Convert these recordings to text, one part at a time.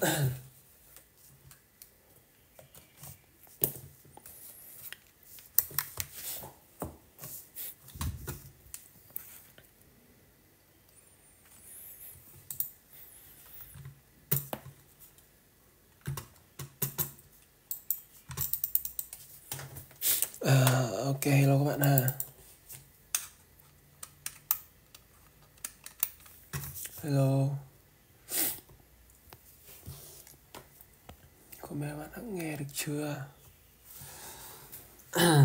à, ok hello các bạn ha nghe được chưa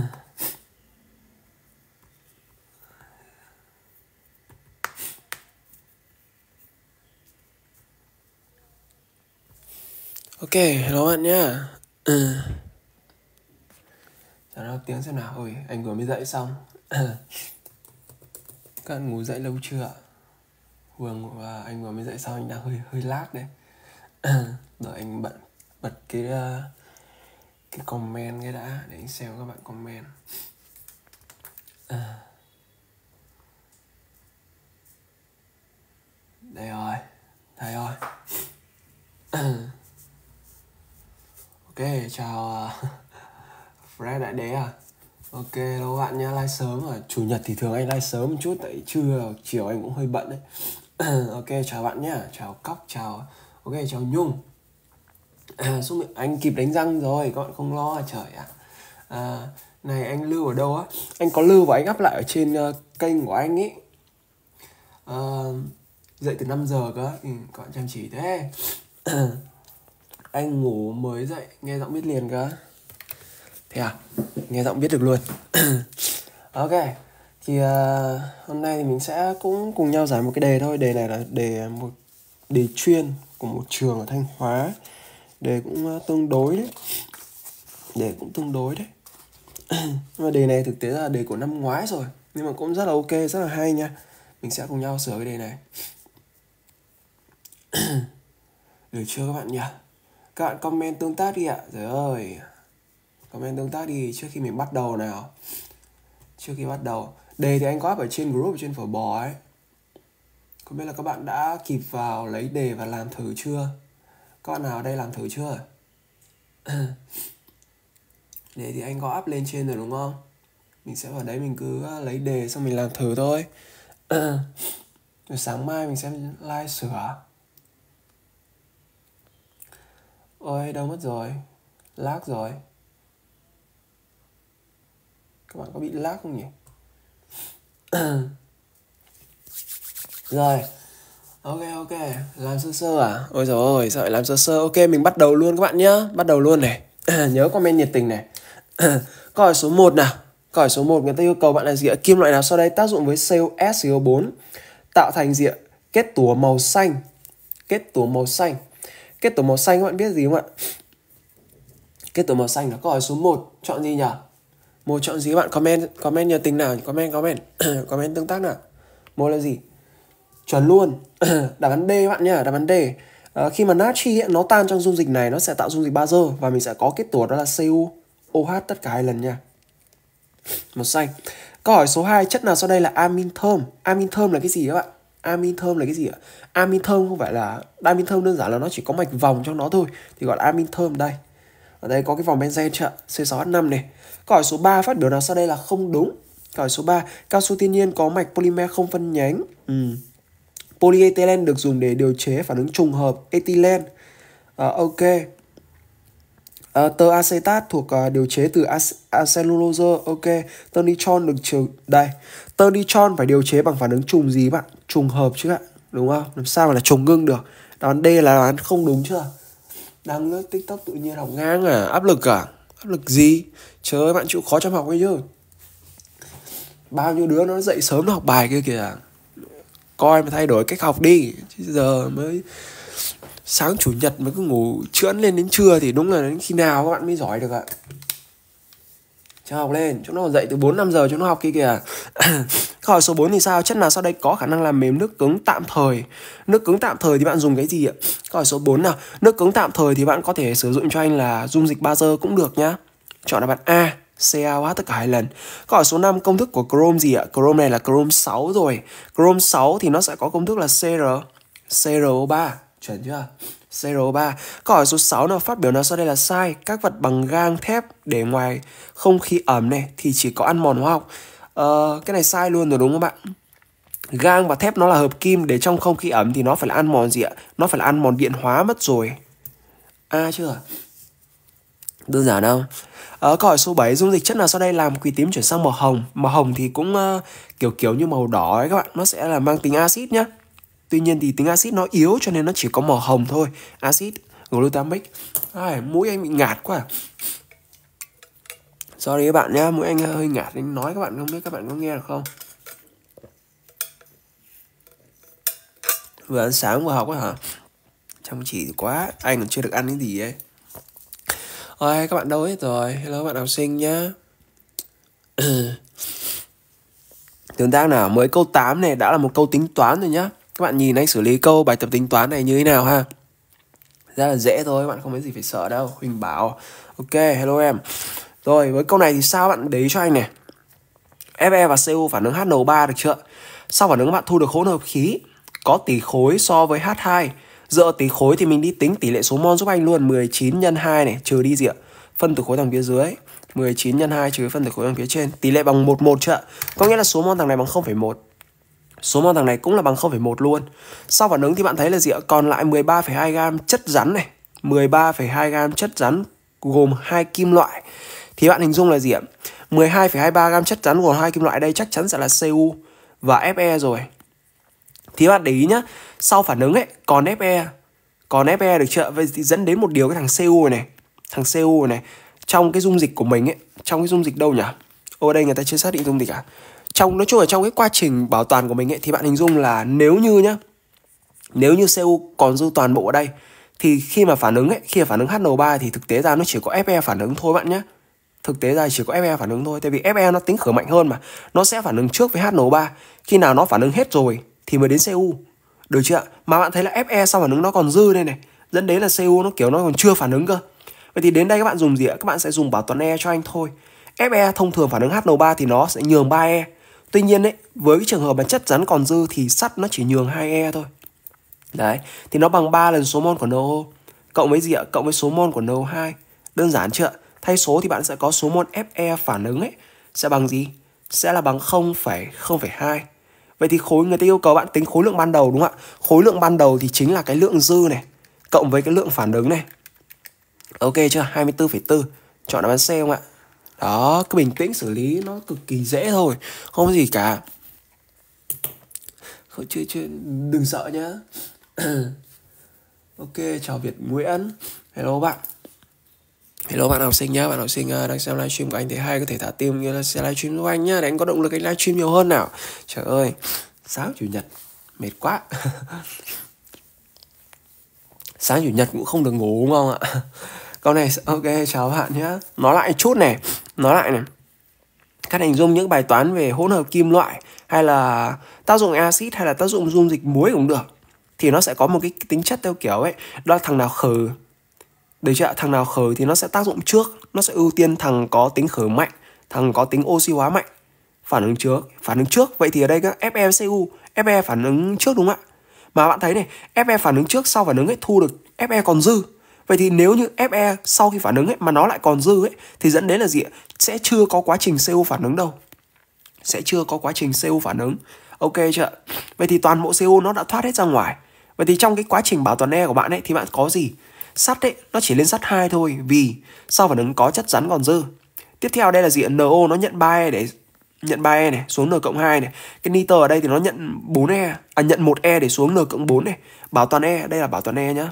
Ok, hello bạn nhá Chào nó tiếng xem nào Ôi, anh vừa mới dậy xong Các bạn ngủ dậy lâu chưa ạ? Hường và anh vừa mới dậy xong anh đang hơi hơi lát đấy Đợi anh bận bật cái ờ, cái comment cái đã để anh xem các bạn comment à. đây rồi đây rồi ok chào ờ, Fred đại đế à ok các bạn nhé like sớm à chủ nhật thì thường anh like sớm một chút tại trưa chiều anh cũng hơi bận đấy ok chào bạn nhá chào cóc chào ok chào nhung à, xúc anh kịp đánh răng rồi các bạn không lo trời ạ à. à, này anh lưu ở đâu á anh có lưu và anh up lại ở trên uh, kênh của anh ấy à, ờ, dậy từ 5 giờ cơ ừ, các bạn chăm chỉ thế anh ngủ mới dậy nghe giọng biết liền cơ thế à nghe giọng biết được luôn ok thì uh, hôm nay thì mình sẽ cũng cùng nhau giải một cái đề thôi đề này là đề một đề chuyên của một trường ở thanh hóa đề cũng ờ, tương đối đấy đề cũng tương đối đấy nhưng mà đề này thực tế là đề của năm ngoái rồi nhưng mà cũng rất là ok rất là hay nha mình sẽ cùng nhau sửa cái đề này được chưa các bạn nhỉ các bạn comment tương tác đi ạ trời ơi comment tương tác đi trước khi mình bắt đầu nào trước khi bắt đầu đề thì anh có up ở trên group ở trên phở bò ấy không biết là các bạn đã kịp vào lấy đề và làm thử chưa con nào ở đây làm thử chưa để thì anh có up lên trên rồi đúng không mình sẽ vào đấy mình cứ ờ, lấy đề xong mình làm thử thôi rồi sáng mai mình sẽ like sửa ôi đâu mất rồi lag rồi các bạn có bị lag không nhỉ rồi Ok ok, làm sơ sơ à? Ôi dồi ôi, sợ làm sơ sơ. Ok, mình bắt đầu luôn các bạn nhá. Bắt đầu luôn này. Nhớ comment nhiệt tình này. Câu hỏi số 1 nào. Câu hỏi số 1 người ta yêu cầu bạn là gì ạ? Kim loại nào sau đây tác dụng với co 4 tạo thành gì ạ? Kết tủa màu xanh. Kết tủa màu xanh. Kết tủa màu xanh các bạn biết gì không ạ? Kết tủa màu xanh là câu hỏi số 1. Chọn gì nhỉ? Một chọn gì các bạn comment comment nhiệt tình nào, comment comment comment tương tác nào. Một là gì? chuẩn luôn đáp án D bạn nhá đáp án D à, khi mà natri ấy, nó tan trong dung dịch này nó sẽ tạo dung dịch bazơ và mình sẽ có kết tủa đó là CuOH tất cả hai lần nha màu xanh câu hỏi số 2 chất nào sau đây là amin thơm amin thơm là cái gì các bạn amin thơm là cái gì ạ amin thơm không phải là amin thơm đơn giản là nó chỉ có mạch vòng trong nó thôi thì gọi là amin thơm đây ở đây có cái vòng benzen chợ C6H5 này câu hỏi số 3 phát biểu nào sau đây là không đúng câu hỏi số 3 cao su thiên nhiên có mạch polymer không phân nhánh ừ. Polyethylene được dùng để điều chế phản ứng trùng hợp ethylene. À, ok. À, tơ acetat thuộc à, điều chế từ acellulose. Ok. Tơ nitron được trừ đây. Tơ nitron phải điều chế bằng phản ứng trùng gì bạn? Trùng hợp chứ ạ. Đúng không? Làm sao mà là trùng ngưng được? Đoán D là đoán không đúng chưa? Đang lướt TikTok tự nhiên học ngang à, áp lực à? Áp lực gì? Trời ơi, bạn chịu khó chăm học ấy chứ. Bao nhiêu đứa nó dậy sớm nó học bài kia kìa coi mà thay đổi cách học đi chứ giờ mới sáng chủ nhật mới cứ ngủ chưỡn lên đến trưa thì đúng là đến khi nào các bạn mới giỏi được ạ cho học lên chúng nó dậy từ 4 năm giờ chúng nó học kia kìa câu hỏi số 4 thì sao chất nào sau đây có khả năng làm mềm nước cứng tạm thời nước cứng tạm thời thì bạn dùng cái gì ạ câu hỏi số 4 nào nước cứng tạm thời thì bạn có thể sử dụng cho anh là dung dịch bazơ cũng được nhá chọn là bạn A CA hóa tất cả hai lần. Câu hỏi số 5 công thức của Chrome gì ạ? Chrome này là Chrome 6 rồi. Chrome 6 thì nó sẽ có công thức là CR CRO3 chuẩn chưa? CRO3. Câu hỏi số 6 nào phát biểu nào sau đây là sai? Các vật bằng gang thép để ngoài không khí ẩm này thì chỉ có ăn mòn hóa học. Ờ, cái này sai luôn rồi đúng không bạn? Gang và thép nó là hợp kim để trong không khí ẩm thì nó phải là ăn mòn gì ạ? Nó phải là ăn mòn điện hóa mất rồi. A à, chưa? Đơn giản không? Ở ờ, câu hỏi số 7, dung dịch chất nào sau đây làm quỳ tím chuyển sang màu hồng? Màu hồng thì cũng uh, kiểu kiểu như màu đỏ ấy các bạn, nó sẽ là mang tính axit nhá. Tuy nhiên thì tính axit nó yếu cho nên nó chỉ có màu hồng thôi. Axit glutamic. Ai, mũi anh bị ngạt quá. À. Sorry các bạn nhá, mũi anh ờ, hơi ngạt anh nói các bạn không biết các bạn có nghe được không? Vừa ăn sáng vừa học quá hả? Chăm chỉ quá, anh còn chưa được ăn cái gì ấy. Ôi, các bạn đâu hết rồi? Hello các bạn học sinh nhá. Tương tác nào, mới câu 8 này đã là một câu tính toán rồi nhá. Các bạn nhìn anh xử lý câu bài tập tính toán này như thế nào ha. Ra là dễ thôi, các bạn không có gì phải sợ đâu. Huỳnh Bảo. Ok, hello em. Rồi, với câu này thì sao bạn để ý cho anh này. Fe và cu phản ứng HNO3 được chưa? Sau phản ứng bạn thu được hỗn hợp khí có tỷ khối so với H2 Dựa tỷ khối thì mình đi tính tỷ lệ số mol giúp anh luôn 19 nhân 2 này trừ đi gì ạ? Phân tử khối đằng phía dưới 19 nhân 2 trừ phân tử khối đằng phía trên Tỷ lệ bằng 11 chưa ạ? Có nghĩa là số mol thằng này bằng 0,1 Số mol thằng này cũng là bằng 0,1 luôn Sau phản ứng thì bạn thấy là gì ạ? Còn lại 13,2 gam chất rắn này 13,2 gam chất rắn gồm hai kim loại Thì bạn hình dung là gì ạ? 12,23 gam chất rắn gồm hai kim loại đây chắc chắn sẽ là Cu và Fe rồi thì bạn để ý nhá sau phản ứng ấy còn FE còn FE được chưa vậy thì dẫn đến một điều cái thằng CU này thằng CU này trong cái dung dịch của mình ấy trong cái dung dịch đâu nhỉ ở đây người ta chưa xác định dung dịch à trong nói chung là trong cái quá trình bảo toàn của mình ấy thì bạn hình dung là nếu như nhá nếu như CU còn dư toàn bộ ở đây thì khi mà phản ứng ấy, khi mà phản ứng HNO3 thì thực tế ra nó chỉ có FE phản ứng thôi bạn nhé. Thực tế ra chỉ có FE phản ứng thôi tại vì FE nó tính khử mạnh hơn mà. Nó sẽ phản ứng trước với HNO3. Khi nào nó phản ứng hết rồi thì mới đến Cu được chưa ạ mà bạn thấy là FE sau phản ứng nó còn dư đây này dẫn đến là Cu nó kiểu nó còn chưa phản ứng cơ vậy thì đến đây các bạn dùng gì ạ các bạn sẽ dùng bảo toàn E cho anh thôi FE thông thường phản ứng HNO3 thì nó sẽ nhường 3E Tuy nhiên ấy, với cái trường hợp mà chất rắn còn dư thì sắt nó chỉ nhường 2E thôi Đấy, thì nó bằng 3 lần số mol của NO Cộng với gì ạ? Cộng với số mol của NO2 Đơn giản chưa Thay số thì bạn sẽ có số mol Fe phản ứng ấy Sẽ bằng gì? Sẽ là bằng 0,02 Vậy thì khối người ta yêu cầu bạn tính khối lượng ban đầu đúng không ạ? Khối lượng ban đầu thì chính là cái lượng dư này cộng với cái lượng phản ứng này. Ok chưa? 24,4. Chọn đáp án C không ạ? Đó, cứ bình tĩnh xử lý nó cực kỳ dễ thôi, không có gì cả. Không chứ, chứ đừng sợ nhá. ok, chào Việt Nguyễn. Hello bạn. Hello bạn học sinh nhá, bạn học sinh à, đang xem livestream của anh thì hay có thể thả tim như là xem livestream của anh nhá để anh có động lực anh livestream nhiều hơn nào. Trời ơi, sáng chủ nhật mệt quá. sáng chủ nhật cũng không được ngủ đúng không ạ? Câu này ok chào bạn nhá. Nó lại chút này, nó lại này. Các hình dung những bài toán về hỗn hợp kim loại hay là tác dụng axit hay là tác dụng dung dịch muối cũng được thì nó sẽ có một cái tính chất theo kiểu ấy đó là thằng nào khờ đấy chứ ạ thằng nào khởi thì nó sẽ tác dụng trước nó sẽ ưu tiên thằng có tính khởi mạnh thằng có tính oxy hóa mạnh phản ứng trước phản ứng trước vậy thì ở đây các FeCu Fe phản ứng trước đúng không ạ mà bạn thấy này Fe phản ứng trước sau phản ứng ấy thu được Fe còn dư vậy thì nếu như Fe sau khi phản ứng ấy mà nó lại còn dư ấy thì dẫn đến là gì ạ sẽ chưa có quá trình Cu phản ứng đâu sẽ chưa có quá trình Cu phản ứng ok chưa vậy thì toàn bộ Cu nó đã thoát hết ra ngoài vậy thì trong cái quá trình bảo toàn E của bạn ấy thì bạn có gì sắt ấy, nó chỉ lên sắt 2 thôi vì sau phản ứng có chất rắn còn dư. Tiếp theo đây là gì? NO nó nhận 3E để nhận 3E này, xuống N cộng 2 này. Cái nitơ ở đây thì nó nhận 4E, à nhận 1E để xuống N cộng 4 này. Bảo toàn E, đây là bảo toàn E nhá.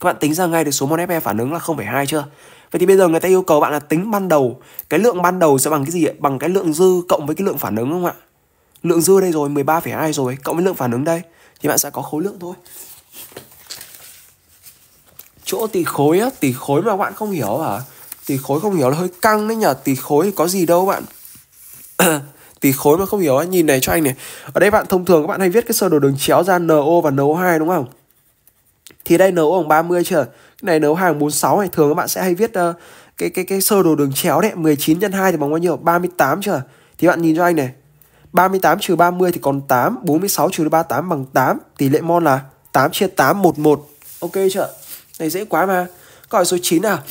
Các bạn tính ra ngay được số mol Fe phản ứng là 0,2 chưa? Vậy thì bây giờ người ta yêu cầu bạn là tính ban đầu, cái lượng ban đầu sẽ bằng cái gì ạ? Bằng cái lượng dư cộng với cái lượng phản ứng đúng không ạ? Lượng dư đây rồi 13,2 rồi, cộng với lượng phản ứng đây thì bạn sẽ có khối lượng thôi chỗ tỷ khối á tỷ khối mà bạn không hiểu hả tỷ khối không hiểu là hơi căng đấy nhở tỷ khối thì có gì đâu bạn tỷ khối mà không hiểu á nhìn này cho anh này ở đây bạn thông thường các bạn hay viết cái sơ đồ đường chéo ra NO và NO2 đúng không thì đây NO bằng 30 chưa cái này NO2 bằng 46 này thường các bạn sẽ hay viết uh, cái cái cái sơ đồ đường chéo đấy 19 nhân 2 thì bằng bao nhiêu 38 chưa thì bạn nhìn cho anh này 38 trừ 30 thì còn 8 46 trừ 38 bằng 8 tỷ lệ mon là 8 chia 8 11 ok chưa này dễ quá mà. Câu hỏi số 9 à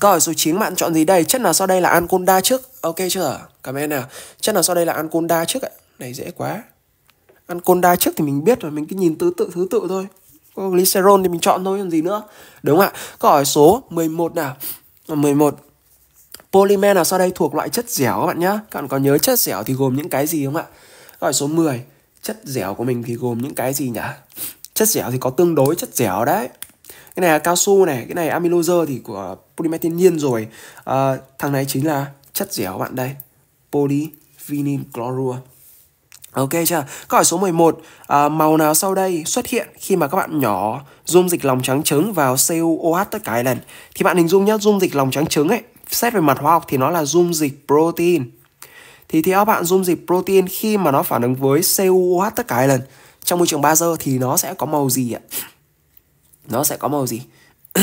Câu hỏi số 9 bạn chọn gì đây? Chắc là sau đây là Anaconda trước. Ok chưa? Cảm ơn nào. Chắc là sau đây là Anaconda trước ạ. Này dễ quá. Anaconda trước thì mình biết rồi, mình cứ nhìn thứ tự thứ tự thôi. Có glycerol thì mình chọn thôi còn gì nữa. Đúng ạ. Câu hỏi số 11 nào. 11. À, Polymer nào sau đây thuộc loại chất dẻo các bạn nhá. Các bạn có nhớ chất dẻo thì gồm những cái gì không ạ? Câu hỏi số 10. Chất dẻo của mình thì gồm những cái gì nhỉ? chất dẻo thì có tương đối chất dẻo đấy cái này là cao su này cái này amylose thì của polymer thiên nhiên rồi à, thằng này chính là chất dẻo bạn đây polyvinyl chlorua Ok chưa? Câu hỏi số 11 à, ờ, Màu nào sau đây xuất hiện khi mà các bạn nhỏ dung dịch lòng trắng trứng vào CuOH tất cả lần Thì bạn hình dung nhá, dung dịch lòng trắng trứng ấy Xét về mặt hóa học thì nó là dung dịch protein Thì theo bạn dung dịch protein khi mà nó phản ứng với CuOH tất cả lần trong môi trường bazơ thì nó sẽ có màu gì ạ nó sẽ có màu gì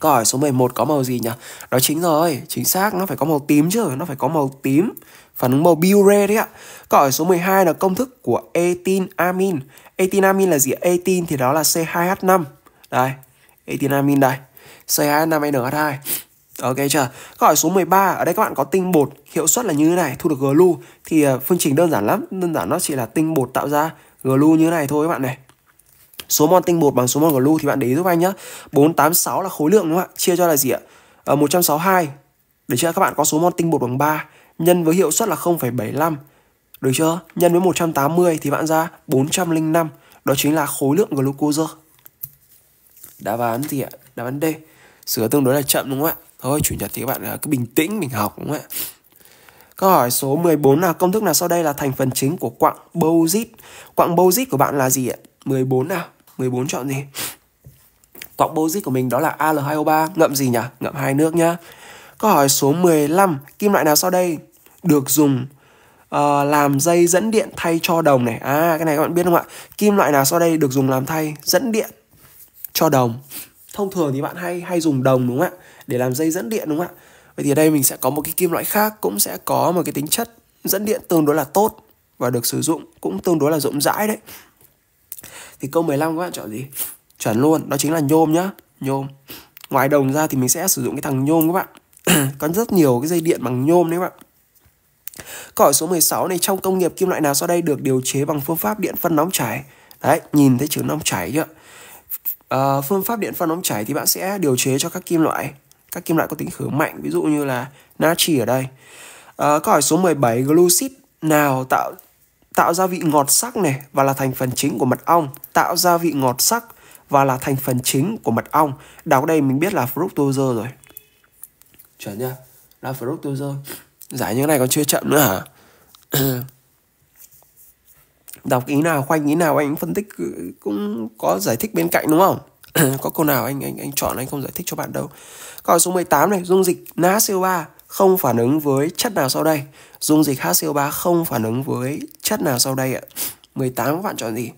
Câu hỏi số 11 có màu gì nhỉ? Đó chính rồi, chính xác nó phải có màu tím chứ, nó phải có màu tím. Phản ứng màu biure đấy ạ. Câu hỏi số 12 là công thức của etin amin. Etin amin là gì? Etin thì đó là C2H5. Đây, etin amin đây. C2H5NH2. Ok chưa? Câu hỏi số 13, ở đây các bạn có tinh bột hiệu suất là như thế này, thu được GLU thì ờ, phương trình đơn giản lắm, đơn giản nó chỉ là tinh bột tạo ra GLU như thế này thôi các bạn này. Số mol tinh bột bằng số mol GLU thì bạn để ý giúp anh nhá. 486 là khối lượng đúng không ạ? Chia cho là gì ạ? À, ờ, 162. Được chưa? Các bạn có số mol tinh bột bằng 3 nhân với hiệu suất là 0,75. Được chưa? Nhân với 180 thì bạn ra 405. Đó chính là khối lượng glucose. Đáp án gì ạ? Đáp án D. Sửa tương đối là chậm đúng không ạ? thôi chủ nhật thì các bạn à, cứ bình tĩnh mình học đúng không ạ Câu hỏi số 14 là công thức nào sau đây là thành phần chính của quặng bauxit Quặng bauxit của bạn là gì ạ? 14 nào 14 chọn gì? Quặng bauxit của mình đó là Al2O3 Ngậm gì nhỉ? Ngậm hai nước nhá Câu hỏi số 15 Kim loại nào sau đây được dùng uh, làm dây dẫn điện thay cho đồng này À cái này các bạn biết không ạ? Kim loại nào sau đây được dùng làm thay dẫn điện cho đồng Thông thường thì bạn hay hay dùng đồng đúng không ạ? để làm dây dẫn điện đúng không ạ vậy thì ở đây mình sẽ có một cái kim loại khác cũng sẽ có một cái tính chất dẫn điện tương đối là tốt và được sử dụng cũng tương đối là rộng rãi đấy thì câu 15 các bạn chọn gì chuẩn luôn đó chính là nhôm nhá nhôm ngoài đồng ra thì mình sẽ sử dụng cái thằng nhôm các bạn có rất nhiều cái dây điện bằng nhôm đấy các bạn Câu hỏi số 16 này trong công nghiệp kim loại nào sau đây được điều chế bằng phương pháp điện phân nóng chảy? Đấy, nhìn thấy chữ nóng chảy chưa? À, phương pháp điện phân nóng chảy thì bạn sẽ điều chế cho các kim loại các kim loại có tính khử mạnh ví dụ như là natri ở đây à, câu hỏi số 17 glucid nào tạo tạo ra vị ngọt sắc này và là thành phần chính của mật ong tạo ra vị ngọt sắc và là thành phần chính của mật ong đọc đây mình biết là fructose rồi chuẩn chưa là fructose giải như này còn chưa chậm nữa hả đọc ý nào khoanh ý nào anh phân tích cũng có giải thích bên cạnh đúng không có câu nào anh anh anh chọn anh không giải thích cho bạn đâu. Câu số 18 này, dung dịch NaCl 3 không phản ứng với chất nào sau đây? Dung dịch HCl 3 không phản ứng với chất nào sau đây ạ? 18 các bạn chọn gì?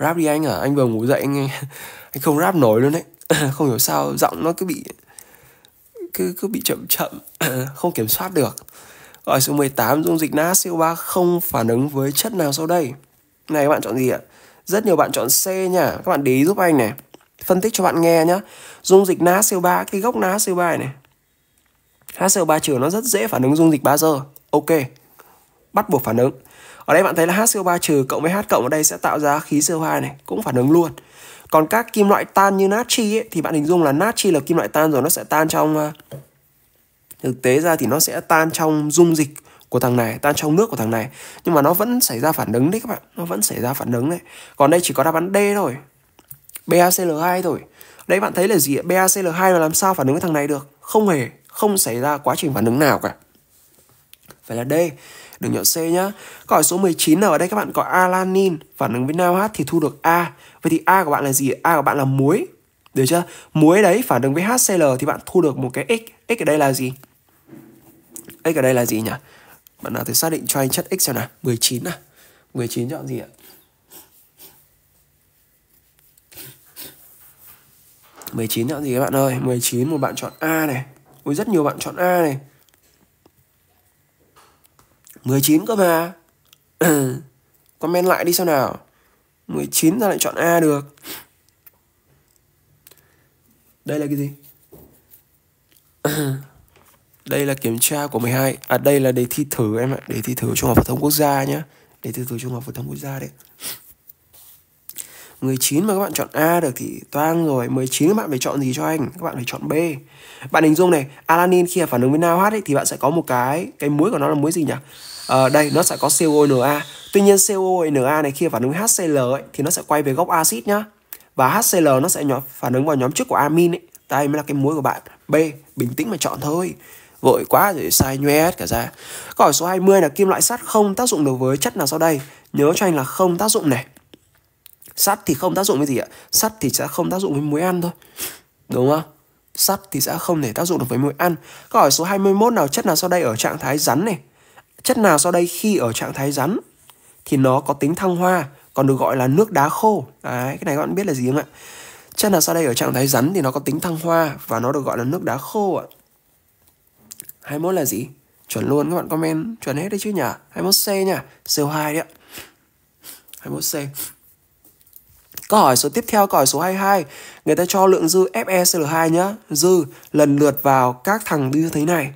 Rap đi anh à, anh vừa ngủ dậy anh anh không rap nổi luôn đấy. không hiểu sao giọng nó cứ bị cứ cứ bị chậm chậm, không kiểm soát được. Câu số 18 dung dịch NaCl 3 không phản ứng với chất nào sau đây? Này các bạn chọn gì ạ? rất nhiều bạn chọn C nha các bạn để ý giúp anh này phân tích cho bạn nghe nhá dung dịch na CO3 cái gốc na CO3 này HCO3 trừ nó rất dễ phản ứng dung dịch giờ ok bắt buộc phản ứng ở đây bạn thấy là HCO3 trừ cộng với H cộng ở đây sẽ tạo ra khí CO2 này cũng phản ứng luôn còn các kim loại tan như natri ấy, thì bạn hình dung là natri là kim loại tan rồi nó sẽ tan trong à, thực tế ra thì nó sẽ tan trong dung dịch của thằng này tan trong nước của thằng này nhưng mà nó vẫn xảy ra phản ứng đấy các bạn nó vẫn xảy ra phản ứng đấy còn đây chỉ có đáp án D thôi BACL2 thôi đấy bạn thấy là gì BACL2 là làm sao phản ứng với thằng này được không hề không xảy ra quá trình phản ứng nào cả phải là D đừng nhọn C nhá. Câu hỏi số 19 là ở đây các bạn có alanin phản ứng với NaOH thì thu được A. Vậy thì A của bạn là gì? A của bạn là muối. Được chưa? Muối đấy phản ứng với HCl thì bạn thu được một cái X. X ở đây là gì? X ở đây là gì nhỉ? Bạn nào thì xác định cho anh chất x xem nào 19 à 19 chọn gì ạ mười chín chọn gì các bạn ơi 19 một bạn chọn A này Ôi rất nhiều bạn chọn A này 19 cơ mà Comment lại đi sao nào 19 ra lại chọn A được Đây là cái gì đây là kiểm tra của 12 à đây là đề thi thử em ạ đề thi thử trung học phổ thông quốc gia nhé đề thi thử trung học phổ thông quốc gia đấy 19 mà các bạn chọn A được thì toang rồi 19 các bạn phải chọn gì cho anh các bạn phải chọn B bạn hình dung này alanin khi phản ứng với NaOH ấy, thì bạn sẽ có một cái cái muối của nó là muối gì nhỉ à, đây nó sẽ có COONA tuy nhiên COONA này khi phản ứng với HCl ấy, thì nó sẽ quay về gốc axit nhá và HCl nó sẽ phản ứng vào nhóm trước của amin ấy đây mới là cái muối của bạn B bình tĩnh mà chọn thôi vội quá rồi sai nhoe hết cả ra câu hỏi số 20 là kim loại sắt không tác dụng đối với chất nào sau đây nhớ cho anh là không tác dụng này sắt thì không tác dụng với gì ạ sắt thì sẽ không tác dụng với muối ăn thôi đúng không sắt thì sẽ không thể tác dụng được với muối ăn câu hỏi số 21 nào chất nào sau đây ở trạng thái rắn này chất nào sau đây khi ở trạng thái rắn thì nó có tính thăng hoa còn được gọi là nước đá khô Đấy, cái này các bạn biết là gì không ạ chất nào sau đây ở trạng thái rắn thì nó có tính thăng hoa và nó được gọi là nước đá khô ạ 21 là gì? Chuẩn luôn các bạn comment chuẩn hết đấy chứ nhỉ? 21C nhỉ? CO2 đấy ạ. 21C. Câu hỏi số tiếp theo, câu hỏi số 22. Người ta cho lượng dư FeCl2 nhá. Dư lần lượt vào các thằng như thế này.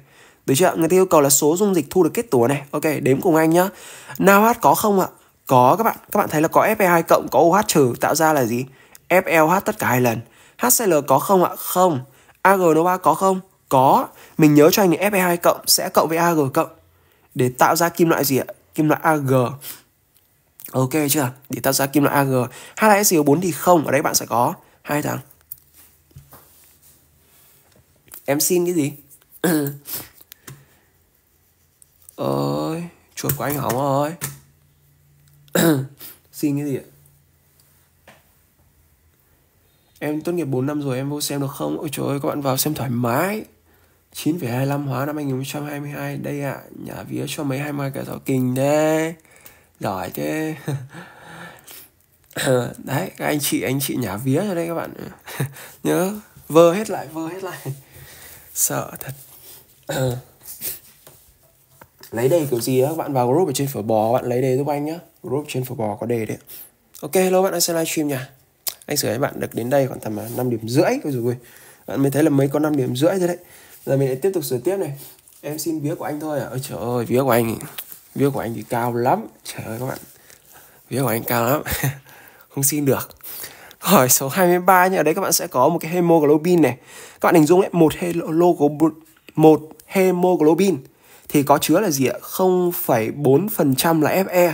Được chưa? Người ta yêu cầu là số dung dịch thu được kết tủa này. Ok, đếm cùng anh nhá. NaOH có không ạ? Có các bạn. Các bạn thấy là có Fe2 cộng, có OH trừ tạo ra là gì? FLH e tất cả hai lần. HCl có không ạ? Không. AgNO3 có không? Có, mình nhớ cho anh là Fe2 cộng sẽ cộng với Ag cộng để tạo ra kim loại gì ạ? Kim loại Ag. Ok chưa? Để tạo ra kim loại Ag. h 2 SCO4 thì không, ở đây bạn sẽ có hai thằng. Em xin cái gì? ơi, chuột của anh hỏng rồi. xin cái gì ạ? Em tốt nghiệp 4 năm rồi em vô xem được không? Ôi trời ơi các bạn vào xem thoải mái 9,25 hóa năm 2022 đây ạ à, nhà vía cho mấy hai mai cả thảo kinh thế giỏi thế ờ, đấy các anh chị anh chị nhà vía rồi đây các bạn nhớ vơ hết lại vơ hết lại sợ thật lấy đề kiểu gì á các bạn vào group ở trên phở bò bạn lấy đề giúp anh nhá group trên phở bò có đề đấy ok hello bạn anh sẽ livestream nha anh sửa các bạn được đến đây khoảng tầm 5 à, điểm rưỡi ôi rồi bạn mới thấy là mấy có 5 điểm rưỡi thôi đấy giờ mình lại tiếp tục sửa tiếp này em xin vía của anh thôi à ôi trời ơi vía của anh vía của anh thì cao lắm trời ơi các bạn vía của anh cao lắm không xin được hỏi số 23 nha ở đây các bạn sẽ có một cái hemoglobin này các bạn hình dung đấy một hemoglobin một hemoglobin thì có chứa là gì ạ 0,4% là Fe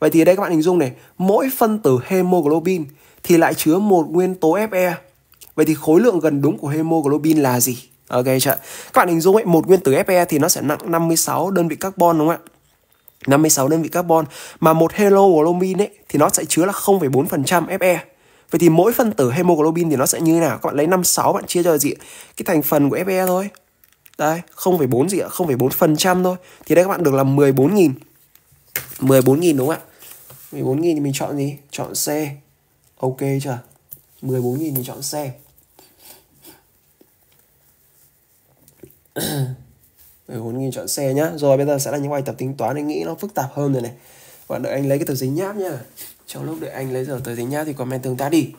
vậy thì ở đây các bạn hình dung này mỗi phân tử hemoglobin thì lại chứa một nguyên tố Fe vậy thì khối lượng gần đúng của hemoglobin là gì Ok chưa? Các bạn hình dung ấy, một nguyên tử Fe thì nó sẽ nặng 56 đơn vị carbon đúng không ạ? 56 đơn vị carbon mà một hemoglobin ấy thì nó sẽ chứa là 0,4% Fe. Vậy thì mỗi phân tử hemoglobin thì nó sẽ như thế nào? Các bạn lấy 56 bạn chia cho gì? Cái thành phần của Fe thôi. Đây, 0,4 gì ạ? 0,4% thôi. Thì đây các bạn được là 14.000. 14.000 đúng không ạ? 14.000 thì mình chọn gì? Chọn C. Ok chưa? 14.000 thì chọn C. 4.000 chọn xe nhá Rồi bây giờ sẽ là những bài tập tính toán anh nghĩ nó phức tạp hơn rồi này Bạn đợi anh lấy cái tờ giấy nháp nhá Trong lúc đợi anh lấy giờ tờ giấy nháp thì comment tương tác đi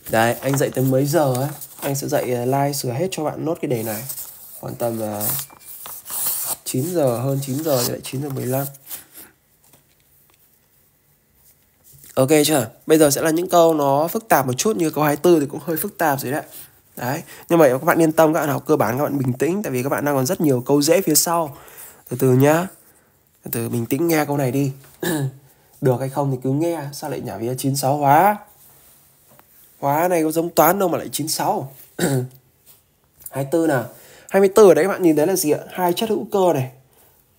Đấy, anh dạy tới mấy giờ ấy Anh sẽ dạy à, like sửa hết cho bạn nốt cái đề này Khoảng tầm uh, à, 9 giờ hơn 9 giờ thì lại 9 giờ 15 Ok chưa? Bây giờ sẽ là những câu nó phức tạp một chút như câu 24 thì cũng hơi phức tạp rồi đấy. Đấy, nhưng mà các bạn yên tâm các bạn học cơ bản các bạn bình tĩnh tại vì các bạn đang còn rất nhiều câu dễ phía sau. Từ từ nhá. Từ từ bình tĩnh nghe câu này đi. Được hay không thì cứ nghe, sao lại nhả vía 96 hóa? Hóa này có giống toán đâu mà lại 96. 24 nào. 24 ở đấy các bạn nhìn thấy là gì ạ? Hai chất hữu cơ này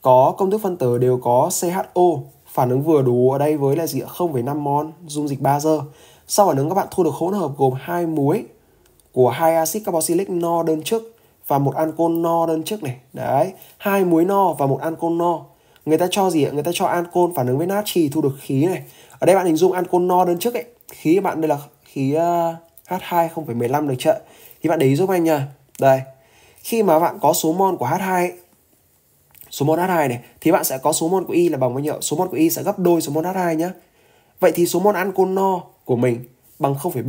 có công thức phân tử đều có CHO Phản ứng vừa đủ ở đây với là gì ạ? 0,5 mol dung dịch 3 giờ. Sau phản ứng các bạn thu được hỗn hợp gồm hai muối của hai axit carboxylic no đơn chức và một ancol no đơn chức này. Đấy, hai muối no và một ancol no. Người ta cho gì ạ? Người ta cho ancol phản ứng với natri thu được khí này. Ở đây bạn hình dung ancol no đơn chức ấy. Khí bạn đây là khí ờ, H2 0,15 được chưa? Thì bạn để ý giúp anh nha. Đây. Khi mà bạn có số mol của H2 ấy, số mol H2 này thì bạn sẽ có số mol của Y là bằng bao nhiêu? Số mol của Y sẽ gấp đôi số mol H2 nhé. Vậy thì số mol ancol no của mình bằng 0,3.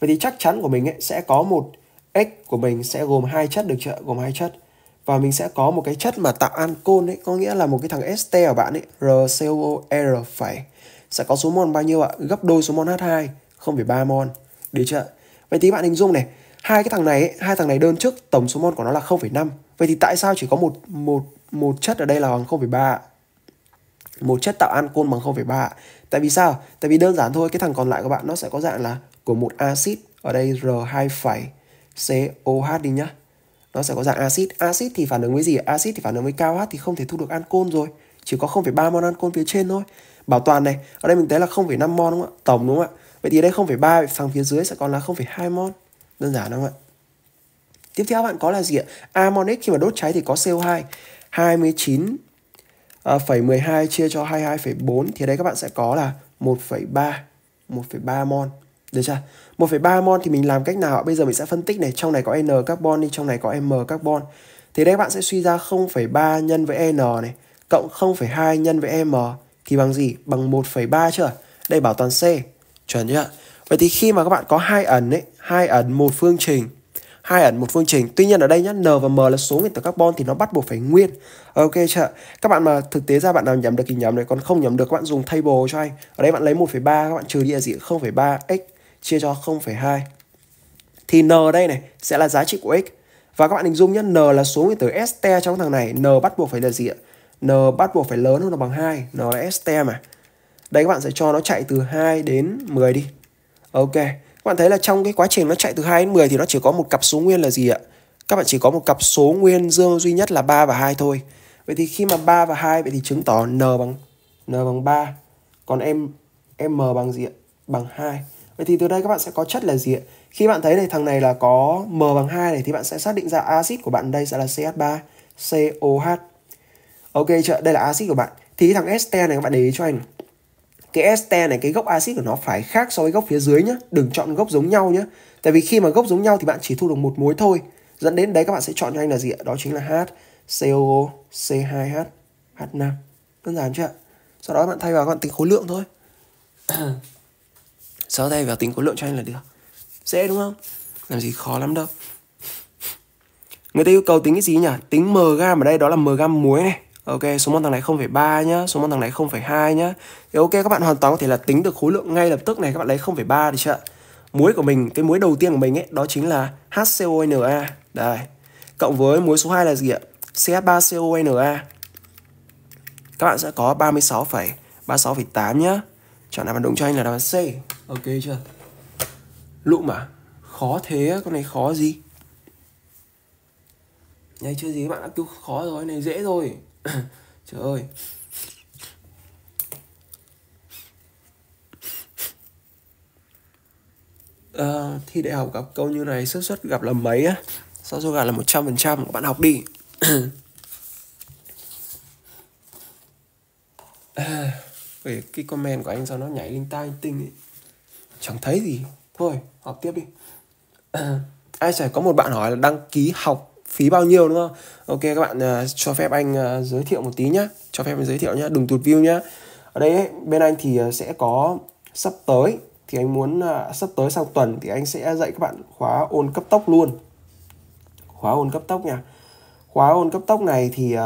Vậy thì chắc chắn của mình ấy sẽ có một x của mình sẽ gồm hai chất được chưa? Gồm hai chất. Và mình sẽ có một cái chất mà tạo ancol ấy, có nghĩa là một cái thằng ST của bạn ấy, RCOOR phải sẽ có số mol bao nhiêu ạ? Gấp đôi số mol H2, 0,3 mol. Được chưa? Vậy thì bạn hình dung này, hai cái thằng này, hai thằng này đơn trước tổng số mol của nó là 0,5 Vậy thì tại sao chỉ có một một một chất ở đây là bằng 0,3 một chất tạo ancol bằng 0,3 Tại vì sao? Tại vì đơn giản thôi, cái thằng còn lại của bạn nó sẽ có dạng là của một axit ở đây r 2 COH đi nhá. Nó sẽ có dạng axit. Axit thì phản ứng với gì? Axit thì phản ứng với cao H thì không thể thu được ancol rồi. Chỉ có 0,3 mol ancol phía trên thôi. Bảo toàn này, ở đây mình thấy là 0,5 mol đúng không ạ? Tổng đúng không ạ? Vậy thì ở đây 0,3 thằng phía dưới sẽ còn là 0,2 mol. Đơn giản đúng không ạ? Tiếp theo bạn có là gì ạ? Ammonic khi mà đốt cháy thì có CO2 29 à, phẩy 12 chia cho 22,4 thì đây các bạn sẽ có là 1,3 1,3 mon được chưa? 1,3 mon thì mình làm cách nào? Bây giờ mình sẽ phân tích này, trong này có N carbon đi, trong này có M carbon. Thì đây các bạn sẽ suy ra 0,3 nhân với N này, cộng 0,2 nhân với M thì bằng gì? Bằng 1,3 chưa? Đây bảo toàn C. Chuẩn chưa? Vậy thì khi mà các bạn có hai ẩn ấy, hai ẩn một phương trình hai ẩn một phương trình tuy nhiên ở đây nhá n và m là số nguyên tử carbon thì nó bắt buộc phải nguyên ok chưa các bạn mà thực tế ra bạn nào nhầm được thì nhầm đấy, còn không nhầm được các bạn dùng table cho anh ở đây bạn lấy 1,3 các bạn trừ đi là gì 0,3 x chia cho 0,2 thì n ở đây này sẽ là giá trị của x và các bạn hình dung nhé n là số nguyên tử este trong thằng này n bắt buộc phải là gì ạ n bắt buộc phải lớn hơn là bằng 2 n là este mà đây các bạn sẽ cho nó chạy từ 2 đến 10 đi ok các bạn thấy là trong cái quá trình nó chạy từ 2 đến 10 thì nó chỉ có một cặp số nguyên là gì ạ các bạn chỉ có một cặp số nguyên dương duy nhất là 3 và 2 thôi vậy thì khi mà 3 và 2 vậy thì chứng tỏ n bằng n bằng 3 còn em m bằng gì ạ bằng 2 vậy thì từ đây các bạn sẽ có chất là gì ạ khi bạn thấy này thằng này là có m bằng 2 này thì bạn sẽ xác định ra axit của bạn đây sẽ là CH3 COH ok chưa đây là axit của bạn thì thằng ester này các bạn để ý cho anh cái este này cái gốc axit của nó phải khác so với gốc phía dưới nhé đừng chọn gốc giống nhau nhé tại vì khi mà gốc giống nhau thì bạn chỉ thu được một muối thôi dẫn đến đấy các bạn sẽ chọn cho anh là gì ạ đó chính là H COO C2H H5 đơn giản chưa ạ sau đó bạn thay vào các bạn tính khối lượng thôi sau đây vào tính khối lượng cho anh là được dễ đúng không làm gì khó lắm đâu người ta yêu cầu tính cái gì nhỉ tính m gam ở đây đó là m gam muối này Ok, số mol thằng này 0,3 nhá, số mol thằng này 0,2 nhá. Thì ok các bạn hoàn toàn có thể là tính được khối lượng ngay lập tức này các bạn lấy 0,3 được chưa? Muối của mình, cái muối đầu tiên của mình ấy đó chính là HCONa. Đây. Cộng với muối số 2 là gì ạ? ch 3 coona Các bạn sẽ có 36,36,8 nhá. Chọn đáp án đúng cho anh là đáp án C. Ok chưa? Lụm mà. Khó thế, con này khó gì? Này chưa gì các bạn đã cứu khó rồi, này dễ rồi trời ơi uh, thi đại học gặp câu như này xác suất gặp là mấy á sao số gặp là một trăm phần trăm bạn học đi về cái comment của anh sao nó nhảy linh tai tinh ấy. Chẳng thấy gì Thôi học tiếp đi Ai sẽ có một bạn hỏi là đăng ký học phí bao nhiêu đúng không ok các bạn uh, cho phép anh uh, giới thiệu một tí nhá cho phép anh giới thiệu nhá đừng tụt view nhá ở đây ấy, bên anh thì uh, sẽ có sắp tới thì anh muốn uh, sắp tới sau tuần thì anh sẽ dạy các bạn khóa ôn cấp tốc luôn khóa ôn cấp tốc nha khóa ôn cấp tốc này thì uh,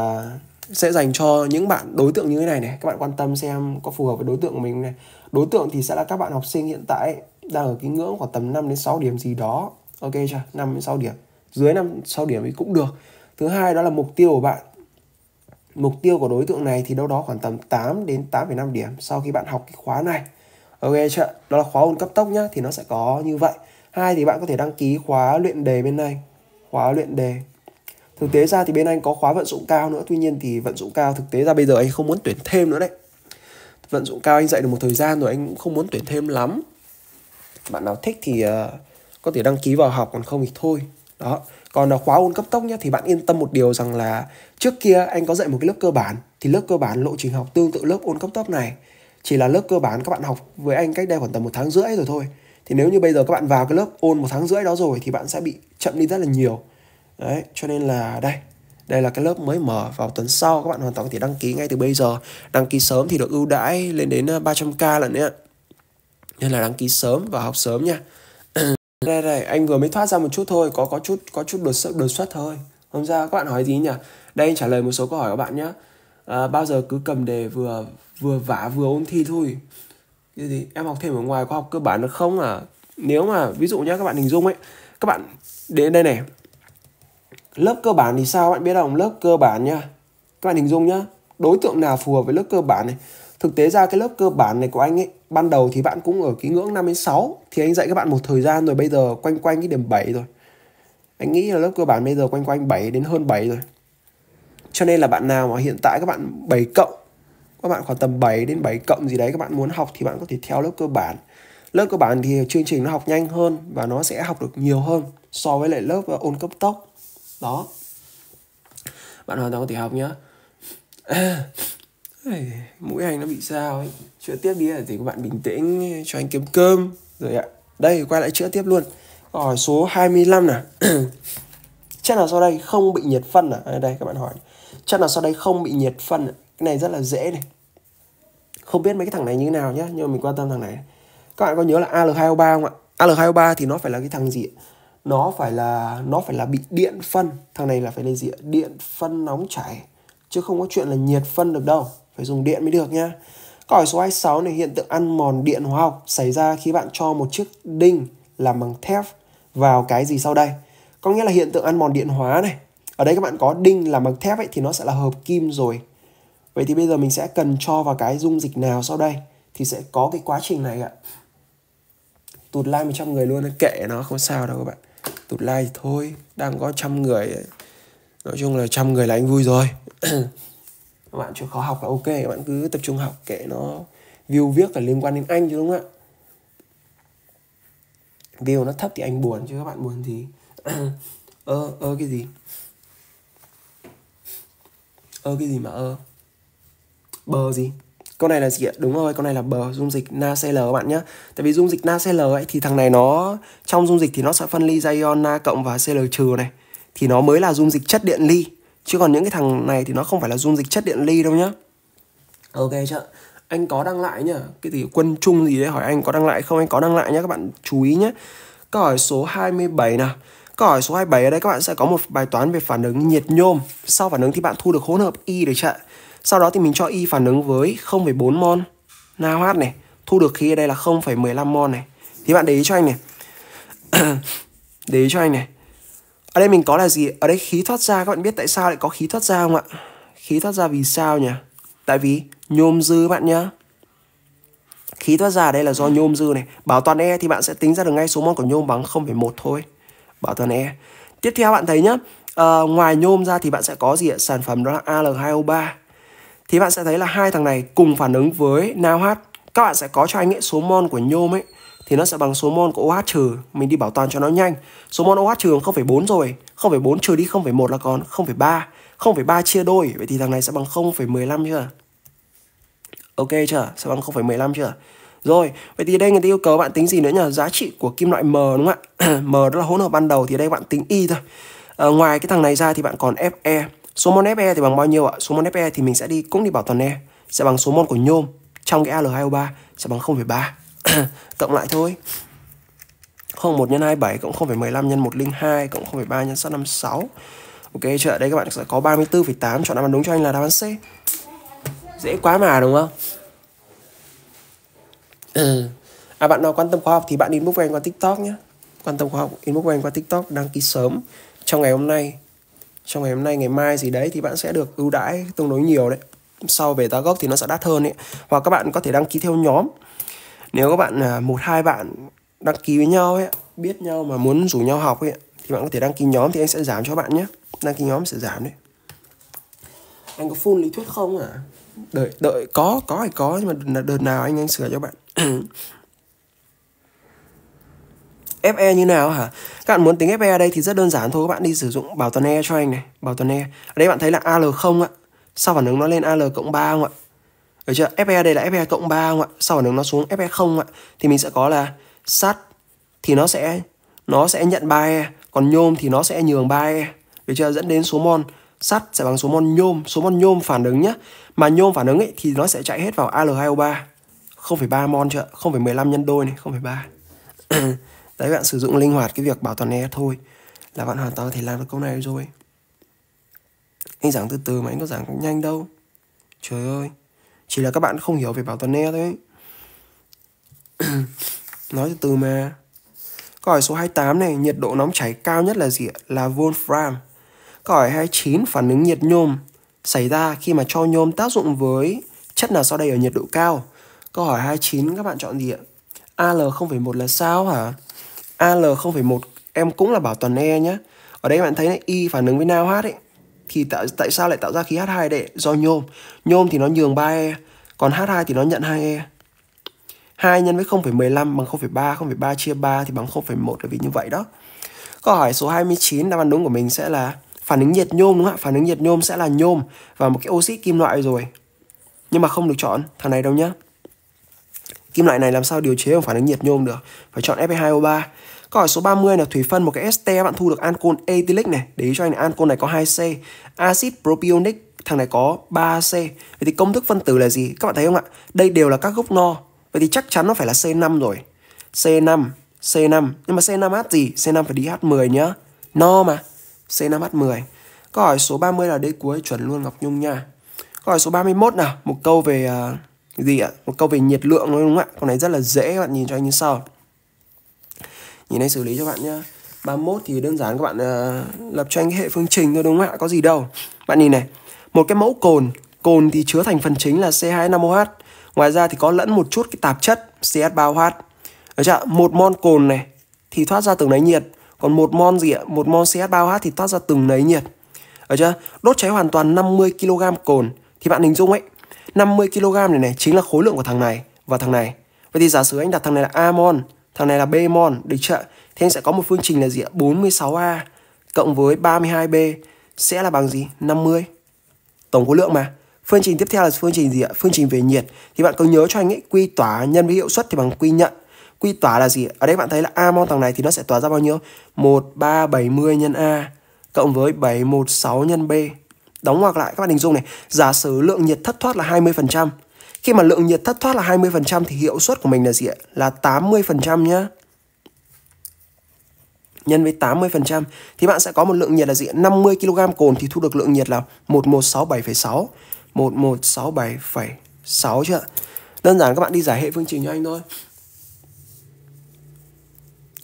sẽ dành cho những bạn đối tượng như thế này này các bạn quan tâm xem có phù hợp với đối tượng của mình này đối tượng thì sẽ là các bạn học sinh hiện tại ấy, đang ở cái ngưỡng khoảng tầm 5 đến 6 điểm gì đó ok chưa 5 đến 6 điểm dưới 5 6 điểm thì cũng được. Thứ hai đó là mục tiêu của bạn. Mục tiêu của đối tượng này thì đâu đó khoảng tầm 8 đến 8,5 điểm sau khi bạn học cái khóa này. Ok chưa? Đó là khóa ôn cấp tốc nhá thì nó sẽ có như vậy. Hai thì bạn có thể đăng ký khóa luyện đề bên này, khóa luyện đề. Thực tế ra thì bên anh có khóa vận dụng cao nữa, tuy nhiên thì vận dụng cao thực tế ra bây giờ anh không muốn tuyển thêm nữa đấy. Vận dụng cao anh dạy được một thời gian rồi anh cũng không muốn tuyển thêm lắm. Bạn nào thích thì uh, có thể đăng ký vào học còn không thì thôi đó còn à, khóa ôn cấp tốc nhé thì bạn yên tâm một điều rằng là trước kia anh có dạy một cái lớp cơ bản thì lớp cơ bản lộ trình học tương tự lớp ôn cấp tốc này chỉ là lớp cơ bản các bạn học với anh cách đây khoảng tầm một tháng rưỡi rồi thôi thì nếu như bây giờ các bạn vào cái lớp ôn một tháng rưỡi đó rồi thì bạn sẽ bị chậm đi rất là nhiều đấy cho nên là đây đây là cái lớp mới mở vào tuần sau các bạn hoàn toàn có thể đăng ký ngay từ bây giờ đăng ký sớm thì được ưu đãi lên đến 300k à, lần đấy ạ nên là đăng ký sớm và học sớm nha đây đây anh vừa mới thoát ra một chút thôi có có chút có chút đột xuất đột xuất thôi hôm ra các bạn hỏi gì nhỉ đây anh trả lời một số câu hỏi của bạn nhé à, bao giờ cứ cầm đề vừa vừa vả vừa ôn thi thôi cái gì em học thêm ở ngoài có học cơ bản được không à nếu mà ví dụ nhé các bạn hình dung ấy các bạn đến đây này lớp cơ bản thì sao bạn biết không lớp cơ bản nhá các bạn hình dung nhá đối tượng nào phù hợp với lớp cơ bản này thực tế ra cái lớp cơ bản này của anh ấy ban đầu thì bạn cũng ở cái ngưỡng 5 đến 6 thì anh dạy các bạn một thời gian rồi bây giờ quanh quanh cái điểm 7 rồi anh nghĩ là lớp cơ bản bây giờ quanh quanh 7 đến hơn 7 rồi cho nên là bạn nào mà hiện tại các bạn 7 cộng các bạn khoảng tầm 7 đến 7 cộng gì đấy các bạn muốn học thì bạn có thể theo lớp cơ bản lớp cơ bản thì chương trình nó học nhanh hơn và nó sẽ học được nhiều hơn so với lại lớp ờ, ôn cấp tốc đó bạn hoàn toàn có thể học nhé mũi anh nó bị sao ấy chữa tiếp đi thì các bạn bình tĩnh cho anh kiếm cơm rồi ạ đây quay lại chữa tiếp luôn hỏi số 25 nè chắc là sau đây không bị nhiệt phân à? à? đây các bạn hỏi chắc là sau đây không bị nhiệt phân à? cái này rất là dễ này không biết mấy cái thằng này như thế nào nhá nhưng mà mình quan tâm thằng này các bạn có nhớ là Al2O3 không ạ Al2O3 thì nó phải là cái thằng gì nó phải là nó phải là bị điện phân thằng này là phải là gì điện phân nóng chảy chứ không có chuyện là nhiệt phân được đâu phải dùng điện mới được nhá. Câu hỏi số 26 này hiện tượng ăn mòn điện hóa học xảy ra khi bạn cho một chiếc đinh làm bằng thép vào cái gì sau đây? Có nghĩa là hiện tượng ăn mòn điện hóa này. Ở đây các bạn có đinh làm bằng thép ấy thì nó sẽ là hợp kim rồi. Vậy thì bây giờ mình sẽ cần cho vào cái dung dịch nào sau đây thì sẽ có cái quá trình này ạ. Tụt like 100 người luôn kệ nó không sao đâu các bạn. Tụt like thì thôi, đang có trăm người. Nói chung là trăm người là anh vui rồi. các bạn chưa khó học là ok các bạn cứ tập trung học kệ nó view viết là liên quan đến anh chứ đúng không ạ view nó thấp thì anh buồn chứ các bạn buồn thì ơ ơ cái gì ơ cái gì mà ơ bờ gì câu này là gì ạ đúng rồi câu này là bờ dung dịch nacl các bạn nhé tại vì dung dịch nacl ấy thì thằng này nó trong dung dịch thì nó sẽ phân ly ion na cộng và cl trừ này thì nó mới là dung dịch chất điện ly chứ còn những cái thằng này thì nó không phải là dung dịch chất điện ly đâu nhá ok chưa anh có đăng lại nhá cái gì quân chung gì đấy hỏi anh có đăng lại không anh có đăng lại nhá các bạn chú ý nhé câu hỏi số 27 nào câu hỏi số 27 ở đây các bạn sẽ có một bài toán về phản ứng nhiệt nhôm sau phản ứng thì bạn thu được hỗn hợp y được chưa sau đó thì mình cho y phản ứng với 0,4 mol NaOH này thu được khí ở đây là 0,15 mol này thì bạn để ý cho anh này để ý cho anh này ở đây mình có là gì ở đây khí thoát ra các bạn biết tại sao lại có khí thoát ra không ạ khí thoát ra vì sao nhỉ tại vì nhôm dư bạn nhá khí thoát ra ở đây là do nhôm dư này bảo toàn e thì bạn sẽ tính ra được ngay số mol của nhôm bằng 0,1 thôi bảo toàn e tiếp theo bạn thấy nhá à, ngoài nhôm ra thì bạn sẽ có gì ạ sản phẩm đó là Al2O3 thì bạn sẽ thấy là hai thằng này cùng phản ứng với NaOH các bạn sẽ có cho anh ấy số mol của nhôm ấy thì nó sẽ bằng số mol của OH trừ mình đi bảo toàn cho nó nhanh số mol OH trừ bằng 0,4 rồi 0,4 trừ đi 0,1 là còn 0,3 0,3 chia đôi vậy thì thằng này sẽ bằng 0,15 chưa ok chưa sẽ bằng 0,15 chưa rồi, vậy thì đây người ta yêu cầu bạn tính gì nữa nhỉ? Giá trị của kim loại M đúng không ạ? M đó là hỗn hợp ban đầu thì đây bạn tính Y thôi. À, ngoài cái thằng này ra thì bạn còn Fe. Số mol Fe thì bằng bao nhiêu ạ? Số mol Fe thì mình sẽ đi cũng đi bảo toàn E sẽ bằng số mol của nhôm trong cái Al2O3 sẽ bằng 0,3. cộng lại thôi không 1 nhân 27 cộng 0,15 nhân 102 cộng 0,3 nhân 656 Ok chưa? Đây các bạn sẽ có 34,8 Chọn đáp án đúng cho anh là đáp án C Dễ quá mà đúng không? Ừ. À bạn nào quan tâm khoa học thì bạn inbox với anh qua TikTok nhé Quan tâm khoa học inbox với anh qua TikTok đăng ký sớm Trong ngày hôm nay Trong ngày hôm nay, ngày mai gì đấy thì bạn sẽ được ưu đãi tương đối nhiều đấy Sau về giá gốc thì nó sẽ đắt hơn đấy Hoặc các bạn có thể đăng ký theo nhóm nếu các bạn à, một hai bạn đăng ký với nhau ấy biết nhau mà muốn rủ nhau học ấy thì bạn có thể đăng ký nhóm thì anh sẽ giảm cho bạn nhé đăng ký nhóm sẽ giảm đấy anh có full lý thuyết không à đợi đợi có có hay có nhưng mà đợt nào anh anh sửa cho bạn FE như nào hả? Các bạn muốn tính FE ở đây thì rất đơn giản thôi, các bạn đi sử dụng bảo toàn E cho anh này, bảo toàn E. Ở đây bạn thấy là AL0 ạ. Sao phản ứng nó lên AL cộng 3 không ạ? Được chưa? FE đây là FE cộng 3 không ạ? Sau phản ứng nó xuống FE 0 ạ. Thì mình sẽ có là sắt thì nó sẽ nó sẽ nhận 3E, còn nhôm thì nó sẽ nhường 3E. Được chưa? Dẫn đến số mol sắt sẽ bằng số mol nhôm, số mol nhôm phản ứng nhá. Mà nhôm phản ứng ấy thì nó sẽ chạy hết vào Al2O3. 0,3 mol chưa? 0,15 nhân đôi này, 0,3. Đấy bạn sử dụng linh hoạt cái việc bảo toàn E thôi là bạn hoàn toàn có thể làm được câu này rồi. Anh giảng từ từ mà anh có giảng nhanh đâu. Trời ơi chỉ là các bạn không hiểu về bảo toàn e thôi ấy nói từ từ mà câu hỏi số 28 này nhiệt độ nóng chảy cao nhất là gì ạ là Wolfram câu hỏi 29 phản ứng nhiệt nhôm xảy ra khi mà cho nhôm tác dụng với chất nào sau đây ở nhiệt độ cao câu hỏi 29 các bạn chọn gì ạ AL 0,1 là sao hả AL 0,1 em cũng là bảo toàn E nhé ở đây các bạn thấy này, Y phản ứng với nào hát ấy thì tại tại sao lại tạo ra khí H2 đệ? Do nhôm. Nhôm thì nó nhường 3E, còn H2 thì nó nhận 2E. 2 nhân với 0,15 bằng 0,3, 0,3 chia 3 thì bằng 0,1 là vì như vậy đó. Câu hỏi số 29 đáp án đúng của mình sẽ là phản ứng nhiệt nhôm đúng không ạ? Phản ứng nhiệt nhôm sẽ là nhôm và một cái oxit kim loại rồi. Nhưng mà không được chọn thằng này đâu nhá. Kim loại này làm sao điều chế bằng phản ứng nhiệt nhôm được? Phải chọn Fe2O3. Câu hỏi số 30 là thủy phân một cái este bạn thu được ancol ethylic này. Để ý cho anh là ancol này có 2C. Acid propionic thằng này có 3C. Vậy thì công thức phân tử là gì? Các bạn thấy không ạ? Đây đều là các gốc no. Vậy thì chắc chắn nó phải là C5 rồi. C5, C5. Nhưng mà C5H gì? C5 phải đi H10 nhá. No mà. C5H10. Câu hỏi số 30 là đây cuối chuẩn luôn Ngọc Nhung nha. Câu hỏi số 31 nào, một câu về uh, gì ạ? Một câu về nhiệt lượng đúng không ạ? Câu này rất là dễ các bạn nhìn cho anh như sau. Nhìn này xử lý cho bạn nhá 31 thì đơn giản các bạn uh, lập cho anh hệ phương trình thôi đúng không ạ? Có gì đâu. Bạn nhìn này, một cái mẫu cồn, cồn thì chứa thành phần chính là C25OH. Ngoài ra thì có lẫn một chút cái tạp chất CH3OH. Được chưa? Một mol cồn này thì thoát ra từng nấy nhiệt, còn một mol gì ạ? Một mol CH3OH thì thoát ra từng nấy nhiệt. Được chưa? Đốt cháy hoàn toàn 50 kg cồn thì bạn hình dung ấy, 50 kg này này chính là khối lượng của thằng này và thằng này. Vậy thì giả sử anh đặt thằng này là amon thằng này là b mon được chưa thế anh sẽ có một phương trình là gì ạ 46a cộng với 32b sẽ là bằng gì 50 tổng khối lượng mà phương trình tiếp theo là phương trình gì ạ phương trình về nhiệt thì bạn có nhớ cho anh ấy quy tỏa nhân với hiệu suất thì bằng quy nhận quy tỏa là gì ở đây bạn thấy là a mon thằng này thì nó sẽ tỏa ra bao nhiêu 1370 nhân a cộng với 716 nhân b đóng ngoặc lại các bạn hình dung này giả sử lượng nhiệt thất thoát là 20% khi mà lượng nhiệt thất thoát là 20% thì hiệu suất của mình là gì ạ? Là 80% nhá. Nhân với 80% thì bạn sẽ có một lượng nhiệt là gì ạ? 50 kg cồn thì thu được lượng nhiệt là 1167,6. 1167,6 chưa ạ? Đơn giản các bạn đi giải hệ phương trình cho anh thôi.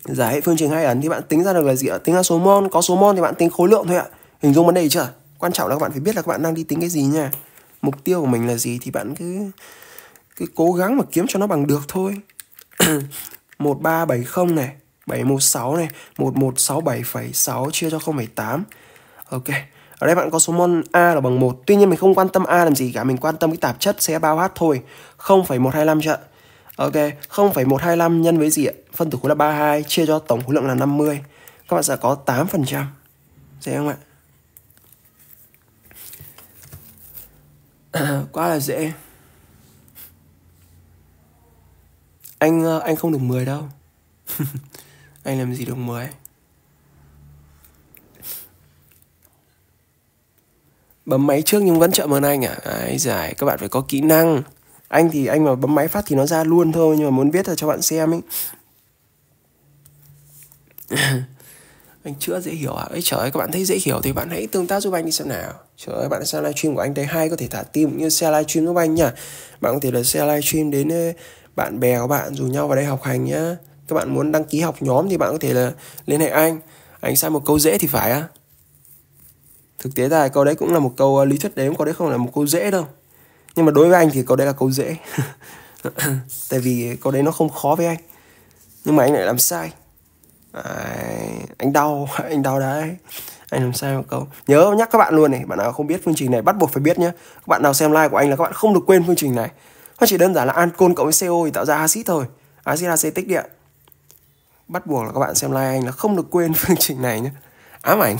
Giải hệ phương trình hai ấn thì bạn tính ra được là gì ạ? Tính ra số mol, có số mol thì bạn tính khối lượng thôi ạ. Hình dung vấn đề chưa? Quan trọng là các bạn phải biết là các bạn đang đi tính cái gì nha mục tiêu của mình là gì thì bạn cứ cứ cố gắng mà kiếm cho nó bằng được thôi 1370 này 716 này 11677,6 chia cho 0,8 Ok ở đây bạn có số mol A là bằng 1 Tuy nhiên mình không quan tâm A làm gì cả Mình quan tâm cái tạp chất sẽ bao H thôi 0,125 chứ ạ Ok 0,125 nhân với gì ạ Phân tử khối là 32 chia cho tổng khối lượng là 50 Các bạn sẽ có 8% Dễ không ạ quá là dễ anh ờ, anh không được 10 đâu anh làm gì được 10 bấm máy trước nhưng vẫn chậm hơn anh à Đấy, giải các bạn phải có kỹ năng anh thì anh mà bấm máy phát thì nó ra luôn thôi nhưng mà muốn viết là cho bạn xem ấy anh chữa dễ hiểu à ấy trời ơi các bạn thấy dễ hiểu thì bạn hãy tương tác giúp anh đi xem nào trời ơi bạn xem livestream của anh thấy hay có thể thả tim như share livestream giúp anh nhỉ? bạn có thể là share livestream đến bạn bè của bạn dù nhau vào đây học hành nhá các bạn muốn đăng ký học nhóm thì bạn có thể là liên hệ anh anh sai một câu dễ thì phải á thực tế ra câu đấy cũng là một câu lý thuyết đếm câu đấy không là một câu dễ đâu nhưng mà đối với anh thì câu đấy là câu dễ tại vì câu đấy nó không khó với anh nhưng mà anh lại làm sai anh đau anh đau đấy anh làm sao câu nhớ nhắc các bạn luôn này bạn nào không biết phương trình này bắt buộc phải biết nhé các bạn nào xem like của anh là các bạn không được quên phương trình này nó chỉ đơn giản là ancol cộng với co thì tạo ra axit thôi axit acetic đi ạ bắt buộc là các bạn xem like anh là không được quên phương trình này nhé ám ảnh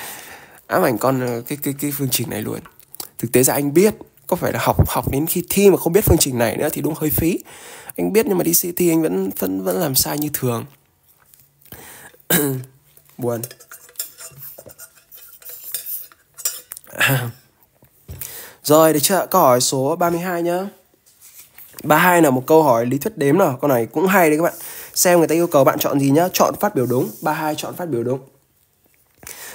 ám ảnh con ờ, cái cái cái phương trình này luôn thực tế ra anh biết có phải là học học đến khi thi mà không biết phương trình này nữa thì đúng hơi phí anh biết nhưng mà đi thi anh vẫn vẫn vẫn làm sai như thường buồn rồi để cho câu hỏi số 32 nhá 32 là một câu hỏi lý thuyết đếm nào Câu này cũng hay đấy các bạn Xem người ta yêu cầu bạn chọn gì nhá Chọn phát biểu đúng 32 chọn phát biểu đúng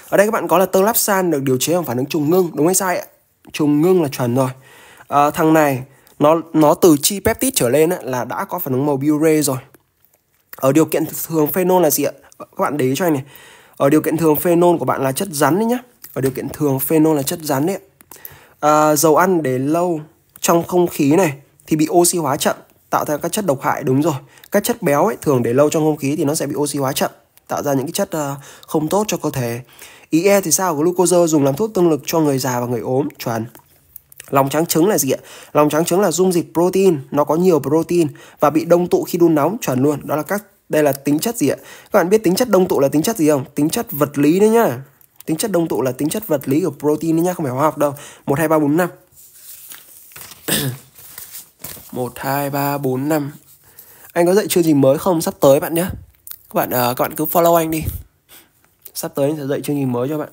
Ở đây các bạn có là tơ lắp san được điều chế bằng phản ứng trùng ngưng Đúng hay sai ạ? Trùng ngưng là chuẩn rồi à, Thằng này nó nó từ chi peptide trở lên á, là đã có phản ứng màu biure rồi ở điều kiện thường phenol là gì ạ các bạn để ý cho anh này ở điều kiện thường phenol của bạn là chất rắn đấy nhá ở điều kiện thường phenol là chất rắn đấy à, dầu ăn để lâu trong không khí này thì bị oxy hóa chậm tạo ra các chất độc hại đúng rồi các chất béo ấy thường để lâu trong không khí thì nó sẽ bị oxy hóa chậm tạo ra những cái chất uh, không tốt cho cơ thể i.e thì sao glucose dùng làm thuốc tương lực cho người già và người ốm chuẩn Lòng trắng trứng là gì ạ? Lòng trắng trứng là dung dịch protein, nó có nhiều protein và bị đông tụ khi đun nóng, chuẩn luôn. Đó là các đây là tính chất gì ạ? Các bạn biết tính chất đông tụ là tính chất gì không? Tính chất vật lý đấy nhá. Tính chất đông tụ là tính chất vật lý của protein đấy nhá, không phải hóa học đâu. 1 2 3 4 5. 1 2 3 4 5. Anh có dạy chương trình mới không sắp tới bạn nhé. Các bạn uh, các bạn cứ follow anh đi. Sắp tới anh sẽ dạy chương trình mới cho bạn.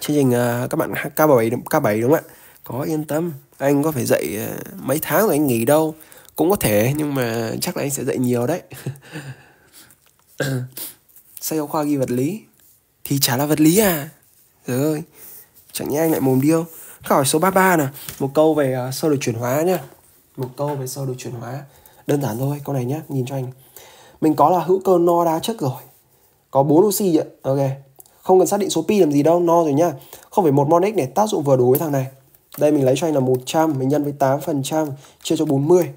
Chương trình uh, các bạn K7 K7 đúng không ạ? Có yên tâm, anh có phải dạy uh, mấy tháng rồi anh nghỉ đâu cũng có thể nhưng mà chắc là anh sẽ dạy nhiều đấy sách giáo khoa ghi vật lý thì chả là vật lý à trời ơi chẳng nhẽ anh lại mồm điêu câu hỏi số 33 nè một câu về uh, sơ đồ chuyển hóa nhá một câu về sơ đồ chuyển hóa đơn giản thôi câu này nhá nhìn cho anh mình có là hữu cơ no đa chất rồi có bốn oxy ạ ok không cần xác định số pi làm gì đâu no rồi nhá không phải một mol x này tác dụng vừa đủ với thằng này đây mình lấy cho anh là 100 mình nhân với 8 phần trăm chia cho 40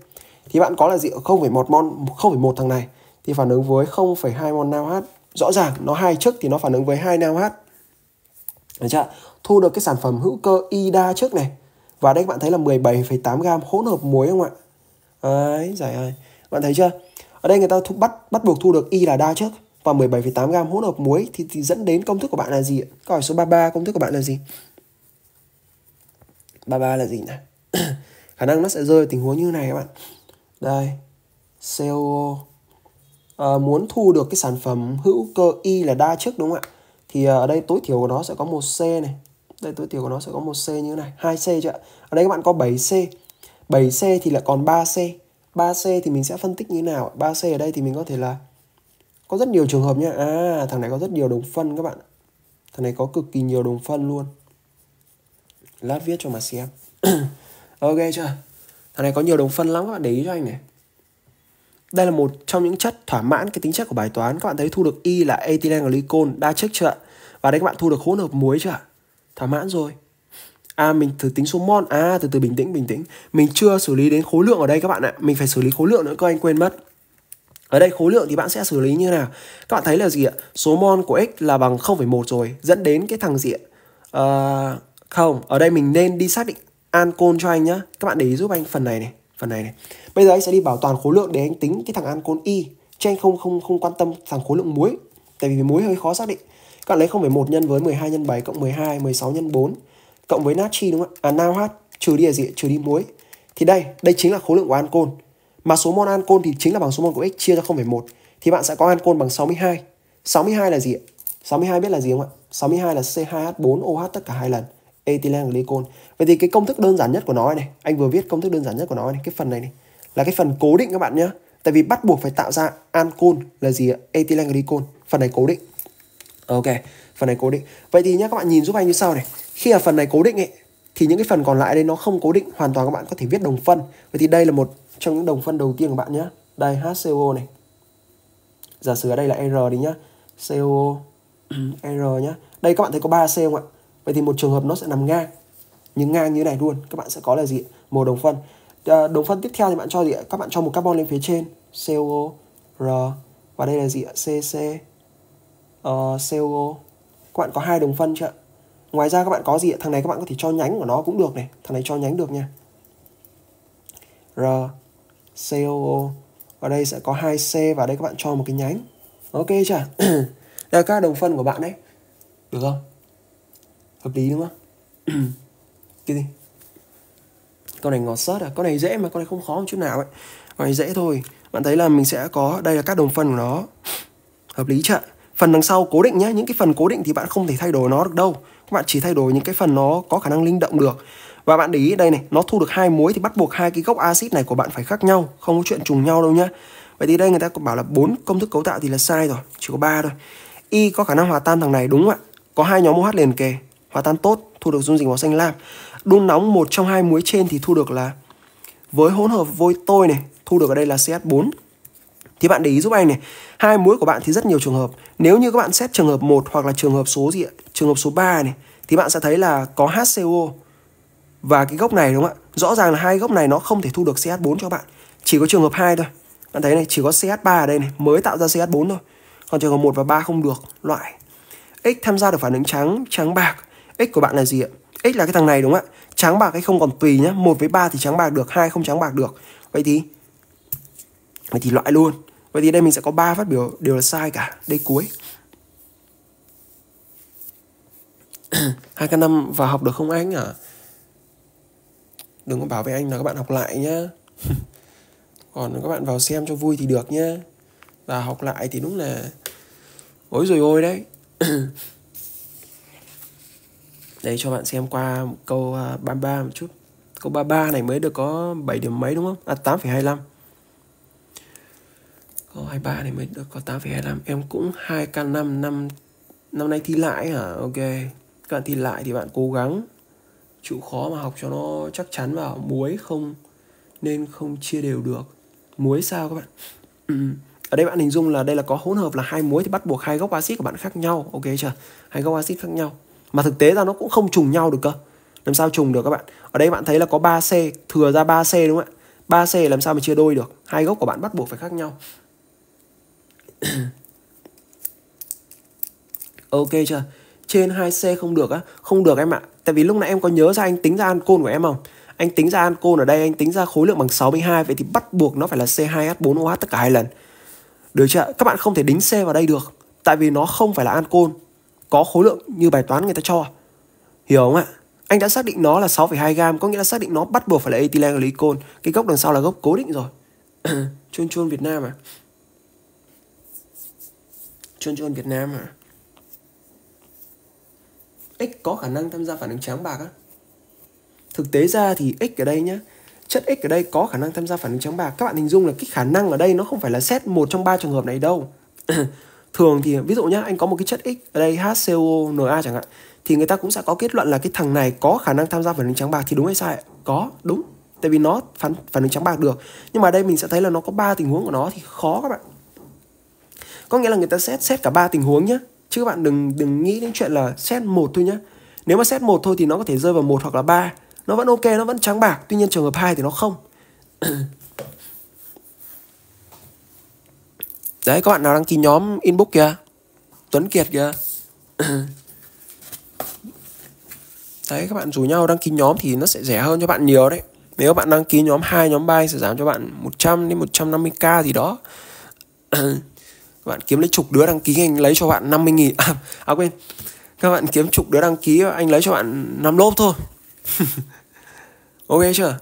thì bạn có là gì ở 0,1 mol 0,1 thằng này thì phản ứng với 0,2 mol NaOH rõ ràng nó hai trước thì nó phản ứng với hai NaOH được chưa thu được cái sản phẩm hữu cơ ida trước này và đây các bạn thấy là 17,8 gram hỗn hợp muối không ạ đấy giải ơi bạn thấy chưa ở đây người ta thu, bắt bắt buộc thu được y là đa trước và 17,8 gram hỗn hợp muối thì, thì dẫn đến công thức của bạn là gì câu hỏi số 33 công thức của bạn là gì 33 là gì này khả năng nó sẽ rơi tình huống như này các bạn đây COO à, ờ, muốn thu được cái sản phẩm hữu cơ Y là đa chức đúng không ạ thì ờ, ở đây tối thiểu của nó sẽ có một C này đây tối thiểu của nó sẽ có một C như thế này hai C chưa? ạ ở đây các bạn có 7 C 7 C thì lại còn 3 C 3 C thì mình sẽ phân tích như thế nào 3 C ở đây thì mình có thể là có rất nhiều trường hợp nhá à thằng này có rất nhiều đồng phân các bạn thằng này có cực kỳ nhiều đồng phân luôn lát viết cho mà xem ok chưa ở này có nhiều đồng phân lắm các bạn để ý cho anh này. Đây là một trong những chất thỏa mãn cái tính chất của bài toán. Các bạn thấy thu được Y là ethylene glycol, đa chất chưa ạ? Và đây các bạn thu được hỗn hợp muối chưa ạ? Thỏa mãn rồi. À mình thử tính số mol. À từ từ bình tĩnh bình tĩnh. Mình chưa xử lý đến khối lượng ở đây các bạn ạ. Mình phải xử lý khối lượng nữa các anh quên mất. Ở đây khối lượng thì bạn sẽ xử lý như nào? Các bạn thấy là gì ạ? Số mol của x là bằng 0,1 rồi, dẫn đến cái thằng gì ạ? À, không, ở đây mình nên đi xác định ancon cho anh nhá các bạn để ý giúp anh phần này này phần này này bây giờ anh sẽ đi bảo toàn khối lượng để anh tính cái thằng ancon y chứ anh không không không quan tâm thằng khối lượng muối tại vì muối hơi khó xác định các bạn lấy 0,1 nhân với 12 nhân 7 cộng 12 16 nhân 4 cộng với natri đúng không ạ à NaOH trừ đi là gì trừ đi muối thì đây đây chính là khối lượng của ancon mà số mol ancon thì chính là bằng số mol của x chia cho 0,1 thì bạn sẽ có ancon bằng 62 62 là gì 62 biết là gì không ạ 62 là C2H4OH tất cả hai lần ethylene glycol vậy thì cái công thức đơn giản nhất của nó này anh vừa viết công thức đơn giản nhất của nó này cái phần này này là cái phần cố định các bạn nhé tại vì bắt buộc phải tạo ra ancol là gì ạ ethylene glycol phần này cố định ok phần này cố định vậy thì nhé các bạn nhìn giúp anh như sau này khi ở phần này cố định ấy thì những cái phần còn lại đây nó không cố định hoàn toàn các bạn có thể viết đồng phân vậy thì đây là một trong những đồng phân đầu tiên của bạn nhé đây HCO này giả sử ở đây là R đi nhá COO R nhá đây các bạn thấy có 3 C không ạ vậy thì một trường hợp nó sẽ nằm ngang nhưng ngang như này luôn các bạn sẽ có là gì một đồng phân à, đồng phân tiếp theo thì bạn cho gì ạ các bạn cho một carbon lên phía trên COO R và đây là gì ạ CC uh, ờ, COO các bạn có hai đồng phân chưa ngoài ra các bạn có gì ạ thằng này các bạn có thể cho nhánh của nó cũng được này thằng này cho nhánh được nha R COO và đây sẽ có hai C và đây các bạn cho một cái nhánh ok chưa đây là các đồng phân của bạn đấy được không hợp lý đúng không cái gì con này ngọt sớt à con này dễ mà con này không khó một chút nào ấy con này dễ thôi bạn thấy là mình sẽ có đây là các đồng phân của nó hợp lý chưa phần đằng sau cố định nhé những cái phần cố định thì bạn không thể thay đổi nó được đâu các bạn chỉ thay đổi những cái phần nó có khả năng linh động được và bạn để ý đây này nó thu được hai muối thì bắt buộc hai cái gốc axit này của bạn phải khác nhau không có chuyện trùng nhau đâu nhá vậy thì đây người ta cũng bảo là bốn công thức cấu tạo thì là sai rồi chỉ có ba thôi y có khả năng hòa tan thằng này đúng ạ có hai nhóm OH liền kề hòa tan tốt thu được dung dịch màu xanh lam đun nóng một trong hai muối trên thì thu được là với hỗn hợp vôi tôi này thu được ở đây là CH4 thì bạn để ý giúp anh này hai muối của bạn thì rất nhiều trường hợp nếu như các bạn xét trường hợp 1 hoặc là trường hợp số gì ạ trường hợp số 3 này thì bạn sẽ thấy là có HCO và cái gốc này đúng không ạ rõ ràng là hai gốc này nó không thể thu được CH4 cho bạn chỉ có trường hợp 2 thôi bạn thấy này chỉ có CH3 ở đây này mới tạo ra CH4 thôi còn trường hợp 1 và 3 không được loại X tham gia được phản ứng trắng trắng bạc x của bạn là gì ạ x là cái thằng này đúng không ạ Trắng bạc hay không còn tùy nhá một với ba thì trắng bạc được hai không trắng bạc được vậy thì vậy thì loại luôn vậy thì đây mình sẽ có ba phát biểu đều là sai cả đây cuối hai k năm vào học được không anh à đừng có bảo với anh là các bạn học lại nhá còn các bạn vào xem cho vui thì được nhá và học lại thì đúng là ối rồi ôi đấy Đấy cho bạn xem qua câu 33 à, một chút Câu 33 này mới được có 7 điểm mấy đúng không? À 8,25 Câu 23 này mới được có 8,25 Em cũng 2K5 năm năm nay thi lại hả? Ok Các bạn thi lại thì bạn cố gắng Chịu khó mà học cho nó chắc chắn vào Muối không nên không chia đều được Muối sao các bạn? ở đây bạn hình dung là đây là có hỗn hợp là hai muối thì bắt buộc hai gốc axit của bạn khác nhau ok chưa hai gốc axit khác nhau mà thực tế ra nó cũng không trùng nhau được cơ làm sao trùng được các bạn ở đây bạn thấy là có 3C thừa ra 3C đúng không ạ 3C làm sao mà chia đôi được hai gốc của bạn bắt buộc phải khác nhau ok chưa trên 2C không được á không được em ạ tại vì lúc nãy em có nhớ ra anh tính ra ancol của em không anh tính ra ancol ở đây anh tính ra khối lượng bằng 62 vậy thì bắt buộc nó phải là C2H4OH tất cả hai lần được chưa các bạn không thể đính C vào đây được tại vì nó không phải là ancol có khối lượng như bài toán người ta cho hiểu không ạ anh đã xác định nó là 6,2 gram có nghĩa là xác định nó bắt buộc phải là ethylene glycol cái gốc đằng sau là gốc cố định rồi chôn chôn Việt Nam à chôn chôn Việt Nam à X có khả năng tham gia phản ứng tráng bạc á thực tế ra thì X ở đây nhá chất X ở đây có khả năng tham gia phản ứng trắng bạc các bạn hình dung là cái khả năng ở đây nó không phải là xét một trong ba trường hợp này đâu thường thì ví dụ nhá anh có một cái chất x ở đây HCONa chẳng hạn thì người ta cũng sẽ có kết luận là cái thằng này có khả năng tham gia phản ứng trắng bạc thì đúng hay sai có đúng tại vì nó phản phản ứng trắng bạc được nhưng mà đây mình sẽ thấy là nó có ba tình huống của nó thì khó các bạn có nghĩa là người ta xét xét cả ba tình huống nhá chứ các bạn đừng đừng nghĩ đến chuyện là xét một thôi nhá nếu mà xét một thôi thì nó có thể rơi vào một hoặc là ba nó vẫn ok nó vẫn trắng bạc tuy nhiên trường hợp hai thì nó không Đấy các bạn nào đăng ký nhóm inbox kìa Tuấn Kiệt kìa Đấy các bạn rủ nhau đăng ký nhóm thì nó sẽ rẻ hơn cho bạn nhiều đấy Nếu các bạn đăng ký nhóm 2, nhóm 3 sẽ giảm cho bạn 100 đến 150k gì đó Các bạn kiếm lấy chục đứa đăng ký anh lấy cho bạn 50 nghìn à, à quên Các bạn kiếm chục đứa đăng ký anh lấy cho bạn 5 lốp thôi Ok chưa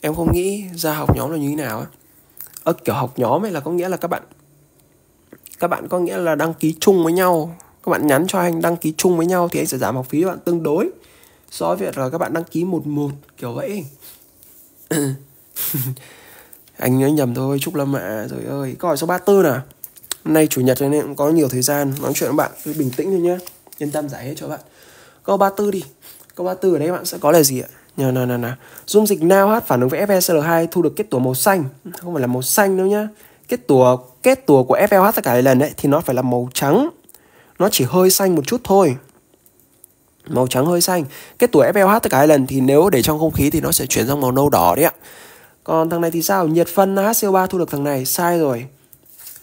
Em không nghĩ ra học nhóm là như thế nào ấy ở ờ, kiểu học nhóm ấy là có nghĩa là các bạn các bạn có nghĩa là đăng ký chung với nhau các bạn nhắn cho anh đăng ký chung với nhau thì anh sẽ giảm học phí bạn tương đối so với việc là các bạn đăng ký một một kiểu vậy anh nhớ nhầm thôi chúc lâm ạ à. rồi ơi câu hỏi số 34 nè hôm nay chủ nhật nên cũng có nhiều thời gian nói chuyện với bạn cứ bình tĩnh thôi nhá yên tâm giải hết cho bạn câu 34 đi câu 34 ở đây bạn sẽ có là gì ạ Nè nè nè nè. Dung dịch naoh phản ứng với FeCl2 thu được kết tủa màu xanh, không phải là màu xanh đâu nhá. Kết tủa kết tủa của FeOH tất cả lần đấy thì nó phải là màu trắng. Nó chỉ hơi xanh một chút thôi. Màu trắng hơi xanh. Kết tủa FeOH tất cả lần thì nếu để trong không khí thì nó sẽ chuyển sang màu nâu đỏ đấy ạ. Còn thằng này thì sao? Nhiệt phân HCO3 thu được thằng này sai rồi.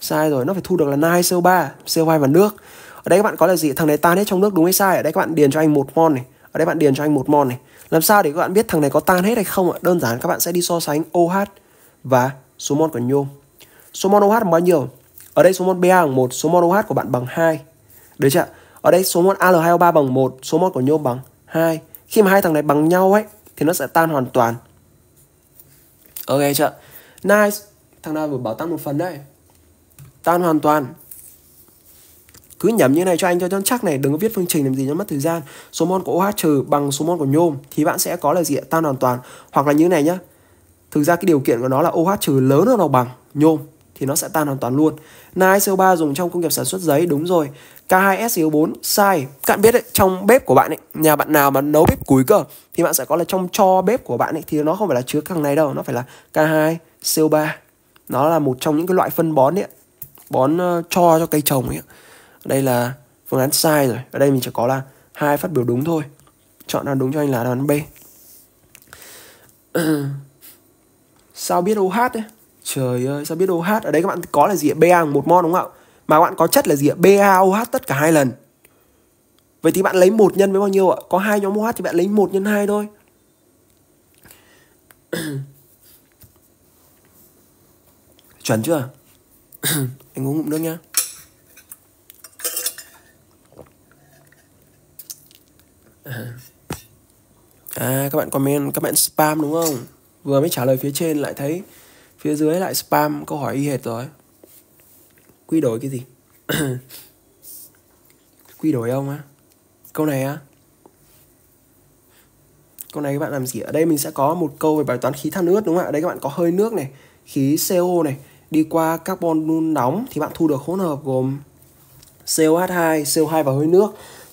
Sai rồi, nó phải thu được là nai CO3, CO2 và nước. Ở đây các bạn có là gì? Thằng này tan hết trong nước đúng hay sai? Ở đây các bạn điền cho anh một mol này. Ở đây bạn điền cho anh một mol này làm sao để các bạn biết thằng này có tan hết hay không ạ? Đơn giản các bạn sẽ đi so sánh OH và số mol của nhôm. Số mol OH bao nhiêu? Ở đây số mol Ba bằng 1, số mol OH của bạn bằng 2. Được chưa? Ở đây số mol Al2O3 bằng 1, số mol của nhôm bằng 2. Khi mà hai thằng này bằng nhau ấy thì nó sẽ tan hoàn toàn. Ok chưa? Nice. Thằng nào vừa bảo tan một phần đấy. Tan hoàn toàn cứ nhẩm như này cho anh cho cho chắc này đừng có viết phương trình làm gì cho mất thời gian số mol của OH trừ bằng số mol của nhôm thì bạn sẽ có là gì tan hoàn toàn hoặc là như này nhá thực ra cái điều kiện của nó là OH trừ lớn hơn hoặc bằng nhôm thì nó sẽ tan hoàn toàn luôn. NaCO3 dùng trong công nghiệp sản xuất giấy đúng rồi. K2SiO4 sai. Các bạn biết đấy, trong bếp của bạn ấy, nhà bạn nào mà nấu bếp củi cơ thì bạn sẽ có là trong cho bếp của bạn ấy thì nó không phải là chứa cái này đâu, nó phải là K2SiO3. Nó là một trong những cái loại phân bón ấy, bón ờ, cho cho cây trồng ấy ở đây là phương án sai rồi ở đây mình chỉ có là hai phát biểu đúng thôi chọn nào đúng cho anh là đáp án B sao biết OH ấy trời ơi sao biết OH ở đây các bạn có là gì BA một mon đúng không ạ mà các bạn có chất là gì BaOH tất cả hai lần vậy thì bạn lấy một nhân với bao nhiêu ạ có hai nhóm OH thì bạn lấy một nhân hai thôi chuẩn chưa anh uống ngụm nước nhá à. các bạn comment các bạn spam đúng không vừa mới trả lời phía trên lại thấy phía dưới lại spam câu hỏi y hệt rồi quy đổi cái gì quy đổi ông á câu này á câu này các bạn làm gì ở đây mình sẽ có một câu về bài toán khí than ướt đúng không ạ ở đây các bạn có hơi nước này khí CO này đi qua carbon nung nóng thì bạn thu được hỗn hợp gồm COH2, CO2 và hơi nước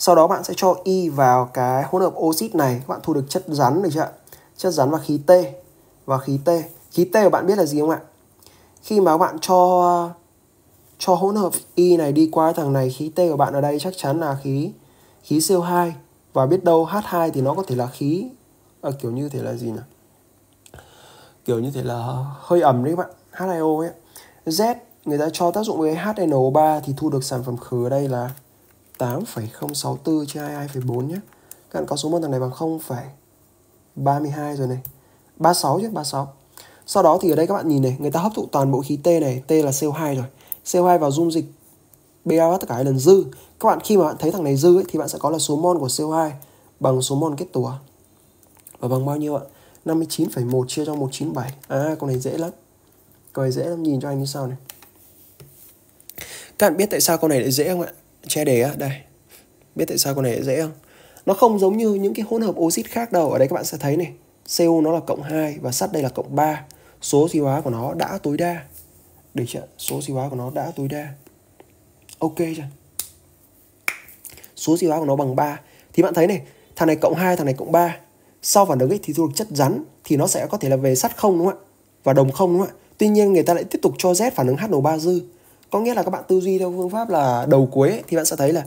sau đó bạn sẽ cho y vào cái hỗn hợp oxit này các bạn thu được chất rắn được chưa ạ chất rắn và khí t và khí t khí t của bạn biết là gì không ạ khi mà bạn cho cho hỗn hợp y này đi qua thằng này khí t của bạn ở đây chắc chắn là khí khí CO2 và biết đâu H2 thì nó có thể là khí à, kiểu như thế là gì nhỉ kiểu như thế là hơi ẩm đấy các bạn H2O ấy Z người ta cho tác dụng với HNO3 thì thu được sản phẩm khử ở đây là 8,064 chia 22,4 nhé. Các bạn có số mol thằng này bằng 0,32 rồi này. 36 chứ, 36. Sau đó thì ở đây các bạn nhìn này, người ta hấp thụ toàn bộ khí T này, T là CO2 rồi. CO2 vào dung dịch BAO tất cả lần dư. Các bạn khi mà bạn thấy thằng này dư ấy, thì bạn sẽ có là số mol của CO2 bằng số mol kết tủa. Và bằng bao nhiêu ạ? 59,1 chia cho 197. À, con này dễ lắm. Con này dễ lắm, nhìn cho anh như sau này. Các bạn biết tại sao con này lại dễ không ạ? che đề á đây biết tại sao con này dễ không nó không giống như những cái hỗn hợp oxit khác đâu ở đây các bạn sẽ thấy này CO nó là cộng 2 và sắt đây là cộng 3 số oxy hóa của nó đã tối đa được chưa số oxy hóa của nó đã tối đa ok chưa số oxy hóa của nó bằng 3 thì bạn thấy này thằng này cộng 2 thằng này cộng 3 sau phản ứng ấy thì thu được chất rắn thì nó sẽ có thể là về sắt không đúng không ạ và đồng không đúng không ạ tuy nhiên người ta lại tiếp tục cho Z phản ứng HNO3 dư có nghĩa là các bạn tư duy theo phương pháp là đầu cuối ấy, thì bạn sẽ thấy là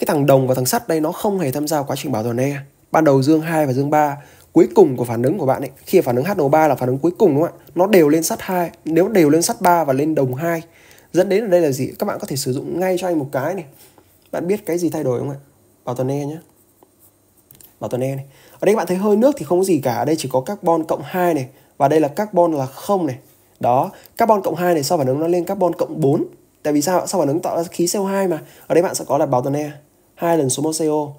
cái thằng đồng và thằng sắt đây nó không hề tham gia quá trình bảo toàn e ban đầu dương 2 và dương 3 cuối cùng của phản ứng của bạn ấy khi phản ứng HNO3 là phản ứng cuối cùng đúng không ạ nó đều lên sắt 2 nếu đều lên sắt 3 và lên đồng 2 dẫn đến ở đây là gì các bạn có thể sử dụng ngay cho anh một cái này bạn biết cái gì thay đổi không ạ bảo toàn e nhé bảo toàn e này ở đây các bạn thấy hơi nước thì không có gì cả ở đây chỉ có carbon cộng 2 này và đây là carbon là không này đó carbon cộng 2 này sau phản ứng nó lên carbon cộng 4 tại vì sao sau phản ứng tạo ra khí CO2 mà ở đây bạn sẽ có là bào tần e hai lần số mol CO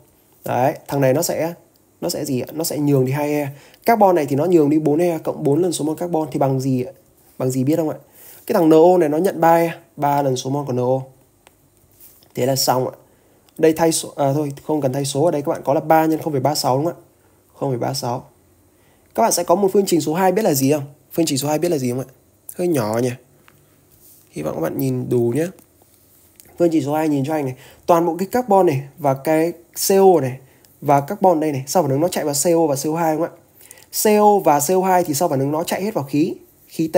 đấy thằng này nó sẽ nó sẽ gì nó sẽ nhường đi hai e carbon này thì nó nhường đi 4 e cộng 4 lần số mol carbon thì bằng gì bằng gì biết không ạ cái thằng NO này nó nhận 3 e 3 lần số mol của NO thế là xong ạ đây thay số à thôi không cần thay số ở đây các bạn có là 3 nhân 0,36 đúng không ạ 0,36 các bạn sẽ có một phương trình số 2 biết là gì không phương trình số 2 biết là gì không ạ hơi nhỏ nhỉ hy vọng các bạn nhìn đủ nhé vâng chỉ số 2 nhìn cho anh này toàn bộ cái carbon này và cái CO này và carbon đây này sau phản ứng nó chạy vào CO và CO2 không ạ CO và CO2 thì sau phản ứng nó chạy hết vào khí khí T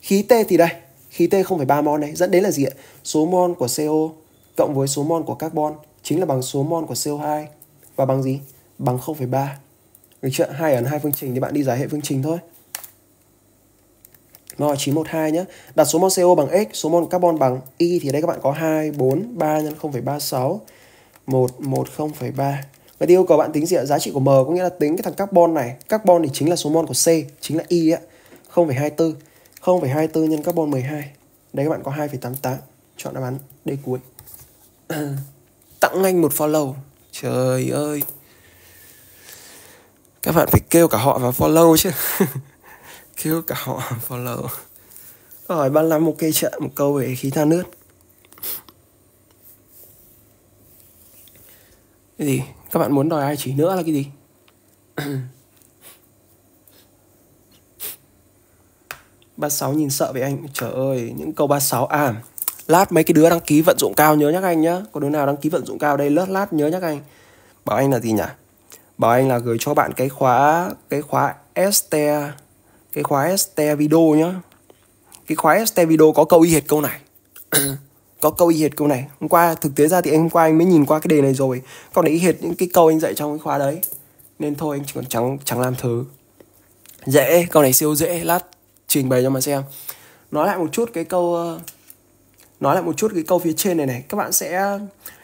khí T thì đây khí T không phải 3 mol này dẫn đến là gì ạ số mol của CO cộng với số mol của carbon chính là bằng số mol của CO2 và bằng gì bằng 0,3 được chưa hai ẩn hai phương trình thì bạn đi giải hệ phương trình thôi MO912 nhé. Đặt số mol CO bằng X, số mol carbon bằng Y thì đây các bạn có 2, 4, 3 nhân 0,36, 1, 1, 0,3. Người ta yêu cầu bạn tính gì Giá trị của M có nghĩa là tính cái thằng carbon này. Carbon thì chính là số mol của C, chính là Y á 0,24. 0,24 nhân carbon 12. Đây các bạn có 2,88. Chọn đáp án D cuối. Tặng anh một follow. Trời ơi. Các bạn phải kêu cả họ vào follow chứ. thiếu cả họ follow hỏi bạn làm một cây chợ một câu về khí than nước cái gì các bạn muốn đòi ai chỉ nữa là cái gì ba sáu nhìn sợ với anh trời ơi những câu ba sáu à lát mấy cái đứa đăng ký vận dụng cao nhớ nhắc anh nhá có đứa nào đăng ký vận dụng cao đây lát lát nhớ nhắc anh bảo anh là gì nhỉ bảo anh là gửi cho bạn cái khóa cái khóa STA cái khóa ST video nhá cái khóa ST video có câu y hệt câu này có câu y hệt câu này hôm qua thực tế ra thì anh hôm qua anh mới nhìn qua cái đề này rồi còn lại y hệt những cái câu anh dạy trong cái khóa đấy nên thôi anh chỉ còn chẳng chẳng làm thứ dễ câu này siêu dễ lát trình bày cho mà xem nói lại một chút cái câu ờ, nói lại một chút cái câu phía trên này này các bạn sẽ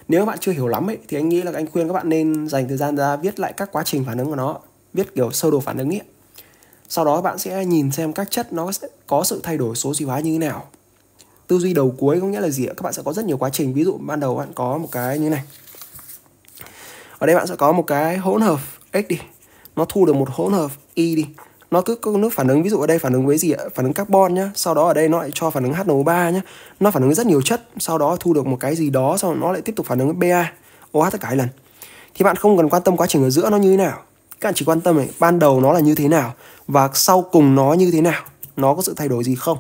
nếu các bạn chưa hiểu lắm ấy thì anh nghĩ là anh khuyên các bạn nên dành thời gian ra viết lại các quá trình phản ứng của nó viết kiểu sơ đồ phản ứng ấy sau đó bạn sẽ nhìn xem các chất nó sẽ có sự thay đổi số duy hóa như thế nào tư duy đầu cuối có nghĩa là gì các bạn sẽ có rất nhiều quá trình ví dụ ban đầu bạn có một cái như này ở đây bạn sẽ có một cái hỗn hợp x đi nó thu được một hỗn hợp y đi nó cứ có nước phản ứng ví dụ ở đây phản ứng với gì ạ phản ứng carbon nhá sau đó ở đây nó lại cho phản ứng HNO3 nhá nó phản ứng rất nhiều chất sau đó thu được một cái gì đó sau đó nó lại tiếp tục phản ứng với Ba OH tất cả lần thì bạn không cần quan tâm quá trình ở giữa nó như thế nào các bạn chỉ quan tâm này ban đầu nó là như thế nào và sau cùng nó như thế nào nó có sự thay đổi gì không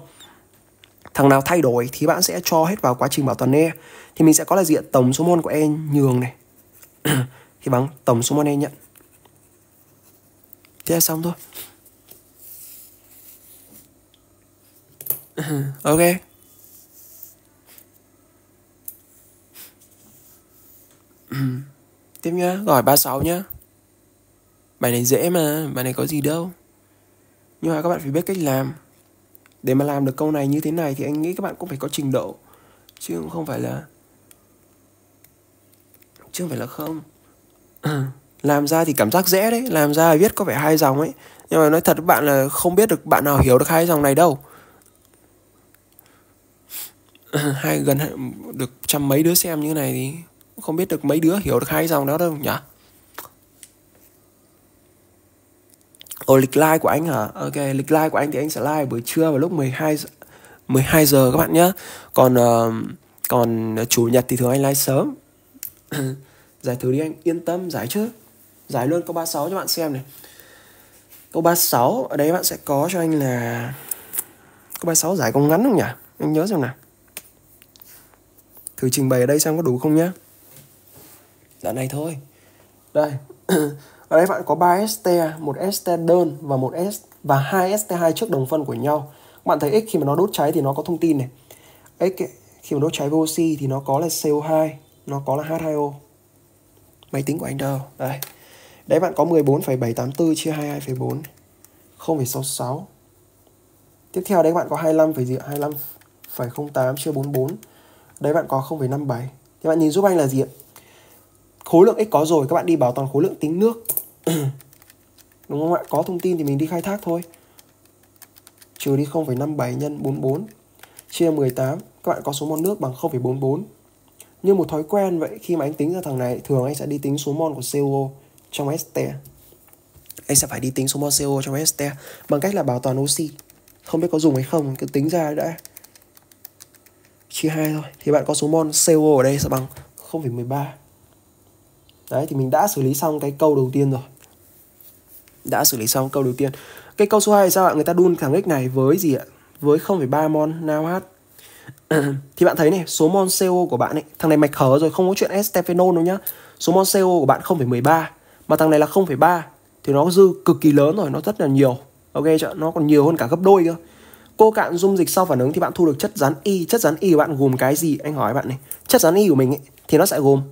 thằng nào thay đổi thì bạn sẽ cho hết vào quá trình bảo toàn e thì mình sẽ có là diện tổng số mol của e nhường này thì bằng tổng số mol e nhận thế là xong thôi ok tiếp nhá gọi 36 nhá bài này dễ mà bài này có gì đâu nhưng mà các bạn phải biết cách làm để mà làm được câu này như thế này thì anh nghĩ các bạn cũng phải có trình độ chứ không phải là chứ không phải là không làm ra thì cảm giác dễ đấy làm ra viết có vẻ hai dòng ấy nhưng mà nói thật với bạn là không biết được bạn nào hiểu được hai dòng này đâu hai gần được trăm mấy đứa xem như này thì không biết được mấy đứa hiểu được hai dòng đó đâu nhỉ Ồ lịch live của anh hả? Ok, lịch live của anh thì anh sẽ live buổi trưa vào lúc 12 12 giờ các bạn nhé Còn uh, còn chủ nhật thì thường anh live sớm Giải thử đi anh, yên tâm, giải chứ Giải luôn câu 36 cho bạn xem này Câu 36, ở đây bạn sẽ có cho anh là Câu 36 giải câu ngắn không nhỉ? Anh nhớ xem nào Thử trình bày ở đây xem có đủ không nhá Đoạn này thôi Đây ở đây bạn có 3 ester, một ester đơn và một S và hai ester 2 trước đồng phân của nhau. Bạn thấy X khi mà nó đốt cháy thì nó có thông tin này. X khi mà đốt cháy với oxy thì nó có là CO2, nó có là H2O. Máy tính của anh đâu? Đây. Đấy bạn có 14,784 chia 22,4 0,66. Tiếp theo đấy bạn có 25, gì 25,08 chia 44. Đấy bạn có 0,57. Thì bạn nhìn giúp anh là gì ạ? Khối lượng x có rồi các bạn đi bảo toàn khối lượng tính nước Đúng không ạ? Có thông tin thì mình đi khai thác thôi. Trừ đi 0,57 nhân 44 chia 18, các bạn có số mol nước bằng 0,44. Như một thói quen vậy, khi mà anh tính ra thằng này, thường anh sẽ đi tính số mol của CO trong ST. Anh sẽ phải đi tính số mol CO trong ST bằng cách là bảo toàn oxy. Không biết có dùng hay không, cứ tính ra đã. Chia 2 thôi, thì bạn có số mol CO ở đây sẽ bằng 0,13. Đấy, thì mình đã xử lý xong cái câu đầu tiên rồi đã xử lý xong câu đầu tiên cái câu số 2 sao ạ người ta đun thằng x này với gì ạ với 0,3 mol nào hát thì bạn thấy này số mol CO của bạn ấy thằng này mạch hở rồi không có chuyện estephenol đâu nhá số mol CO của bạn 0,13 mà thằng này là 0,3 thì nó dư cực kỳ lớn rồi nó rất là nhiều ok chưa nó còn nhiều hơn cả gấp đôi cơ cô cạn dung dịch sau phản ứng thì bạn thu được chất rắn y chất rắn y của bạn gồm cái gì anh hỏi bạn này chất rắn y của mình ấy, thì nó sẽ gồm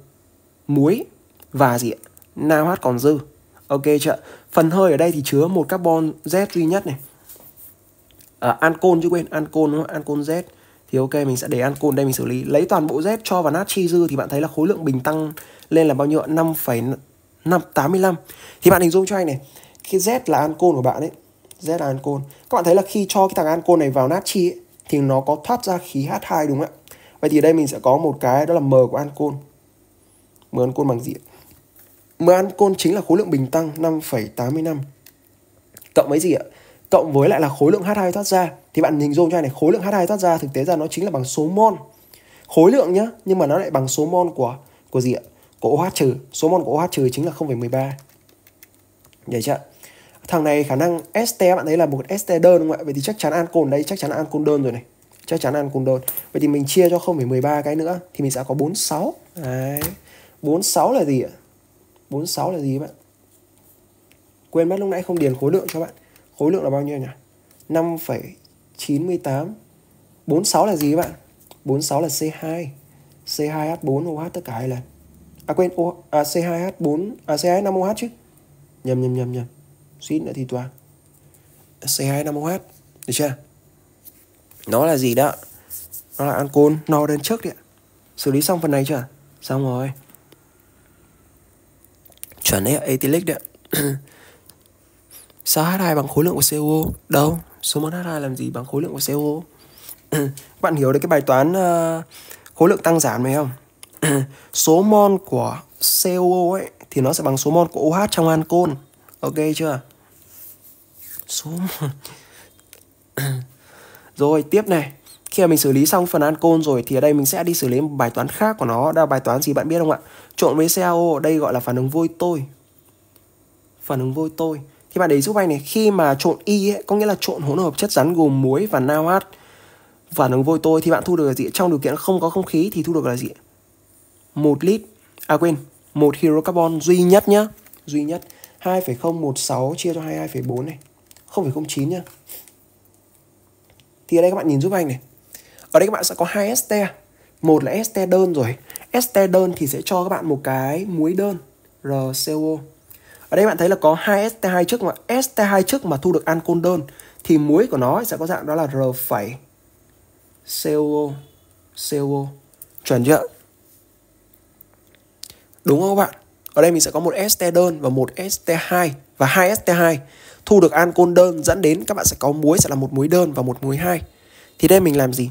muối và gì ạ nào hát còn dư ok chưa phần hơi ở đây thì chứa một carbon Z duy nhất này à, ancon chứ quên ancol đúng không? ancon Z thì ok mình sẽ để ancol đây mình xử lý lấy toàn bộ Z cho vào nát natri dư thì bạn thấy là khối lượng bình tăng lên là bao nhiêu năm 5,85 thì bạn hình dung cho anh này khi Z là ancol của bạn ấy Z là ancol. các bạn thấy là khi cho cái thằng ancol này vào nát ấy, thì nó có thoát ra khí H2 đúng không ạ Vậy thì đây mình sẽ có một cái đó là M của ancol, M ancol bằng diện ăn côn chính là khối lượng bình tăng 5,85 cộng với gì ạ? Cộng với lại là khối lượng H2 thoát ra thì bạn hình dung cho này khối lượng H2 thoát ra thực tế ra nó chính là bằng số mol. Khối lượng nhá, nhưng mà nó lại bằng số mol của của gì ạ? Của OH trừ. Số mol của OH trừ chính là 0,13. Vậy chưa? Thằng này khả năng ST bạn thấy là một ST đơn đúng không ạ? Vậy thì chắc chắn ăn ancol đây chắc chắn ăn ancol đơn rồi này. Chắc chắn ăn ancol đơn. Vậy thì mình chia cho 0,13 cái nữa thì mình sẽ có 46. Đấy. 46 là gì ạ? 46 là gì các bạn quên mất lúc nãy không điền khối lượng cho bạn khối lượng là bao nhiêu nhỉ 5,98 46 là gì các bạn 46 là C2 C2H4OH tất cả hai lần à quên o, à, C2H4 à C2H5OH chứ nhầm nhầm nhầm nhầm suýt nữa thì toàn C2H5OH được chưa nó là gì đó nó là ancol no đến trước đi ạ xử lý xong phần này chưa xong rồi chuẩn đấy etilic đấy sao H2 bằng khối lượng của CO đâu số mol H2 làm gì bằng khối lượng của CO bạn hiểu được cái bài toán uh, khối lượng tăng giảm này không số mol của CO ấy thì nó sẽ bằng số mol của OH trong ancol ok chưa số rồi tiếp này khi mà mình xử lý xong phần ancol rồi thì ở đây mình sẽ đi xử lý một bài toán khác của nó đó là bài toán gì bạn biết không ạ trộn với CaO ở đây gọi là phản ứng vôi tôi phản ứng vôi tôi thì bạn để giúp anh này khi mà trộn y ấy, có nghĩa là trộn hỗn hợp chất rắn gồm muối và NaOH phản ứng vôi tôi thì bạn thu được là gì trong điều kiện không có không khí thì thu được là gì một lít à quên một hydrocarbon duy nhất nhá duy nhất 2,016 chia cho 22,4 này 0,09 nhá thì ở đây các bạn nhìn giúp anh này ở đây các bạn sẽ có hai ester một là este đơn rồi este đơn thì sẽ cho các bạn một cái muối đơn RCO ở đây bạn thấy là có hai ST2 trước mà ST2 trước mà thu được ancol đơn thì muối của nó sẽ có dạng đó là R phẩy COO COO chuẩn chưa đúng không các bạn ở đây mình sẽ có một ST đơn và một ST2 và hai ST2 thu được ancol đơn dẫn đến các bạn sẽ có muối sẽ là một muối đơn và một muối hai thì đây mình làm gì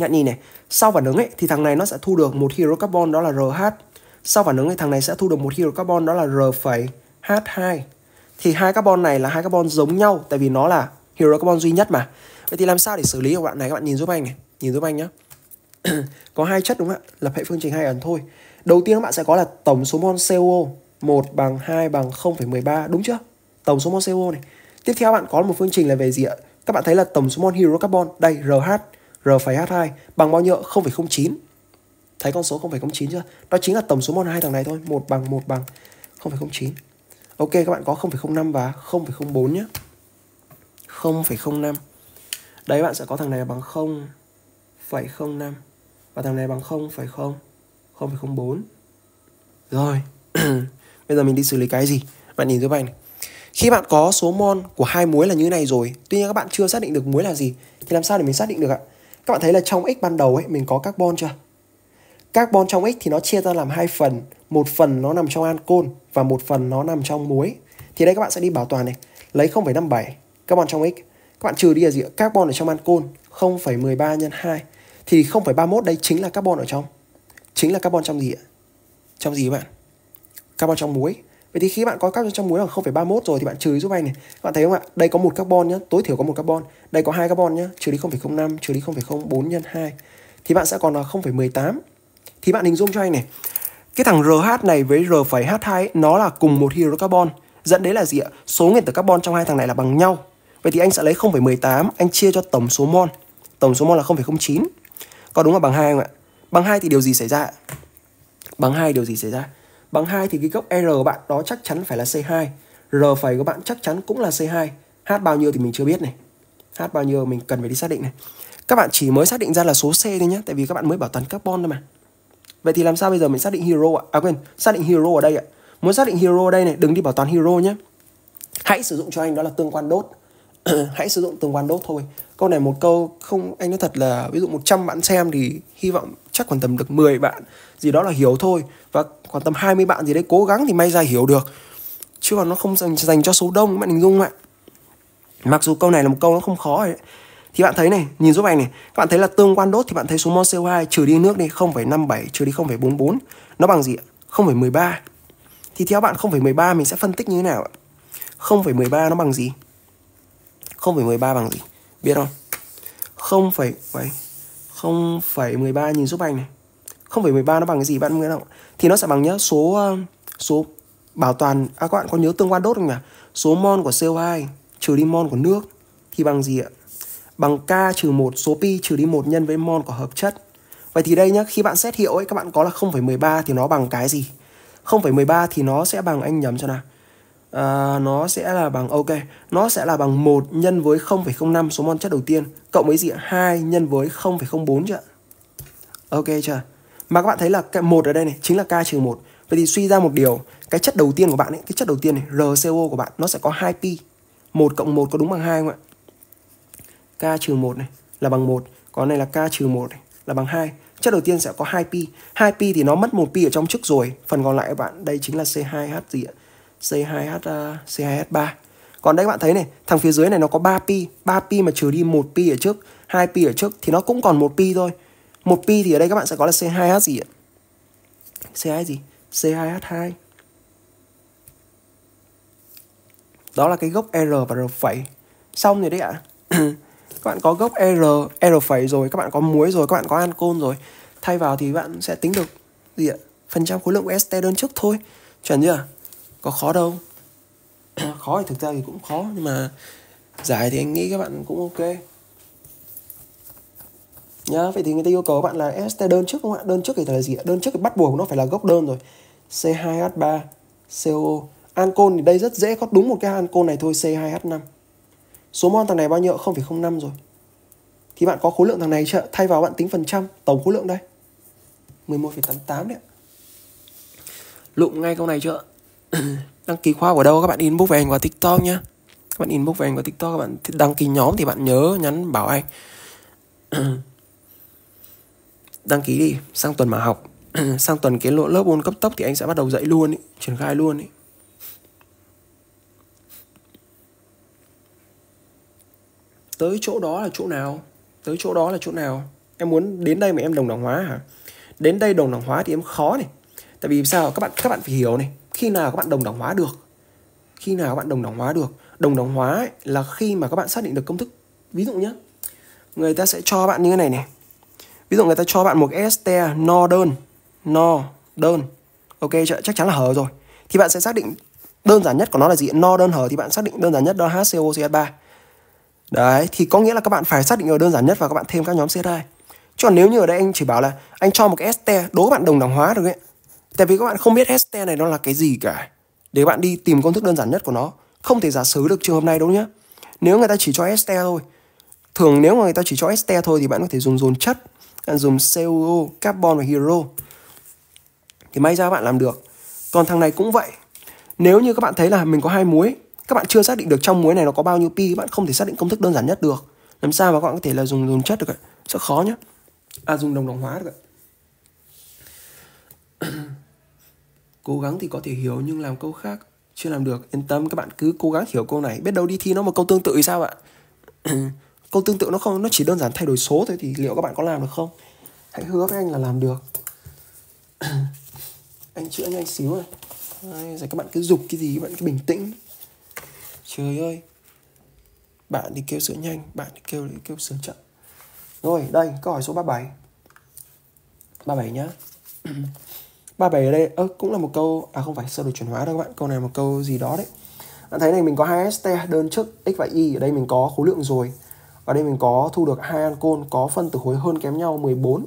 nhãn nhìn này sau phản ứng ấy thì thằng này nó sẽ thu được một hydro carbon đó là RH sau phản ứng thì thằng này sẽ thu được một hydro carbon đó là r h 2 thì hai carbon này là hai carbon giống nhau tại vì nó là hydro carbon duy nhất mà vậy thì làm sao để xử lý các bạn này các bạn nhìn giúp anh này nhìn giúp anh nhé có hai chất đúng không ạ lập hệ phương trình hai ẩn thôi đầu tiên các bạn sẽ có là tổng số mol CO 1 bằng 2 bằng 0,13 đúng chưa tổng số mol CO này tiếp theo bạn có một phương trình là về gì ạ các bạn thấy là tổng số mol hydrocarbon đây RH R phẩy H2 bằng bao nhiêu? 0,09. Thấy con số 0,09 chưa? Đó chính là tổng số mol hai thằng này thôi, 1 bằng 1 bằng 0,09. Ok các bạn có 0,05 và 0,04 nhá. 0,05. Đấy bạn sẽ có thằng này bằng 0,05 và thằng này bằng 0,0 0,04. Rồi. Bây giờ mình đi xử lý cái gì? Bạn nhìn dưới bài này. Khi bạn có số mol của hai muối là như thế này rồi, tuy nhiên các bạn chưa xác định được muối là gì thì làm sao để mình xác định được ạ? các bạn thấy là trong x ban đầu ấy mình có carbon chưa carbon trong x thì nó chia ra làm hai phần một phần nó nằm trong ancol và một phần nó nằm trong muối thì đây các bạn sẽ đi bảo toàn này lấy 0,57 carbon trong x các bạn trừ đi là gì carbon ở trong ancol 0,13 nhân 2 thì 0,31 đây chính là carbon ở trong chính là carbon trong gì ạ trong gì các bạn carbon trong muối Vậy thì khi bạn có carbon trong muối là 0,31 rồi thì bạn trừ giúp anh này. bạn thấy không ạ? Đây có một carbon nhá, tối thiểu có một carbon. Đây có hai carbon nhá, trừ đi 0,05, trừ đi 0,04 nhân 2 thì bạn sẽ còn là 0,18. Thì bạn hình dung cho anh này. Cái thằng RH này với R,H2 ấy, nó là cùng một hydrocarbon. Dẫn đến là gì ạ? Số nguyên tử carbon trong hai thằng này là bằng nhau. Vậy thì anh sẽ lấy 0,18, anh chia cho tổng số mol. Tổng số mol là 0,09. Có đúng là bằng 2 không ạ? Bằng 2 thì điều gì xảy ra? Bằng 2 điều gì xảy ra? Bằng 2 thì cái gốc R bạn đó chắc chắn phải là C2. R phẩy của bạn chắc chắn cũng là C2. H bao nhiêu thì mình chưa biết này. H bao nhiêu mình cần phải đi xác định này. Các bạn chỉ mới xác định ra là số C thôi nhé, tại vì các bạn mới bảo toàn carbon thôi mà. Vậy thì làm sao bây giờ mình xác định hero ạ? À quên, xác định hero ở đây ạ. Muốn xác định hero ở đây này, đừng đi bảo toàn hero nhé. Hãy sử dụng cho anh đó là tương quan đốt hãy sử dụng từng OneNote thôi câu này một câu không anh nói thật là ví dụ 100 bạn xem thì hy vọng chắc khoảng tầm được 10 bạn gì đó là hiểu thôi và khoảng tầm 20 bạn gì đấy cố gắng thì may ra hiểu được chứ còn nó không dành, dành cho số đông bạn hình dung ạ mặc dù câu này là một câu nó không khó đấy thì bạn thấy này, nhìn giúp anh này, các bạn thấy là tương quan đốt thì bạn thấy số mol CO2 trừ đi nước đi 0,57 trừ đi 0,44 nó bằng gì ạ? 0,13. Thì theo bạn 0,13 mình sẽ phân tích như thế nào ạ? 0,13 nó bằng gì? 0,13 bằng gì? Biết không? 0, vậy 0,13 nhìn giúp anh này. 0,13 nó bằng cái gì bạn Nguyễn không? Thì nó sẽ bằng nhớ số ờ, số bảo toàn à các bạn có nhớ tương quan đốt không nhỉ? Số mol của CO2 trừ đi mol của nước thì bằng gì ạ? Bằng K trừ 1 số pi trừ đi 1 nhân với mol của hợp chất. Vậy thì đây nhá, khi bạn xét hiệu ấy các bạn có là 0,13 thì nó bằng cái gì? 0,13 thì nó sẽ bằng anh nhầm cho nào? À, nó sẽ là bằng ok nó sẽ là bằng 1 nhân với 0,05 số mol chất đầu tiên cộng với gì ạ 2 nhân với 0,04 chứ ok chưa mà các bạn thấy là cái một ở đây này chính là k trừ một vậy thì suy ra một điều cái chất đầu tiên của bạn ấy cái chất đầu tiên này RCO của bạn nó sẽ có 2 pi 1 cộng 1 có đúng bằng 2 không ạ k trừ 1 này là bằng 1 còn này là k trừ 1 này là bằng 2 chất đầu tiên sẽ có 2 pi 2 pi thì nó mất một pi ở trong trước rồi phần còn lại các bạn đây chính là C2H gì ạ C2H uh, C2H3. Còn đây các bạn thấy này, thằng phía dưới này nó có 3 pi, 3 pi mà trừ đi 1 pi ở trước, 2 pi ở trước thì nó cũng còn 1 pi thôi. 1 pi thì ở đây các bạn sẽ có là C2H gì ạ? C2 gì? C2H2. Đó là cái gốc R và R phẩy. Xong rồi đấy ạ. các bạn có gốc R, R phẩy rồi, các bạn có muối rồi, các bạn có ancol rồi. Thay vào thì bạn sẽ tính được gì ạ? Phần trăm khối lượng của ST đơn trước thôi. Chuẩn chưa? có khó đâu khó thì thực ra thì cũng khó nhưng mà giải thì anh nghĩ các bạn cũng ok nhá vậy thì người ta yêu cầu các bạn là ST đơn trước không ạ đơn trước thì là gì đơn trước thì bắt buộc nó phải là gốc đơn rồi C2H3 CO ancol thì đây rất dễ có đúng một cái ancol này thôi C2H5 số mol thằng này bao nhiêu không năm rồi thì bạn có khối lượng thằng này chưa thay vào bạn tính phần trăm tổng khối lượng đây 11,88 đấy lụng ngay câu này chưa đăng ký khóa ở đâu các bạn inbox về anh vào tiktok nhá các bạn inbox về anh vào tiktok các bạn đăng ký nhóm thì bạn nhớ nhắn bảo anh đăng ký đi sang tuần mà học sang tuần cái lộ lớp ôn cấp tốc thì anh sẽ bắt đầu dạy luôn ý, triển khai luôn ý. tới chỗ đó là chỗ nào tới chỗ đó là chỗ nào em muốn đến đây mà em đồng đẳng hóa hả đến đây đồng đẳng hóa thì em khó này tại vì sao các bạn các bạn phải hiểu này khi nào các bạn đồng đẳng hóa được khi nào các bạn đồng đẳng hóa được đồng đẳng hóa ấy, là khi mà các bạn xác định được công thức ví dụ nhé người ta sẽ cho bạn như thế này này ví dụ người ta cho bạn một este no đơn no đơn ok chắc chắn là hở rồi thì bạn sẽ xác định đơn giản nhất của nó là gì no đơn hở thì bạn xác định đơn giản nhất đó là HCOCH3 đấy thì có nghĩa là các bạn phải xác định ở đơn giản nhất và các bạn thêm các nhóm C 2 chứ còn nếu như ở đây anh chỉ bảo là anh cho một cái este đố bạn đồng đẳng hóa được ấy tại vì các bạn không biết hashtag này nó là cái gì cả để bạn đi tìm công thức đơn giản nhất của nó không thể giả sử được trường hợp này đâu nhá nếu người ta chỉ cho ST thôi thường nếu mà người ta chỉ cho ST thôi thì bạn có thể dùng dồn chất bạn dùng COO, carbon và hydro thì may ra bạn làm được còn thằng này cũng vậy nếu như các bạn thấy là mình có hai muối các bạn chưa xác định được trong muối này nó có bao nhiêu pi bạn không thể xác định công thức đơn giản nhất được làm sao mà các bạn có thể là dùng dồn chất được ạ rất khó nhá à dùng đồng đồng hóa được ạ cố gắng thì có thể hiểu nhưng làm câu khác chưa làm được yên tâm các bạn cứ cố gắng hiểu câu này biết đâu đi thi nó một câu tương tự thì sao ạ câu tương tự nó không nó chỉ đơn giản thay đổi số thôi thì liệu các bạn có làm được không hãy hứa với anh là làm được anh chữa nhanh xíu này rồi các bạn cứ dục cái gì các bạn cứ bình tĩnh trời ơi bạn thì kêu sửa nhanh bạn thì kêu thì kêu sửa chậm rồi đây câu hỏi số 37 37 nhá 37 ở đây ơ cũng là một câu à không phải sơ đồ chuyển hóa đâu các bạn câu này là một câu gì đó đấy bạn thấy này mình có hai st đơn trước x và y ở đây mình có khối lượng rồi ở đây mình có thu được hai ancol có phân tử khối hơn kém nhau 14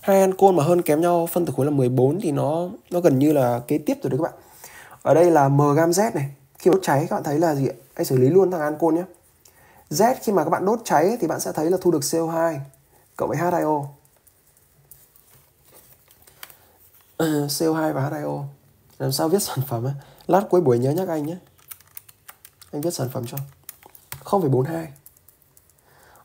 hai ancol mà hơn kém nhau phân tử khối là 14 thì nó nó gần như là kế tiếp rồi đấy các bạn ở đây là m gam z này khi đốt cháy các bạn thấy là gì Hãy xử lý luôn thằng ancol nhé z khi mà các bạn đốt cháy thì bạn sẽ thấy là thu được co2 cộng với H2O CO2 và H2O làm sao viết sản phẩm á lát cuối buổi nhớ nhắc anh nhé anh viết sản phẩm cho 0,42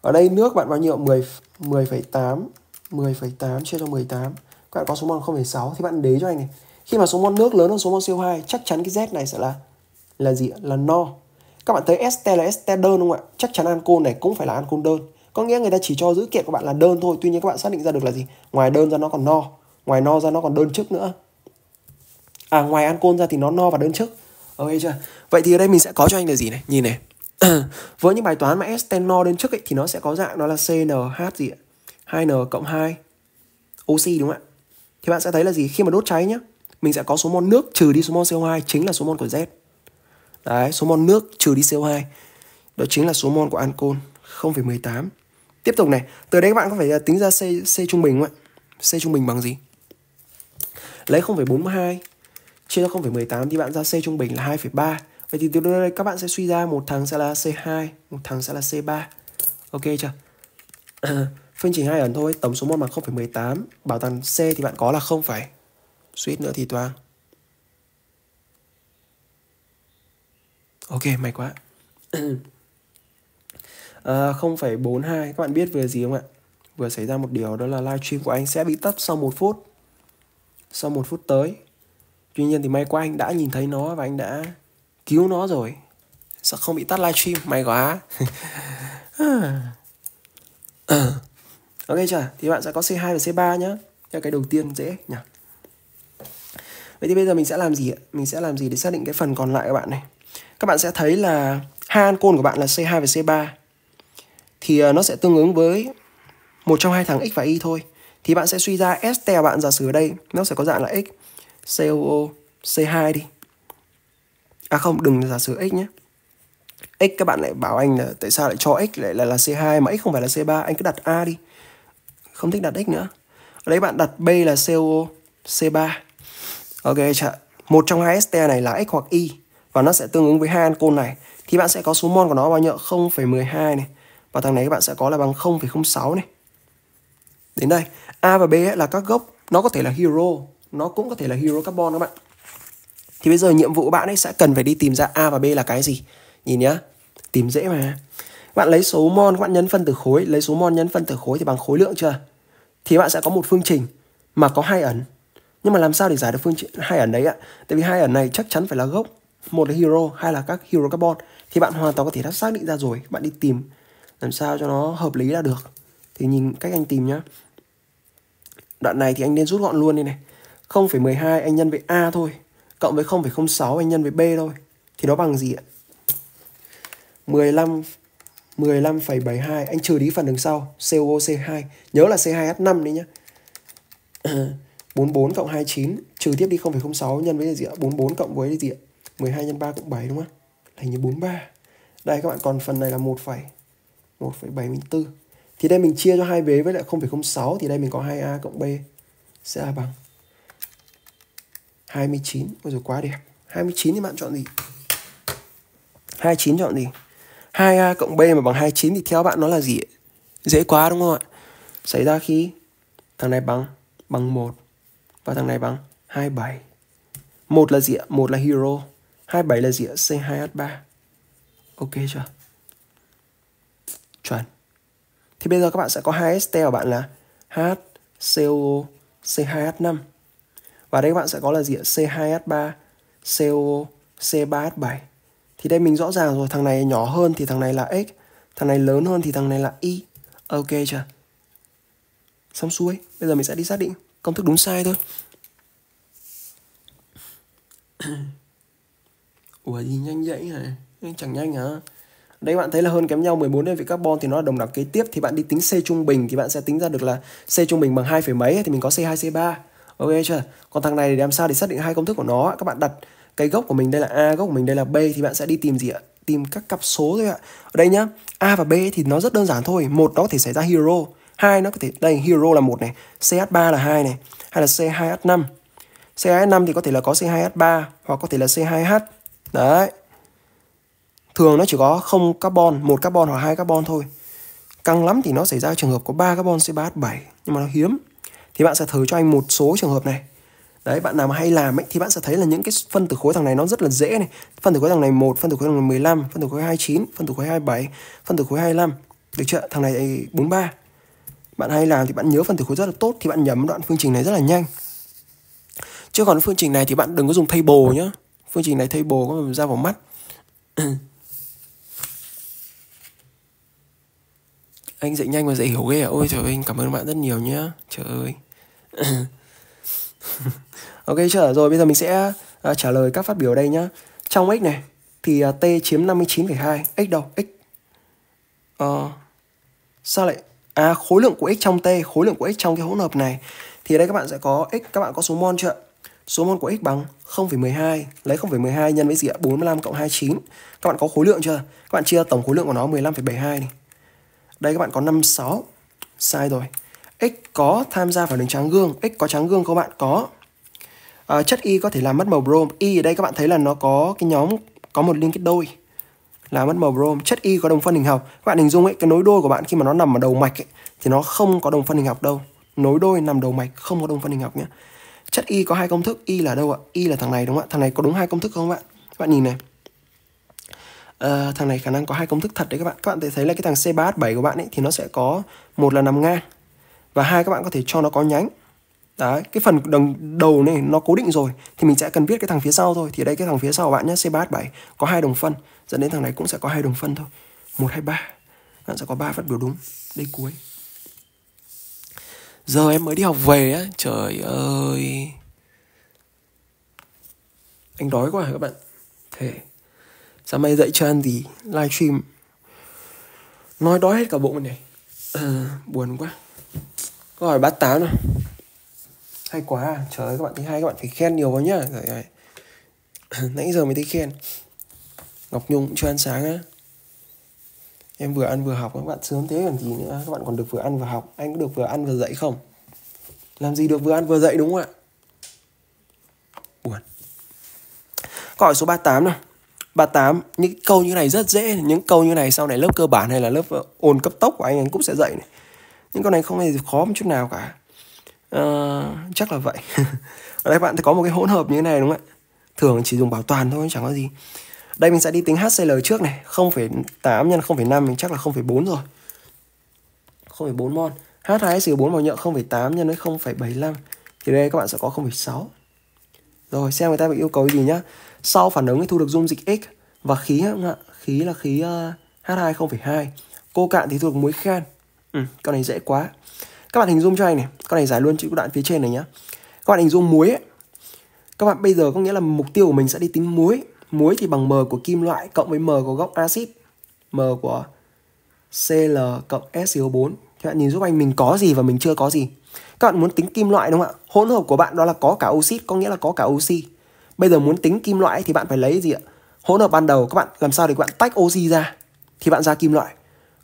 ở đây nước bạn bao nhiêu 10 10,8 10,8 chia cho 18 các bạn có số mol 0,6 thì bạn đế cho anh này khi mà số mol nước lớn hơn số mol CO2 chắc chắn cái Z này sẽ là là gì là no các bạn thấy ST là ST đơn đúng không ạ chắc chắn ancol này cũng phải là ancol đơn có nghĩa người ta chỉ cho dữ kiện của bạn là đơn thôi tuy nhiên các bạn xác định ra được là gì ngoài đơn ra nó còn no ngoài no ra nó còn đơn chức nữa à ngoài ăn côn ra thì nó no và đơn chức ok chưa vậy thì ở đây mình sẽ có cho anh là gì này nhìn này với những bài toán mà s ten no đơn chức ấy, thì nó sẽ có dạng đó là cnh gì ạ 2n cộng 2 oxy đúng không ạ thì bạn sẽ thấy là gì khi mà đốt cháy nhá mình sẽ có số mol nước trừ đi số mol CO2 chính là số mol của Z. Đấy, số mol nước trừ đi CO2. Đó chính là số mol của ancol 0,18. Tiếp tục này, từ đây các bạn có phải tính ra C C trung bình không ạ? C trung bình bằng gì? lấy 0,42 chia cho 0,18 thì bạn ra C trung bình là 2,3 Vậy thì từ đây các bạn sẽ suy ra một thằng sẽ là C2, một thằng sẽ là C3 Ok chưa? Phương chỉ hai ẩn thôi, tổng số mol bằng 0,18 Bảo toàn C thì bạn có là 0, phải. suýt nữa thì toang Ok, may quá à, 0,42 Các bạn biết vừa gì không ạ? Vừa xảy ra một điều đó là livestream của anh sẽ bị tắt sau một phút sau một phút tới tuy nhiên thì may quá anh đã nhìn thấy nó và anh đã cứu nó rồi sẽ không bị tắt livestream may quá ok chưa thì bạn sẽ có c2 và c3 nhá là cái đầu tiên dễ nhỉ vậy thì bây giờ mình sẽ làm gì ạ mình sẽ làm gì để xác định cái phần còn lại các bạn này các bạn sẽ thấy là hai ancol của bạn là c2 và c3 thì ờ, nó sẽ tương ứng với một trong hai thằng x và y thôi thì bạn sẽ suy ra S bạn giả sử ở đây nó sẽ có dạng là x COO C2 đi à không đừng giả sử x nhé x các bạn lại bảo anh là tại sao lại cho x lại là, là C2 mà x không phải là C3 anh cứ đặt A đi không thích đặt x nữa ở đấy bạn đặt B là COO C3 ok chạ một trong hai ST này là x hoặc y và nó sẽ tương ứng với hai ancol này thì bạn sẽ có số mol của nó bao nhiêu 0,12 này và thằng này các bạn sẽ có là bằng 0,06 này đến đây A và B là các gốc nó có thể là hero nó cũng có thể là hero carbon các bạn thì bây giờ nhiệm vụ bạn ấy sẽ cần phải đi tìm ra A và B là cái gì nhìn nhá tìm dễ mà bạn lấy số mol bạn nhấn phân tử khối lấy số mol nhân phân tử khối thì bằng khối lượng chưa thì bạn sẽ có một phương trình mà có hai ẩn nhưng mà làm sao để giải được phương trình hai ẩn đấy ạ tại vì hai ẩn này chắc chắn phải là gốc một là hero hai là các hero carbon thì bạn hoàn toàn có thể đã xác định ra rồi bạn đi tìm làm sao cho nó hợp lý là được thì nhìn cách anh tìm nhá Đoạn này thì anh nên rút gọn luôn đi này. 0,12 anh nhân với A thôi, cộng với 0,06 anh nhân với B thôi. Thì nó bằng gì ạ? 15 15,72 anh trừ đi phần đằng sau coc 2 nhớ là C2H5 đấy nhá 44 cộng 29 trừ tiếp đi 0,06 nhân với gì ạ 44 cộng với gì ạ 12 nhân 3 cộng 7 đúng không thành như 43 đây các bạn còn phần này là 1, 1,74 thì đây mình chia cho hai vế với lại 0,06 thì đây mình có 2A cộng B sẽ là bằng 29. Ôi rồi quá đẹp. 29 thì bạn chọn gì? 29 chọn gì? 2A cộng B mà bằng 29 thì theo bạn nó là gì? Dễ quá đúng không ạ? Xảy ra khi thằng này bằng bằng 1 và thằng này bằng 27. 1 là gì ạ? 1 là hero. 27 là gì ạ? C2H3. Ok chưa? Chuẩn thì bây giờ các bạn sẽ có hai ester của bạn là H C2H5 và đây các bạn sẽ có là gì ạ? C2H3 CO C3H7 thì đây mình rõ ràng rồi thằng này nhỏ hơn thì thằng này là X thằng này lớn hơn thì thằng này là Y ok chưa xong xuôi bây giờ mình sẽ đi xác định công thức đúng sai thôi Ủa gì nhanh dậy này Chẳng nhanh hả à? Đây bạn thấy là hơn kém nhau 14 đơn vị carbon thì nó là đồng đẳng kế tiếp thì bạn đi tính C trung bình thì bạn sẽ tính ra được là C trung bình bằng 2, mấy thì mình có C2 C3. Ok chưa? Còn thằng này để làm sao để xác định hai công thức của nó các bạn đặt cái gốc của mình đây là A, gốc của mình đây là B thì bạn sẽ đi tìm gì ạ? Tìm các cặp số thôi ạ. Ở đây nhá, A và B thì nó rất đơn giản thôi, một nó có thể xảy ra hero, hai nó có thể đây hero là một này, CH3 là hai này, hay là C2H5. C2H5 thì có thể là có C2H3 hoặc có thể là C2H. Đấy thường nó chỉ có không carbon một carbon hoặc hai carbon thôi căng lắm thì nó xảy ra trường hợp có 3 carbon c CPH7 nhưng mà nó hiếm thì bạn sẽ thử cho anh một số trường hợp này đấy bạn nào mà hay làm ấy thì bạn sẽ thấy là những cái phân tử khối thằng này nó rất là dễ này phân tử khối thằng này một phân tử khối thằng này 15 phân tử khối 29 phân tử khối 27 phân tử khối 25 được chưa thằng này 43 bạn hay làm thì bạn nhớ phân tử khối rất là tốt thì bạn nhầm đoạn phương trình này rất là nhanh chứ còn phương trình này thì bạn đừng có dùng thay bồ nhá phương trình này thay bồ có ra vào mắt anh dạy nhanh và dạy hiểu ghê à ôi trời ơi anh cảm ơn bạn rất nhiều nhá trời ơi ok trở rồi bây giờ mình sẽ uh, trả lời các phát biểu đây nhá trong x này thì uh, t chiếm 59,2 x đâu x uh, sao lại à khối lượng của x trong t khối lượng của x trong cái hỗn hợp này thì đây các bạn sẽ có x các bạn có số mol chưa số mol của x bằng 0,12 lấy 0,12 nhân với gì ạ 45 cộng 29 các bạn có khối lượng chưa các bạn chia tổng khối lượng của nó 15,72 này đây các bạn có 56. Sai rồi. X có tham gia vào đường trắng gương. X có trắng gương không bạn? Có. À, chất Y có thể làm mất màu brom. Y ở đây các bạn thấy là nó có cái nhóm có một liên kết đôi là mất màu brom. Chất Y có đồng phân hình học. Các bạn hình dung ấy, cái nối đôi của bạn khi mà nó nằm ở đầu mạch ấy, thì nó không có đồng phân hình học đâu. Nối đôi nằm đầu mạch không có đồng phân hình học nhé. Chất Y có hai công thức. Y là đâu ạ? Y là thằng này đúng không ạ? Thằng này có đúng hai công thức không ạ? Các bạn nhìn này Ờ, thằng này khả năng có hai công thức thật đấy các bạn các bạn thể thấy là cái thằng c ba h 7 của bạn ấy thì nó sẽ có một là nằm ngang và hai các bạn có thể cho nó có nhánh Đấy, cái phần đồng đầu này nó cố định rồi thì mình sẽ cần biết cái thằng phía sau thôi. Thì đây cái thằng phía sau của bạn nhé, c ba h 7 có hai đồng phân, dẫn đến thằng này cũng sẽ có hai đồng phân thôi. một hai ba Bạn sẽ có ba phát biểu đúng. Đây cuối. Giờ em mới đi học về á, trời ơi. Anh đói quá các bạn? Thế. Sáng mai dậy chưa ăn gì Livestream Nói đói hết cả bụng này à, Buồn quá Câu hỏi bát táo nào Hay quá à Trời ơi các bạn thấy hay các bạn phải khen nhiều quá nhá Rồi, rồi. Nãy giờ mới thấy khen Ngọc Nhung cũng cho ăn sáng á Em vừa ăn vừa học các bạn sướng thế còn gì nữa Các bạn còn được vừa ăn vừa học Anh có được vừa ăn vừa dậy không Làm gì được vừa ăn vừa dậy đúng không ạ Buồn Câu hỏi số 38 nào Ba tám những câu như này rất dễ, những câu như này sau này lớp cơ bản hay là lớp ờ, ôn cấp tốc của anh anh cũng sẽ dạy này. Những câu này không hề khó một chút nào cả. Uh, chắc là vậy. Ở đây bạn có một cái hỗn hợp như thế này đúng không ạ? Thường chỉ dùng bảo toàn thôi chẳng có gì. Đây mình sẽ đi tính HCL trước này, 0,8 nhân 0,5 mình chắc là 0,4 rồi. 0,4 mol. H2SO4 màu nhựa 0,8 nhân với 0,75 thì đây các bạn sẽ có 0,6. Rồi xem người ta bị yêu cầu gì nhá. Sau phản ứng thì thu được dung dịch X và khí không ạ? Khí là khí uh, ờ, H2 không phải 0,2. Cô cạn thì thu được muối khan. Ừ, con này dễ quá. Các bạn hình dung cho anh này, con này giải luôn chữ đoạn phía trên này nhá. Các bạn hình dung muối ấy. Các bạn bây giờ có nghĩa là mục tiêu của mình sẽ đi tính muối. Muối thì bằng m của kim loại cộng với m của gốc axit, m của Cl cộng SiO4. Các bạn nhìn giúp anh mình có gì và mình chưa có gì. Các bạn muốn tính kim loại đúng không ạ? Hỗn hợp của bạn đó là có cả oxit, có nghĩa là có cả oxy bây giờ muốn tính kim loại thì bạn phải lấy gì ạ hỗn hợp ban đầu các bạn làm sao để các bạn tách oxy ra thì bạn ra kim loại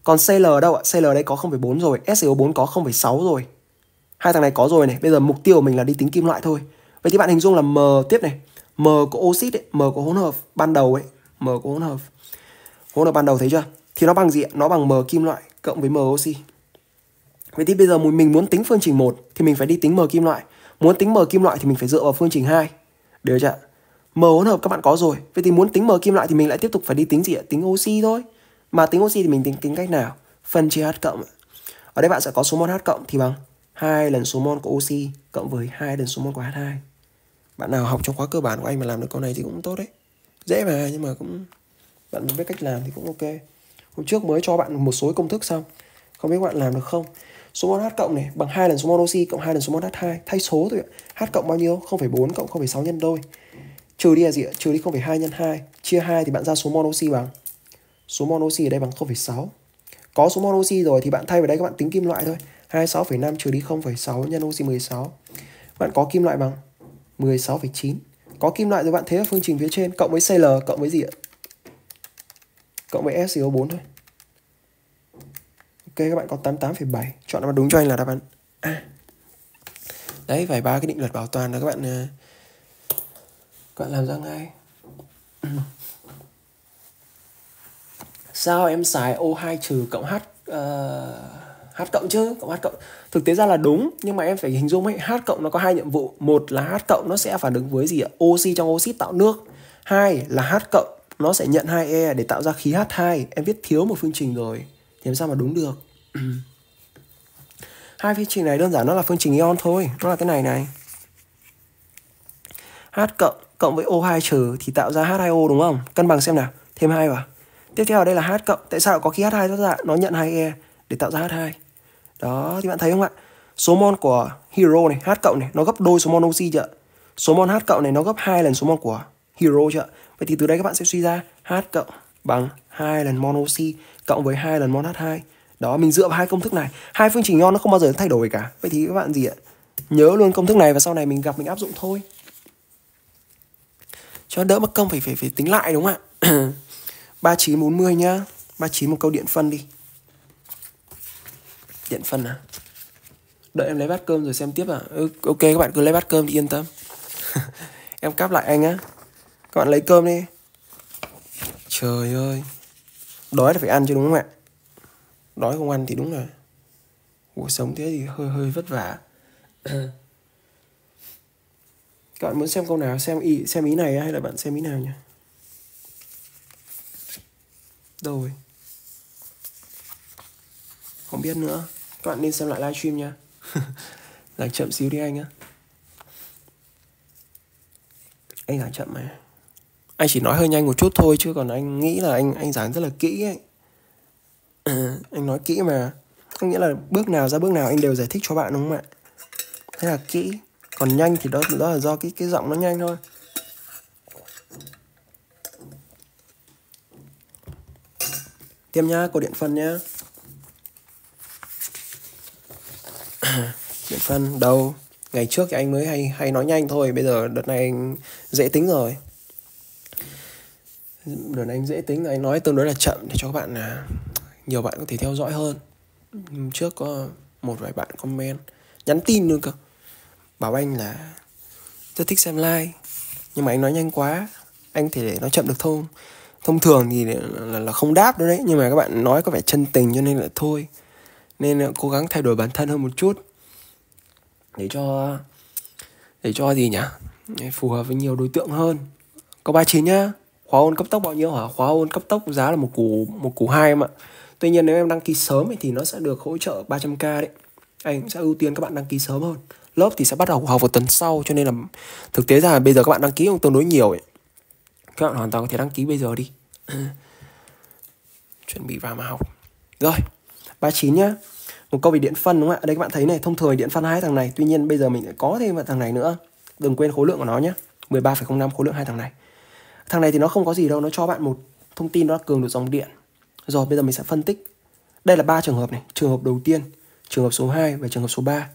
còn CL ở đâu ạ CL đây có 0,4 rồi so 4 có 0,6 rồi hai thằng này có rồi này bây giờ mục tiêu của mình là đi tính kim loại thôi vậy thì bạn hình dung là M tiếp này M của oxit ấy, M của hỗn hợp ban đầu ấy M của hỗn hợp hỗn hợp ban đầu thấy chưa thì nó bằng gì ạ nó bằng M kim loại cộng với M oxy Vậy thì bây giờ mình muốn tính phương trình 1 thì mình phải đi tính m kim loại. Muốn tính m kim loại thì mình phải dựa vào phương trình 2. Được chưa M hỗn hợp các bạn có rồi Vậy thì muốn tính M kim lại thì mình lại tiếp tục phải đi tính gì ạ? Tính oxy thôi Mà tính oxy thì mình tính tính cách nào? Phân chia H cộng Ở đây bạn sẽ có số mol H cộng thì bằng 2 lần số mol của oxy cộng với 2 lần số mol của H2 Bạn nào học trong khóa cơ bản của anh mà làm được câu này thì cũng tốt đấy Dễ mà nhưng mà cũng bạn biết cách làm thì cũng ok Hôm trước mới cho bạn một số công thức xong Không biết bạn làm được không số mol h cộng này bằng hai lần số mol oxy cộng hai lần số mol h2 thay số thôi ạ h cộng bao nhiêu 0,4 cộng 0,6 nhân đôi trừ đi là gì ạ trừ đi 0,2 nhân 2 chia 2 thì bạn ra số mol oxy bằng số mol oxy ở đây bằng 0,6 có số mol oxy rồi thì bạn thay vào đây các bạn tính kim loại thôi 26,5 trừ đi 0,6 nhân oxy 16 bạn có kim loại bằng 16,9 có kim loại rồi bạn thế vào phương trình phía trên cộng với Cl cộng với gì ạ cộng với SCO4 thôi ok các bạn có 88,7 chọn đáp án đúng cho anh là đáp án A đấy vài ba cái định luật bảo toàn đó các bạn ờ, các bạn làm ra ngay sao em xài O2 trừ cộng H uh, H cộng chứ cộng H cộng thực tế ra là đúng nhưng mà em phải hình dung ấy H cộng nó có hai nhiệm vụ một là H cộng nó sẽ phản ứng với gì ạ oxy trong oxit tạo nước hai là H cộng nó sẽ nhận hai e để tạo ra khí H2 em viết thiếu một phương trình rồi thì làm sao mà đúng được hai phương trình này đơn giản nó là phương trình ion thôi nó là cái này này H cộng cộng với O2 trừ thì tạo ra H2O đúng không cân bằng xem nào thêm hai vào tiếp theo đây là H cộng tại sao có khi H2 thoát ra nó nhận hai e để tạo ra H2 đó thì bạn thấy không ạ số mol của hero này H cộng này nó gấp đôi số mol oxy chưa số mol H cộng này nó gấp hai lần số mol của hero chưa vậy thì từ đây các bạn sẽ suy ra H cộng bằng hai lần mol oxy cộng với hai lần mod h2 đó mình dựa vào hai công thức này hai phương trình ngon nó không bao giờ thay đổi cả vậy thì các bạn gì ạ nhớ luôn công thức này và sau này mình gặp mình áp dụng thôi cho đỡ mất công phải phải phải tính lại đúng không ạ 3940 nhá 39 một câu điện phân đi Điện phân à Đợi em lấy bát cơm rồi xem tiếp à ừ, Ok các bạn cứ lấy bát cơm đi yên tâm Em cắp lại anh á Các bạn lấy cơm đi Trời ơi đói là phải ăn chứ đúng không ạ đói không ăn thì đúng là cuộc sống thế thì hơi hơi vất vả các bạn muốn xem câu nào xem ý xem ý này hay là bạn xem ý nào nhỉ đâu rồi không biết nữa các bạn nên xem lại livestream nha lại chậm xíu đi anh á anh làm chậm mà anh chỉ nói hơi nhanh một chút thôi chứ còn anh nghĩ là anh anh dán rất là kỹ ấy anh nói kỹ mà có nghĩa là bước nào ra bước nào anh đều giải thích cho bạn đúng không ạ thế là kỹ còn nhanh thì đó đó là do cái cái giọng nó nhanh thôi Tiêm nhá cổ điện phân nhá điện phân đầu ngày trước thì anh mới hay hay nói nhanh thôi bây giờ đợt này anh dễ tính rồi lần anh dễ tính anh nói tương đối là chậm để cho các bạn là nhiều bạn có thể theo dõi hơn trước có một vài bạn comment nhắn tin luôn cơ bảo anh là rất thích xem like nhưng mà anh nói nhanh quá anh thể để nó chậm được thôi thông thường thì là, là không đáp nữa đấy nhưng mà các bạn nói có vẻ chân tình cho nên là thôi nên là cố gắng thay đổi bản thân hơn một chút để cho để cho gì nhỉ phù hợp với nhiều đối tượng hơn có ba chín nhá khóa ôn cấp tốc bao nhiêu hả khóa ôn cấp tốc giá là một củ một củ hai em ạ tuy nhiên nếu em đăng ký sớm thì nó sẽ được hỗ trợ 300 k đấy anh cũng sẽ ưu tiên các bạn đăng ký sớm hơn lớp thì sẽ bắt đầu học vào tuần sau cho nên là thực tế ra là bây giờ các bạn đăng ký cũng tương đối nhiều ấy các bạn hoàn toàn có thể đăng ký bây giờ đi chuẩn bị vào mà học rồi 39 nhá một câu về điện phân đúng không ạ đây các bạn thấy này thông thường điện phân hai thằng này tuy nhiên bây giờ mình lại có thêm một thằng này nữa đừng quên khối lượng của nó nhé 13,05 khối lượng hai thằng này thằng này thì nó không có gì đâu nó cho bạn một thông tin đó là cường độ dòng điện rồi bây giờ mình sẽ phân tích đây là ba trường hợp này trường hợp đầu tiên trường hợp số 2 và trường hợp số 3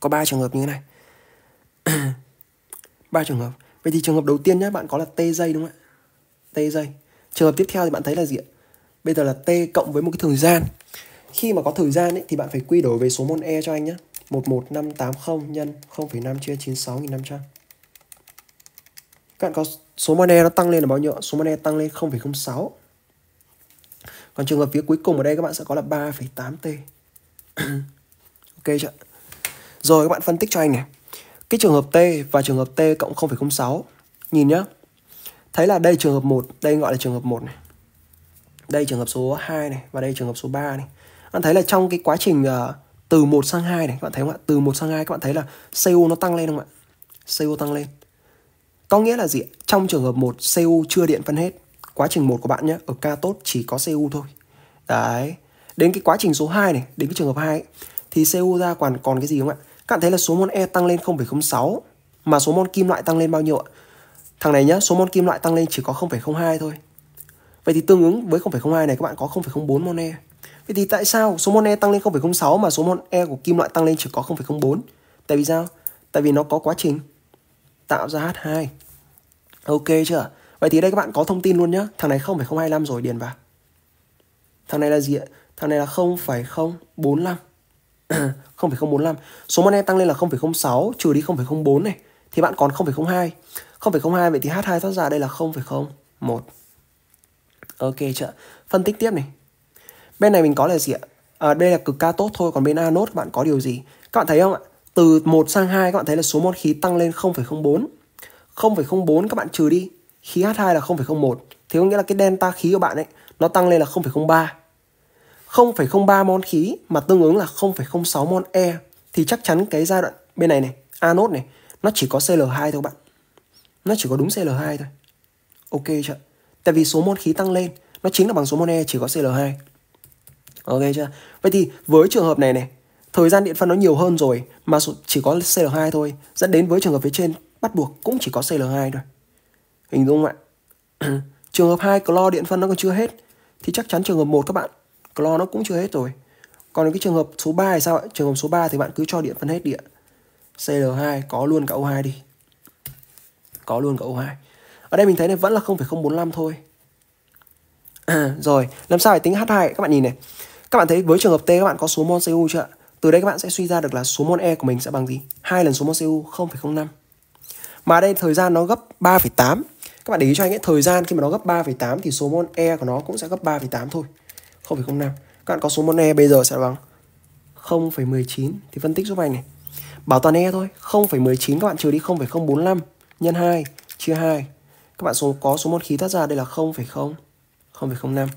có ba trường hợp như thế này ba trường hợp vậy thì trường hợp đầu tiên nhé bạn có là t dây đúng không ạ t dây trường hợp tiếp theo thì bạn thấy là gì ạ bây giờ là t cộng với một cái thời gian khi mà có thời gian ấy, thì bạn phải quy đổi về số mol e cho anh nhé 11580 nhân 0,5 chia 96.500 các bạn có số Monet nó tăng lên là bao nhiêu số Monet tăng lên 0,06 còn trường hợp phía cuối cùng ở đây các bạn sẽ có là 3,8T ok chưa rồi các bạn phân tích cho anh này cái trường hợp T và trường hợp T cộng 0,06 nhìn nhá thấy là đây trường hợp 1 đây gọi là trường hợp 1 này đây trường hợp số 2 này và đây trường hợp số 3 này bạn thấy là trong cái quá trình uh, từ 1 sang 2 này các bạn thấy không ạ từ 1 sang 2 các bạn thấy là CO nó tăng lên không ạ CO tăng lên có nghĩa là gì? Trong trường hợp một CU chưa điện phân hết, quá trình một của bạn nhé, ở ca tốt chỉ có CU thôi. Đấy. Đến cái quá trình số 2 này, đến cái trường hợp 2 ấy, thì CU ra còn còn cái gì không ạ? Các bạn thấy là số mol E tăng lên 0,06 mà số mol kim loại tăng lên bao nhiêu ạ? Thằng này nhá, số mol kim loại tăng lên chỉ có 0,02 thôi. Vậy thì tương ứng với 0,02 này các bạn có 0,04 mol E. Vậy thì tại sao số mol E tăng lên 0,06 mà số mol E của kim loại tăng lên chỉ có 0,04? Tại vì sao? Tại vì nó có quá trình tạo ra H2 Ok chưa? Vậy thì đây các bạn có thông tin luôn nhá Thằng này 0,025 rồi điền vào Thằng này là gì ạ? Thằng này là 0,045 0,045 Số mon em tăng lên là 0,06 Trừ đi 0,04 này Thì bạn còn 0,02 0,02 vậy thì H2 thoát ra đây là 0,01 Ok chưa? Phân tích tiếp này Bên này mình có là gì ạ? À, đây là cực ca tốt thôi Còn bên A nốt bạn có điều gì? Các bạn thấy không ạ? từ 1 sang 2 các bạn thấy là số mol khí tăng lên 0,04. 0,04 các bạn trừ đi, khí H2 là 0,01. thì có nghĩa là cái delta khí của bạn ấy nó tăng lên là 0,03. 0,03 mol khí mà tương ứng là 0,06 mol E thì chắc chắn cái giai đoạn bên này này, anode này nó chỉ có Cl2 thôi các bạn. Nó chỉ có đúng Cl2 thôi. Ok chưa? Tại vì số mol khí tăng lên nó chính là bằng số mol E chỉ có Cl2. Ok chưa? Vậy thì với trường hợp này này thời gian điện phân nó nhiều hơn rồi mà chỉ có CL2 thôi dẫn đến với trường hợp phía trên bắt buộc cũng chỉ có CL2 thôi hình dung ạ trường hợp 2 clo điện phân nó còn chưa hết thì chắc chắn trường hợp 1 các bạn clo nó cũng chưa hết rồi còn cái trường hợp số 3 thì sao ạ trường hợp số 3 thì bạn cứ cho điện phân hết điện CL2 có luôn cả O2 đi có luôn cả O2 ở đây mình thấy này vẫn là 0,045 thôi à, rồi làm sao để tính H2 các bạn nhìn này các bạn thấy với trường hợp T các bạn có số mol CU chưa ạ từ đây các bạn sẽ suy ra được là số mol E của mình sẽ bằng gì? Hai lần số mol Cu 0,05. Mà đây thời gian nó gấp 3,8. Các bạn để ý cho anh ấy, thời gian khi mà nó gấp 3,8 thì số mol E của nó cũng sẽ gấp 3,8 thôi. 0,05. Các bạn có số mol E bây giờ sẽ bằng 0,19 thì phân tích giúp anh này. Bảo toàn E thôi, 0,19 các bạn trừ đi 0,045 nhân 2 chia 2. Các bạn số có số mol khí thoát ra đây là 0,0 0,05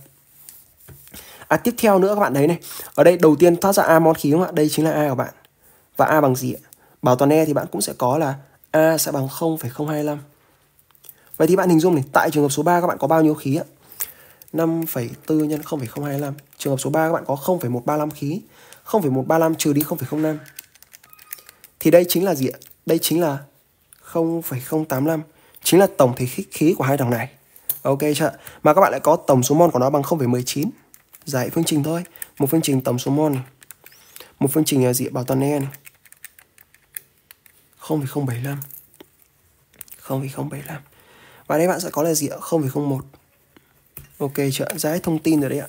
à tiếp theo nữa các bạn thấy này ở đây đầu tiên thoát ra a mol khí đúng không ạ đây chính là a của bạn và a bằng gì ạ bảo toàn e thì bạn cũng sẽ có là a sẽ bằng 0,025 vậy thì bạn hình dung này tại trường hợp số 3 các bạn có bao nhiêu khí ạ 5,4 nhân 0,025 trường hợp số 3 các bạn có 0,135 khí 0,135 trừ đi 0,05 thì đây chính là gì ạ đây chính là 0,085 chính là tổng thể khí, khí của hai thằng này ok chưa mà các bạn lại có tổng số mol của nó bằng 0,19 giải phương trình thôi một phương trình tổng số mol này một phương trình à, dị bảo toàn e này 0,075 0,075 và đây bạn sẽ có là gì ạ 0,01 ok chưa ra thông tin rồi đấy ạ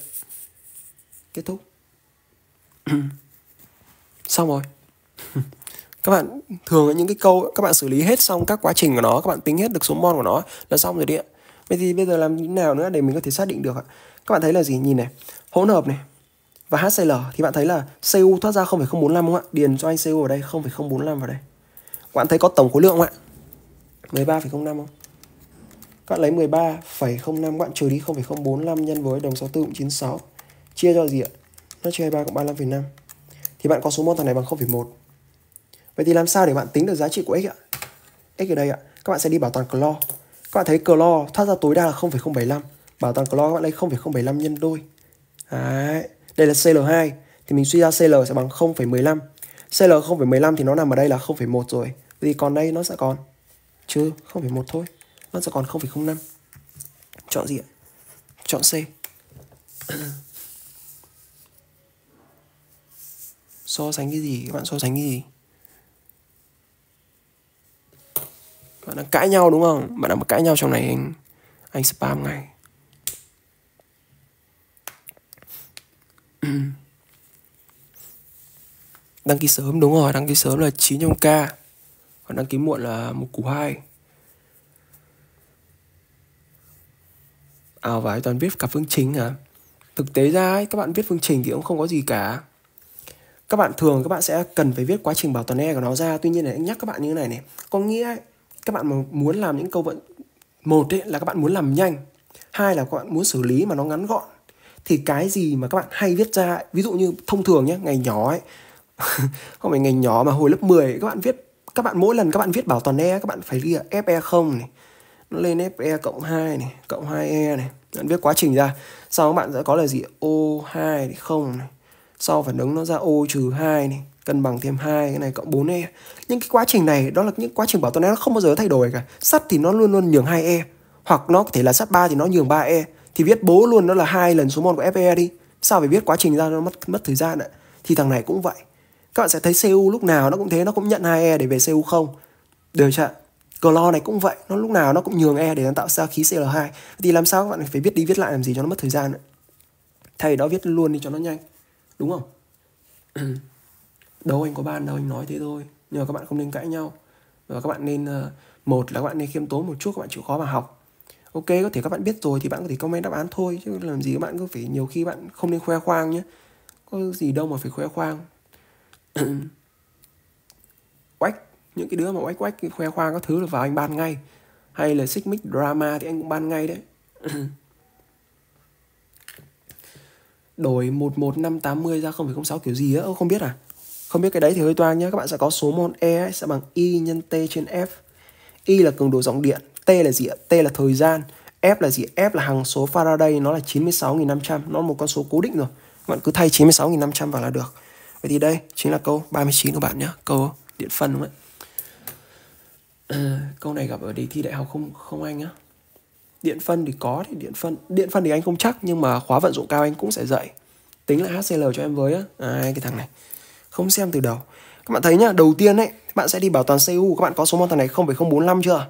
kết thúc xong rồi các bạn thường những cái câu các bạn xử lý hết xong các quá trình của nó các bạn tính hết được số mol của nó là xong rồi đấy ạ vậy thì bây giờ làm như thế nào nữa để mình có thể xác định được ạ các bạn thấy là gì nhìn này hỗn hợp này và HCl thì bạn thấy là Cu thoát ra 0,045 đúng không ạ? Điền cho anh Cu ở đây 0,045 vào đây. bạn thấy có tổng khối lượng không ạ? 13,05 không? Các bạn lấy 13,05 các bạn trừ đi 0,045 nhân với đồng 6496 chia cho gì ạ? Nó chia 23 cộng 35,5. Thì bạn có số mol thằng này bằng 0,1. Vậy thì làm sao để bạn tính được giá trị của x ạ? X ở đây ạ. Các bạn sẽ đi bảo toàn clo. Các bạn thấy clo thoát ra tối đa là 0,075. Bảo toàn clo các bạn lấy 0,075 nhân đôi Đấy. Đây là CL2 thì mình suy ra CL sẽ bằng 0,15. CL 0,15 thì nó nằm ở đây là 0,1 rồi. Vì còn đây nó sẽ còn chứ 0,1 thôi. Nó sẽ còn 0,05. Chọn gì ạ? Chọn C. so sánh cái gì? Các bạn so sánh cái gì? bạn đang cãi nhau đúng không? Bạn đang cãi nhau trong này anh anh spam ngay. đăng ký sớm đúng rồi đăng ký sớm là 900k còn đăng ký muộn là một củ hai à và toàn viết cả phương trình hả thực tế ra ấy, các bạn viết phương trình thì cũng không có gì cả các bạn thường các bạn sẽ cần phải viết quá trình bảo toàn e của nó ra tuy nhiên là nhắc các bạn như thế này này có nghĩa ấy, các bạn mà muốn làm những câu vận một ấy, là các bạn muốn làm nhanh hai là các bạn muốn xử lý mà nó ngắn gọn thì cái gì mà các bạn hay viết ra ví dụ như thông thường nhé ngày nhỏ ấy không phải ngày nhỏ mà hồi lớp 10 các bạn viết các bạn mỗi lần các bạn viết bảo toàn e các bạn phải ghi là fe không này nó lên fe cộng 2 này cộng 2 e này bạn viết quá trình ra sau các bạn sẽ có là gì o 2 không này sau phản ứng nó ra o trừ 2 này cân bằng thêm hai cái này cộng 4 e những cái quá trình này đó là những quá trình bảo toàn e nó không bao giờ thay đổi cả sắt thì nó luôn luôn nhường 2 e hoặc nó có thể là sắt 3 thì nó nhường 3 e thì viết bố luôn nó là hai lần số mol của FE đi sao phải viết quá trình ra nó mất mất thời gian ạ thì thằng này cũng vậy các bạn sẽ thấy CU lúc nào nó cũng thế nó cũng nhận hai E để về CU không được chưa Clo này cũng vậy nó lúc nào nó cũng nhường E để nó tạo ra khí CL2 thì làm sao các bạn phải biết đi viết lại làm gì cho nó mất thời gian ạ thầy đó viết luôn đi cho nó nhanh đúng không đâu anh có ban đâu anh nói thế thôi nhưng mà các bạn không nên cãi nhau và các bạn nên ờ, một là các bạn nên khiêm tốn một chút các bạn chịu khó mà học ok có thể các bạn biết rồi thì bạn có thể comment đáp án thôi chứ làm gì các bạn cứ phải nhiều khi bạn không nên khoe khoang nhé có gì đâu mà phải khoe khoang quách những cái đứa mà quách quách khoe khoang các thứ là vào anh ban ngay hay là xích mích drama thì anh cũng ban ngay đấy đổi 11580 ra 0,06 kiểu gì á không biết à không biết cái đấy thì hơi toang nhá các bạn sẽ có số môn e sẽ bằng y nhân t trên f y là cường độ dòng điện T là gì ạ? T là thời gian. F là gì? F là hằng số Faraday, nó là 96.500, nó là một con số cố định rồi. Các bạn cứ thay 96.500 vào là được. Vậy thì đây chính là câu 39 của bạn nhé, câu điện phân đúng không ạ? À, câu này gặp ở đề thi đại học không không anh á. Điện phân thì có thì điện phân, điện phân thì anh không chắc nhưng mà khóa vận dụng cao anh cũng sẽ dạy. Tính là HCL cho em với á. À, cái thằng này. Không xem từ đầu. Các bạn thấy nhá, đầu tiên ấy, các bạn sẽ đi bảo toàn CU, các bạn có số môn thằng này 0,045 chưa?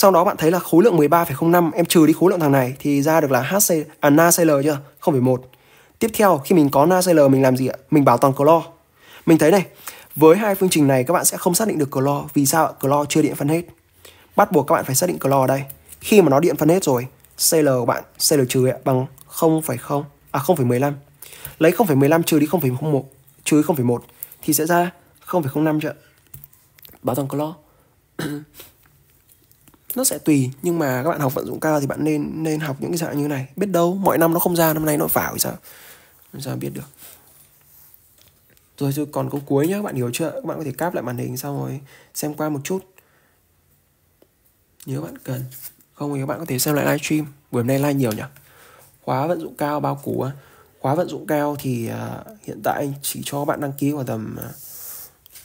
sau đó bạn thấy là khối lượng 13,05 em trừ đi khối lượng thằng này thì ra được là HC à NaCl chưa? 0,1. Tiếp theo khi mình có NaCl mình làm gì ạ? Mình bảo toàn clo. Mình thấy này, với hai phương trình này các bạn sẽ không xác định được clo vì sao ạ? Clo chưa điện phân hết. Bắt buộc các bạn phải xác định clo ở đây. Khi mà nó điện phân hết rồi, CL của bạn CL trừ ạ bằng 0,0 à 0,15. Lấy 0,15 trừ đi 0,01 trừ 0,1 thì sẽ ra 0,05 chưa ạ? Bảo toàn clo. nó sẽ tùy nhưng mà các bạn học vận dụng cao thì bạn nên nên học những cái dạng như này biết đâu mọi năm nó không ra năm nay nó vào thì sao làm sao biết được rồi, rồi còn câu cuối nhá các bạn hiểu chưa các bạn có thể cáp lại màn hình xong rồi xem qua một chút nếu bạn cần không thì các bạn có thể xem lại livestream buổi hôm nay live nhiều nhỉ khóa vận dụng cao bao cú khóa vận dụng cao thì uh, hiện tại chỉ cho bạn đăng ký vào tầm uh,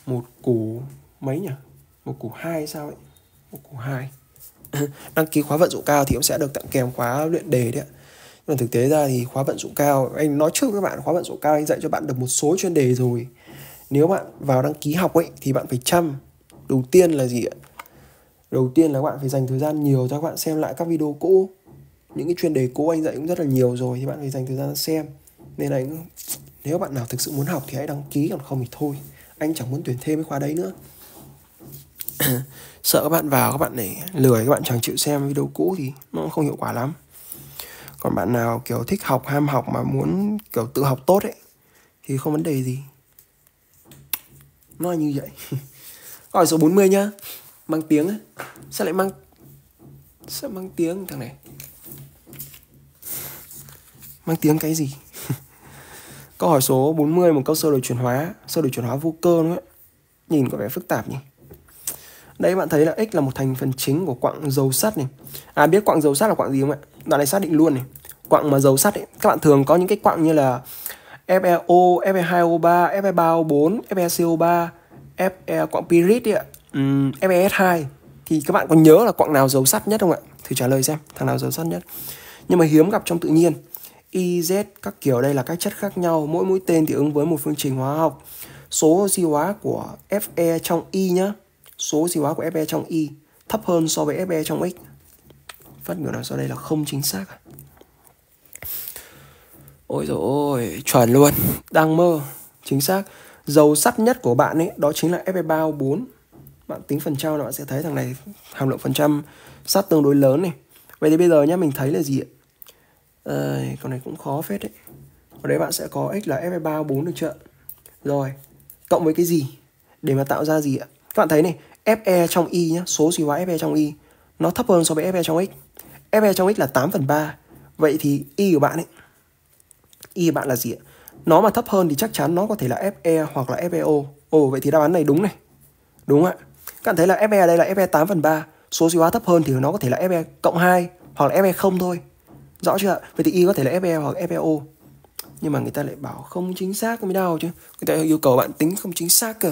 một củ mấy nhỉ một củ hai sao ấy một củ hai đăng ký khóa vận dụng cao thì cũng sẽ được tặng kèm khóa luyện đề đấy ạ nhưng mà thực tế ra thì khóa vận dụng cao anh nói trước với bạn khóa vận dụng cao anh dạy cho bạn được một số chuyên đề rồi nếu bạn vào đăng ký học ấy thì bạn phải chăm đầu tiên là gì ạ đầu tiên là bạn phải dành thời gian nhiều cho các bạn xem lại các video cũ những cái chuyên đề cũ anh dạy cũng rất là nhiều rồi thì bạn phải dành thời gian xem nên là anh nếu bạn nào thực sự muốn học thì hãy đăng ký còn không thì thôi anh chẳng muốn tuyển thêm cái khóa đấy nữa sợ các bạn vào các bạn để lười các bạn chẳng chịu xem video cũ thì nó không hiệu quả lắm còn bạn nào kiểu thích học ham học mà muốn kiểu tự học tốt ấy thì không vấn đề gì nó như vậy hỏi số 40 nhá mang tiếng ấy. sao lại mang sao mang tiếng thằng này mang tiếng cái gì câu hỏi số 40 một câu sơ đồ chuyển hóa sơ đồ chuyển hóa vô cơ nữa nhìn có vẻ phức tạp nhỉ đây bạn thấy là x là một thành phần chính của quặng dầu sắt này. À biết quặng dầu sắt là quặng gì không ạ? Đoạn này xác định luôn này. Quặng mà dầu sắt ấy, các bạn thường có những cái quặng như là FeO, Fe2O3, Fe3O4, FeCO3, Fe quặng pyrit ạ, um, FeS2. Thì các bạn có nhớ là quặng nào dầu sắt nhất không ạ? Thử trả lời xem, thằng nào dầu sắt nhất. Nhưng mà hiếm gặp trong tự nhiên. IZ các kiểu đây là các chất khác nhau, mỗi mũi tên thì ứng với một phương trình hóa học. Số oxy hóa của Fe trong Y nhá, số oxy hóa của Fe trong Y thấp hơn so với Fe trong X. Phát biểu nào sau đây là không chính xác. À? Ôi dồi ôi, chuẩn luôn, đang mơ, chính xác. Dầu sắt nhất của bạn ấy, đó chính là Fe bao 4. Bạn tính phần trăm là bạn sẽ thấy thằng này hàm lượng phần trăm sắt tương đối lớn này. Vậy thì bây giờ nhá, mình thấy là gì ạ? À, con này cũng khó phết đấy. Ở đấy bạn sẽ có x là Fe bao 4 được chưa? Rồi, cộng với cái gì? Để mà tạo ra gì ạ? các bạn thấy này FE trong Y nhá số suy hóa FE trong Y nó thấp hơn so với FE trong X FE trong X là 8 phần 3 vậy thì Y của bạn ấy Y của bạn là gì ạ nó mà thấp hơn thì chắc chắn nó có thể là FE hoặc là FEO Ồ vậy thì đáp án này đúng này đúng ạ các bạn thấy là FE đây là FE 8 phần 3 số suy hóa thấp hơn thì nó có thể là FE cộng 2 hoặc là FE 0 thôi rõ chưa ạ vậy thì Y có thể là FE hoặc FEO nhưng mà người ta lại bảo không chính xác mới đau chứ người ta yêu cầu bạn tính không chính xác cơ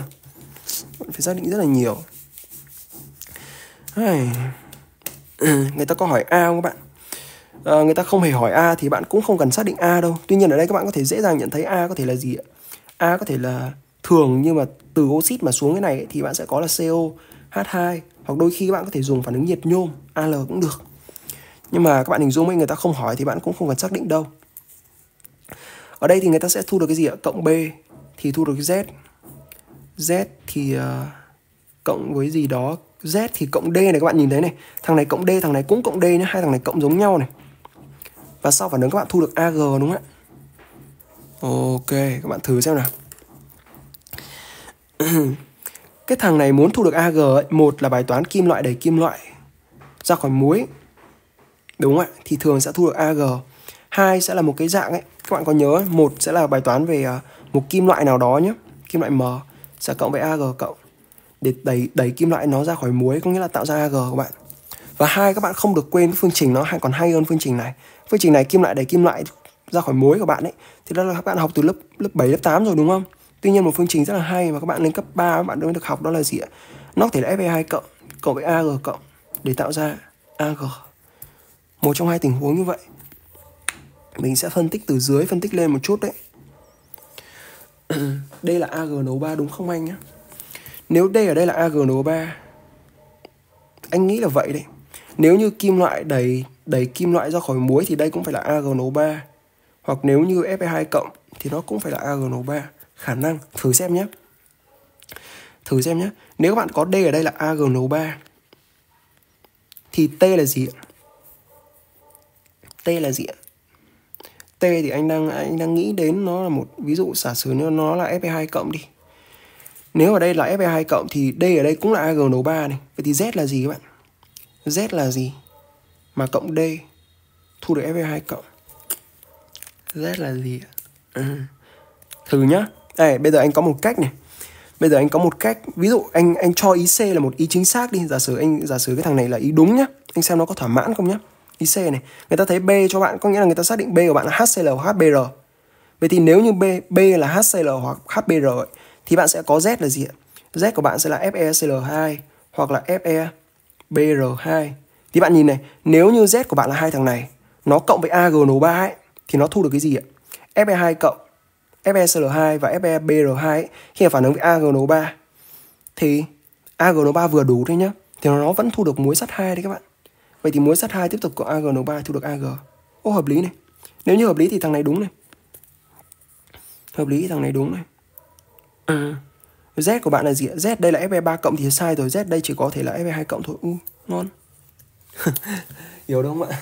bạn phải xác định rất là nhiều người ta có hỏi a không các bạn à, người ta không hề hỏi a thì bạn cũng không cần xác định a đâu tuy nhiên ở đây các bạn có thể dễ dàng nhận thấy a có thể là gì ạ a có thể là thường nhưng mà từ oxit mà xuống cái này thì bạn sẽ có là co h2 hoặc đôi khi các bạn có thể dùng phản ứng nhiệt nhôm al cũng được nhưng mà các bạn hình dung ấy người ta không hỏi thì bạn cũng không cần xác định đâu ở đây thì người ta sẽ thu được cái gì ạ cộng b thì thu được cái z z thì uh, cộng với gì đó z thì cộng d này các bạn nhìn thấy này thằng này cộng d thằng này cũng cộng d nhé hai thằng này cộng giống nhau này và sau phản ứng các bạn thu được ag đúng không ạ ok các bạn thử xem nào cái thằng này muốn thu được ag ấy, một là bài toán kim loại đầy kim loại ra khỏi muối đúng không ạ thì thường sẽ thu được ag hai sẽ là một cái dạng ấy các bạn có nhớ một sẽ là bài toán về ờ, một kim loại nào đó nhé kim loại m sẽ cộng với ag cộng để đẩy đẩy kim loại nó ra khỏi muối có nghĩa là tạo ra ag các bạn và hai các bạn không được quên phương trình nó hay còn hay hơn phương trình này phương trình này kim loại đẩy kim loại ra khỏi muối của bạn ấy thì đó là các bạn học từ lớp lớp 7 lớp 8 rồi đúng không tuy nhiên một phương trình rất là hay mà các bạn lên cấp 3 các bạn mới được học đó là gì ạ nó có thể là Fe 2 cộng cộng với ag cộng để tạo ra ag một trong hai tình huống như vậy mình sẽ phân tích từ dưới phân tích lên một chút đấy đây là agno 3 đúng không anh nhé Nếu đây ở đây là agno 3 Anh nghĩ là vậy đấy Nếu như kim loại đẩy đẩy kim loại ra khỏi muối thì đây cũng phải là agno 3 Hoặc nếu như Fe2 cộng thì nó cũng phải là agno 3 Khả năng, thử xem nhé Thử xem nhé Nếu bạn có D ở đây là agno 3 Thì T là gì ạ? T là gì ạ? T thì anh đang anh đang nghĩ đến nó là một ví dụ giả sử nếu nó là FE2 cộng đi. Nếu ở đây là FE2 cộng thì D ở đây cũng là AG nấu 3 này. Vậy thì Z là gì các bạn? Z là gì? Mà cộng D thu được FE2 cộng. Z là gì Ừ. Thử nhá. Đây, bây giờ anh có một cách này. Bây giờ anh có một cách, ví dụ anh anh cho ý C là một ý chính xác đi, giả sử anh giả sử cái thằng này là ý đúng nhá. Anh xem nó có thỏa mãn không nhá ý C này người ta thấy B cho bạn có nghĩa là người ta xác định B của bạn là HCl hoặc HBR vậy thì nếu như B B là HCl hoặc HBR ấy, thì bạn sẽ có Z là gì ạ Z của bạn sẽ là FeCl2 hoặc là FeBr2 thì bạn nhìn này nếu như Z của bạn là hai thằng này nó cộng với AgNO3 ấy, thì nó thu được cái gì ạ Fe2 cộng FeCl2 và FeBr2 ấy, khi mà phản ứng với AgNO3 thì AgNO3 vừa đủ thôi nhá thì nó vẫn thu được muối sắt 2 đấy các bạn Vậy thì mối sắt hai tiếp tục có AG nấu 3 thu được AG. Ô hợp lý này. Nếu như hợp lý thì thằng này đúng này. Hợp lý thằng này đúng này. À. Z của bạn là gì Z đây là FE3 cộng thì sai rồi. Z đây chỉ có thể là FE2 cộng thôi. U, ngon. Hiểu đúng không ạ?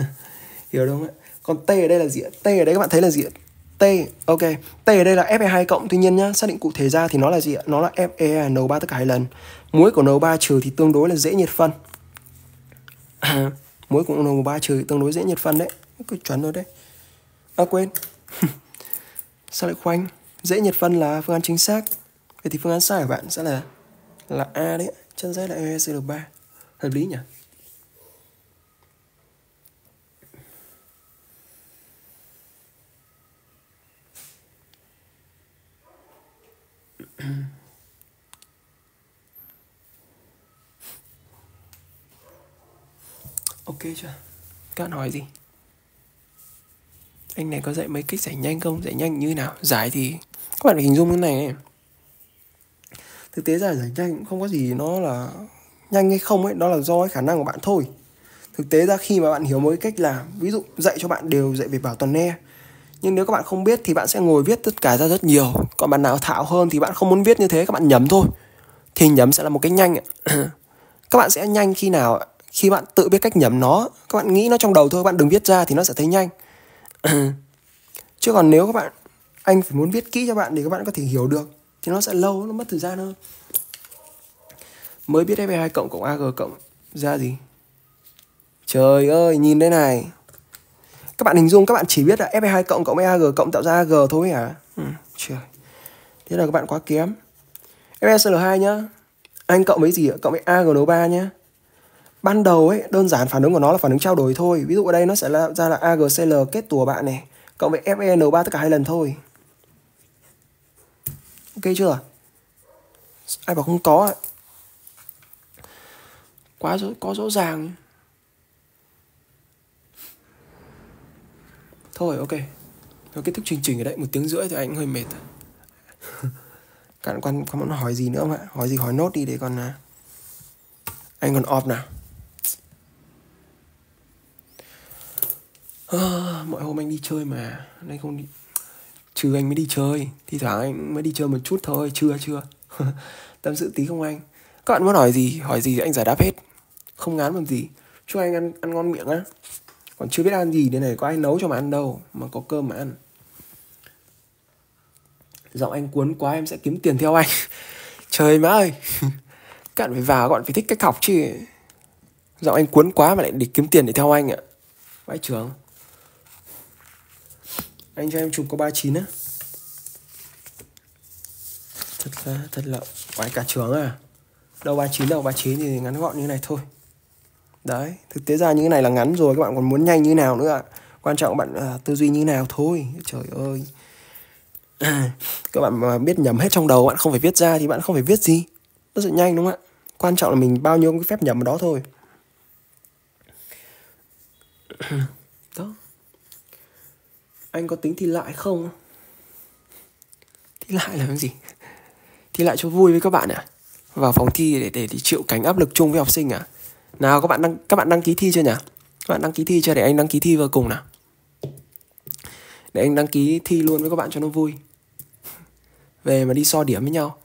Hiểu đúng không ạ? Còn T ở đây là gì T ở đây các bạn thấy là gì T, ok. T ở đây là FE2 cộng. Tuy nhiên nhá, xác định cụ thể ra thì nó là gì ạ? Nó là FE nấu 3 tất cả hai lần. Muối của nấu 3 trừ thì tương đối là dễ nhiệt phân. mỗi cộng đồng ba trừ tương đối dễ nhiệt phân đấy cứ chuẩn rồi đấy à quên sao lại khoanh dễ nhiệt phân là phương án chính xác vậy thì phương án sai của bạn sẽ là là a đấy chân dây là e c được ba hợp lý nhỉ mm Ok chưa? Các bạn hỏi gì? Anh này có dạy mấy cách giải nhanh không? Giải nhanh như nào? Giải thì các bạn phải hình dung như này này. Thực tế giải giải nhanh cũng không có gì nó là nhanh hay không ấy, đó là do cái khả năng của bạn thôi. Thực tế ra khi mà bạn hiểu mỗi cách là ví dụ dạy cho bạn đều dạy về bảo toàn e. Nhưng nếu các bạn không biết thì bạn sẽ ngồi viết tất cả ra rất nhiều. Còn bạn nào thạo hơn thì bạn không muốn viết như thế, các bạn nhấm thôi. Thì nhấm sẽ là một cái nhanh. các bạn sẽ nhanh khi nào khi bạn tự biết cách nhẩm nó các bạn nghĩ nó trong đầu thôi bạn đừng viết ra thì nó sẽ thấy nhanh chứ còn nếu các bạn anh phải muốn viết kỹ cho bạn để các bạn có thể hiểu được thì nó sẽ lâu nó mất thời gian hơn mới biết fp2 cộng cộng ag cộng ra gì trời ơi nhìn đây này các bạn hình dung các bạn chỉ biết là fp2 cộng cộng ag cộng tạo ra ag thôi hả ừ, trời thế là các bạn quá kém fsl2 nhá anh cộng với gì ạ cộng với ag ba nhá ban đầu ấy đơn giản phản ứng của nó là phản ứng trao đổi thôi ví dụ ở đây nó sẽ là, ra là agcl kết tùa bạn này cộng với fen3 tất cả hai lần thôi ok chưa ai bảo không có quá rõ, có rõ ràng thôi ok nó kết thúc chương trình ở đấy một tiếng rưỡi thì anh hơi mệt các bạn còn, còn muốn hỏi gì nữa không ạ hỏi gì hỏi nốt đi để còn à, anh còn off nào Ờ, mọi hôm anh đi chơi mà anh không đi trừ anh mới đi chơi thi thoảng anh mới đi chơi một chút thôi chưa chưa tâm sự tí không anh các bạn muốn hỏi gì hỏi gì thì anh giải đáp hết không ngán làm gì chúc anh ăn ăn ngon miệng á còn chưa biết ăn gì đây này có ai nấu cho mà ăn đâu mà có cơm mà ăn giọng anh cuốn quá em sẽ kiếm tiền theo anh trời má ơi các bạn phải vào các bạn phải thích cách học chứ giọng anh cuốn quá mà lại để kiếm tiền để theo anh ạ vãi trường anh cho em chụp có 39 á thật ra thật là quái cả trường à đâu 39 đâu 39 thì ngắn gọn như này thôi đấy thực tế ra như thế này là ngắn rồi các bạn còn muốn nhanh như nào nữa ạ quan trọng bạn à, tư duy như nào thôi trời ơi các bạn mà biết nhầm hết trong đầu bạn không phải viết ra thì bạn không phải viết gì rất là nhanh đúng không ạ quan trọng là mình bao nhiêu cái phép nhầm ở đó thôi anh có tính thi lại không thi lại là cái gì thi lại cho vui với các bạn à? vào phòng thi để, để để chịu cánh áp lực chung với học sinh à nào các bạn đăng các bạn đăng ký thi chưa nhỉ các bạn đăng ký thi chưa để anh đăng ký thi vào cùng nào để anh đăng ký thi luôn với các bạn cho nó vui về mà đi so điểm với nhau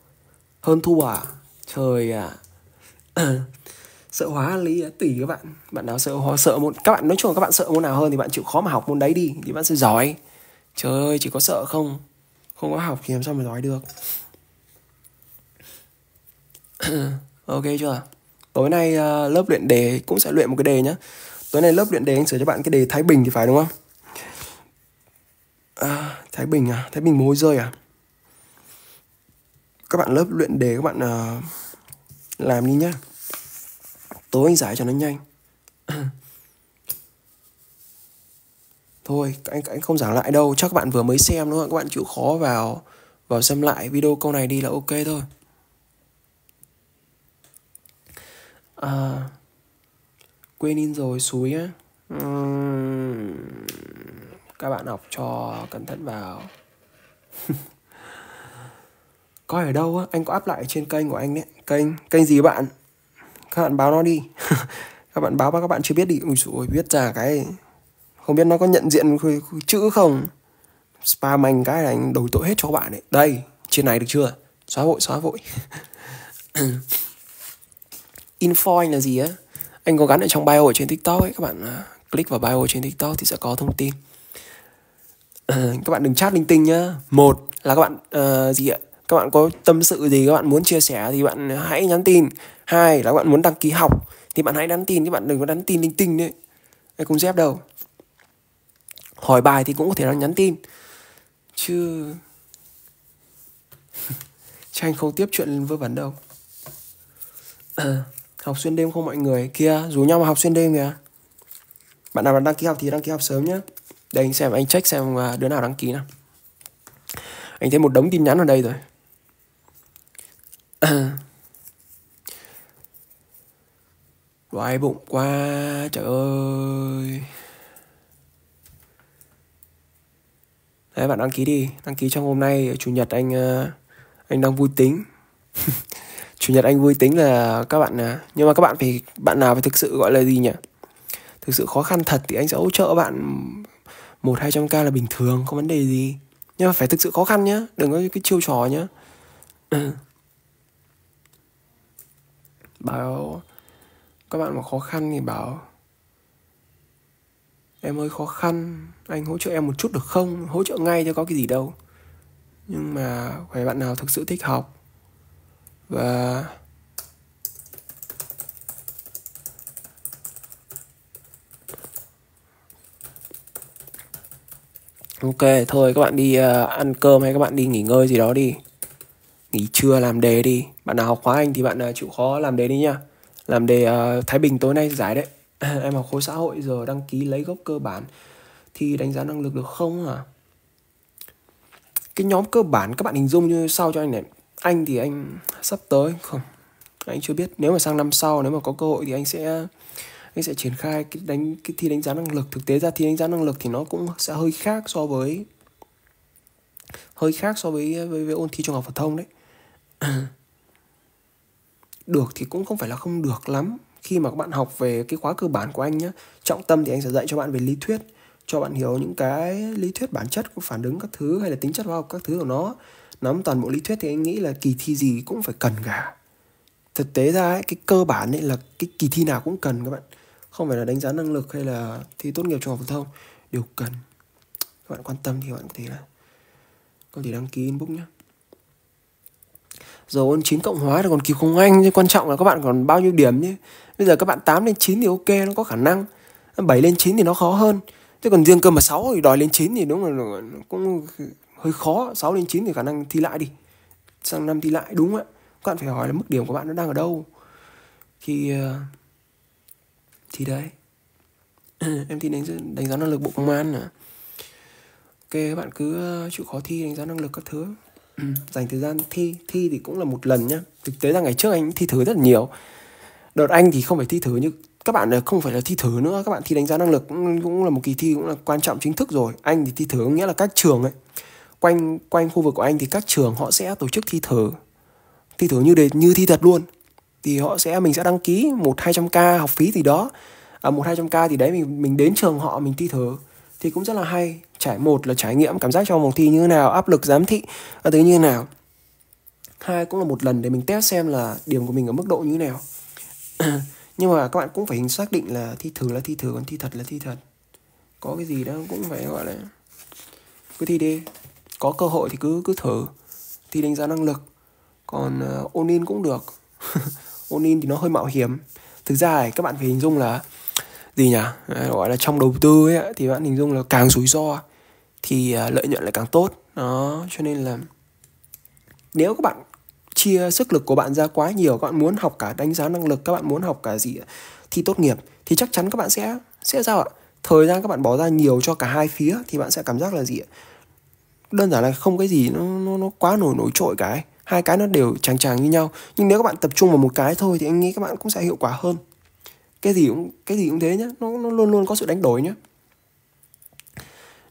hơn thua à trời à sợ hóa lý tùy các bạn bạn nào sợ hóa sợ môn các bạn nói chung là các bạn sợ môn nào hơn thì bạn chịu khó mà học môn đấy đi thì bạn sẽ giỏi trời ơi chỉ có sợ không không có học thì làm sao mà giỏi được ok chưa tối nay uh, lớp luyện đề cũng sẽ luyện một cái đề nhá tối nay lớp luyện đề anh sửa cho bạn cái đề thái bình thì phải đúng không à, thái bình à thái bình mối rơi à các bạn lớp luyện đề các bạn uh, làm đi nhá Tối anh giải cho nó nhanh Thôi, anh, anh không giảng lại đâu Chắc các bạn vừa mới xem đúng không? Các bạn chịu khó vào vào xem lại video câu này đi là ok thôi À, quên in rồi suối á uhm, các bạn học cho cẩn thận vào coi ở đâu á anh có up lại trên kênh của anh đấy kênh kênh gì bạn các bạn báo nó đi các bạn báo và các bạn chưa biết đi ui rồi biết ra cái không biết nó có nhận diện chữ không spam anh cái là anh đầu tội hết cho các bạn đấy đây trên này được chưa xóa vội xóa vội info anh là gì á anh có gắn ở trong bio ở trên tiktok ấy các bạn à, click vào bio trên tiktok thì sẽ có thông tin các bạn đừng chat linh tinh nhá một là các bạn uh, gì ạ các bạn có tâm sự gì các bạn muốn chia sẻ thì bạn hãy nhắn tin hai là các bạn muốn đăng ký học thì bạn hãy nhắn tin chứ bạn đừng có nhắn tin linh tinh đấy hay không dép đâu hỏi bài thì cũng có thể là nhắn tin chứ chứ anh không tiếp chuyện vơ vẩn đâu học xuyên đêm không mọi người kia rủ nhau mà học xuyên đêm kìa bạn nào đăng ký học thì đăng ký học sớm nhé đây anh xem anh check xem à, đứa nào đăng ký nào anh thấy một đống tin nhắn ở đây rồi đói bụng quá trời ơi đấy bạn đăng ký đi đăng ký trong hôm nay chủ nhật anh ờ, anh đang vui tính chủ nhật anh vui tính là các bạn ờ, nhưng mà các bạn phải bạn nào phải thực sự gọi là gì nhỉ thực sự khó khăn thật thì anh sẽ hỗ trợ bạn một hai trăm k là bình thường không vấn đề gì nhưng mà phải thực sự khó khăn nhá đừng có cái chiêu trò nhá bảo các bạn mà khó khăn thì bảo em hơi khó khăn anh hỗ trợ em một chút được không hỗ trợ ngay cho có cái gì đâu nhưng mà phải bạn nào thực sự thích học và ok thôi các bạn đi uh, ăn cơm hay các bạn đi nghỉ ngơi gì đó đi nghỉ trưa làm đề đi bạn nào học khóa anh thì bạn nào chịu khó làm đề đi nha làm đề uh, thái bình tối nay giải đấy em học khối xã hội giờ đăng ký lấy gốc cơ bản thì đánh giá năng lực được không à cái nhóm cơ bản các bạn hình dung như sau cho anh này anh thì anh sắp tới không anh chưa biết nếu mà sang năm sau nếu mà có cơ hội thì anh sẽ anh sẽ triển khai cái đánh cái thi đánh giá năng lực thực tế ra thi đánh giá năng lực thì nó cũng sẽ hơi khác so với hơi khác so với với, với ôn thi trung học phổ thông đấy được thì cũng không phải là không được lắm khi mà các bạn học về cái khóa cơ bản của anh nhé trọng tâm thì anh sẽ dạy cho bạn về lý thuyết cho bạn hiểu những cái lý thuyết bản chất của phản ứng các thứ hay là tính chất hóa học các thứ của nó nắm toàn bộ lý thuyết thì anh nghĩ là kỳ thi gì cũng phải cần cả thực tế ra ấy, cái cơ bản ấy là cái kỳ thi nào cũng cần các bạn không phải là đánh giá năng lực hay là thi tốt nghiệp trung học phổ thông đều cần các bạn quan tâm thì bạn có thể là có thể đăng ký inbox nhé rồi ôn 9 cộng hóa rồi còn kỳ không anh quan trọng là các bạn còn bao nhiêu điểm chứ bây giờ các bạn 8 lên 9 thì ok nó có khả năng 7 lên 9 thì nó khó hơn thế còn riêng cơ mà 6 thì đòi lên 9 thì đúng là nó cũng hơi khó 6 lên 9 thì khả năng thi lại đi sang năm thi lại đúng ạ các bạn phải hỏi là mức điểm của bạn nó đang ở đâu thì ờ, thì đấy em thi đánh đánh giá năng lực bộ công an à ok các bạn cứ ờ, chịu khó thi đánh giá năng lực các thứ dành thời gian thi thi thì cũng là một lần nhá thực tế là ngày trước anh thi thử rất là nhiều đợt anh thì không phải thi thử như các bạn là không phải là thi thử nữa các bạn thi đánh giá năng lực cũng, là một kỳ thi cũng là quan trọng chính thức rồi anh thì thi thử nghĩa là các trường ấy quanh quanh khu vực của anh thì các trường họ sẽ tổ chức thi thử thi thử như đề như thi thật luôn thì họ sẽ mình sẽ đăng ký một hai trăm k học phí thì đó à, một hai trăm k thì đấy mình mình đến trường họ mình thi thử thì cũng rất là hay trải một là trải nghiệm cảm giác trong vòng thi như thế nào áp lực giám thị là thứ như thế nào hai cũng là một lần để mình test xem là điểm của mình ở mức độ như thế nào nhưng mà các bạn cũng phải xác định là thi thử là thi thử còn thi thật là thi thật có cái gì đó cũng phải gọi là cứ thi đi có cơ hội thì cứ cứ thử thi đánh giá năng lực còn uh, ờ, ôn in cũng được ôn in thì nó hơi mạo hiểm thực ra các bạn phải hình dung là gì nhỉ gọi là trong đầu tư ấy thì bạn hình dung là càng rủi ro thì à, lợi nhuận lại càng tốt đó cho nên là nếu các bạn chia sức lực của bạn ra quá nhiều các bạn muốn học cả đánh giá năng lực các bạn muốn học cả gì thi tốt nghiệp thì chắc chắn các bạn sẽ sẽ sao ạ thời gian các bạn bỏ ra nhiều cho cả hai phía thì bạn sẽ cảm giác là gì đơn giản là không cái gì nó nó, nó quá nổi nổi trội cái hai cái nó đều chàng chàng như nhau nhưng nếu các bạn tập trung vào một cái thôi thì anh nghĩ các bạn cũng sẽ hiệu quả hơn cái gì cũng cái gì cũng thế nhá nó nó luôn luôn có sự đánh đổi nhá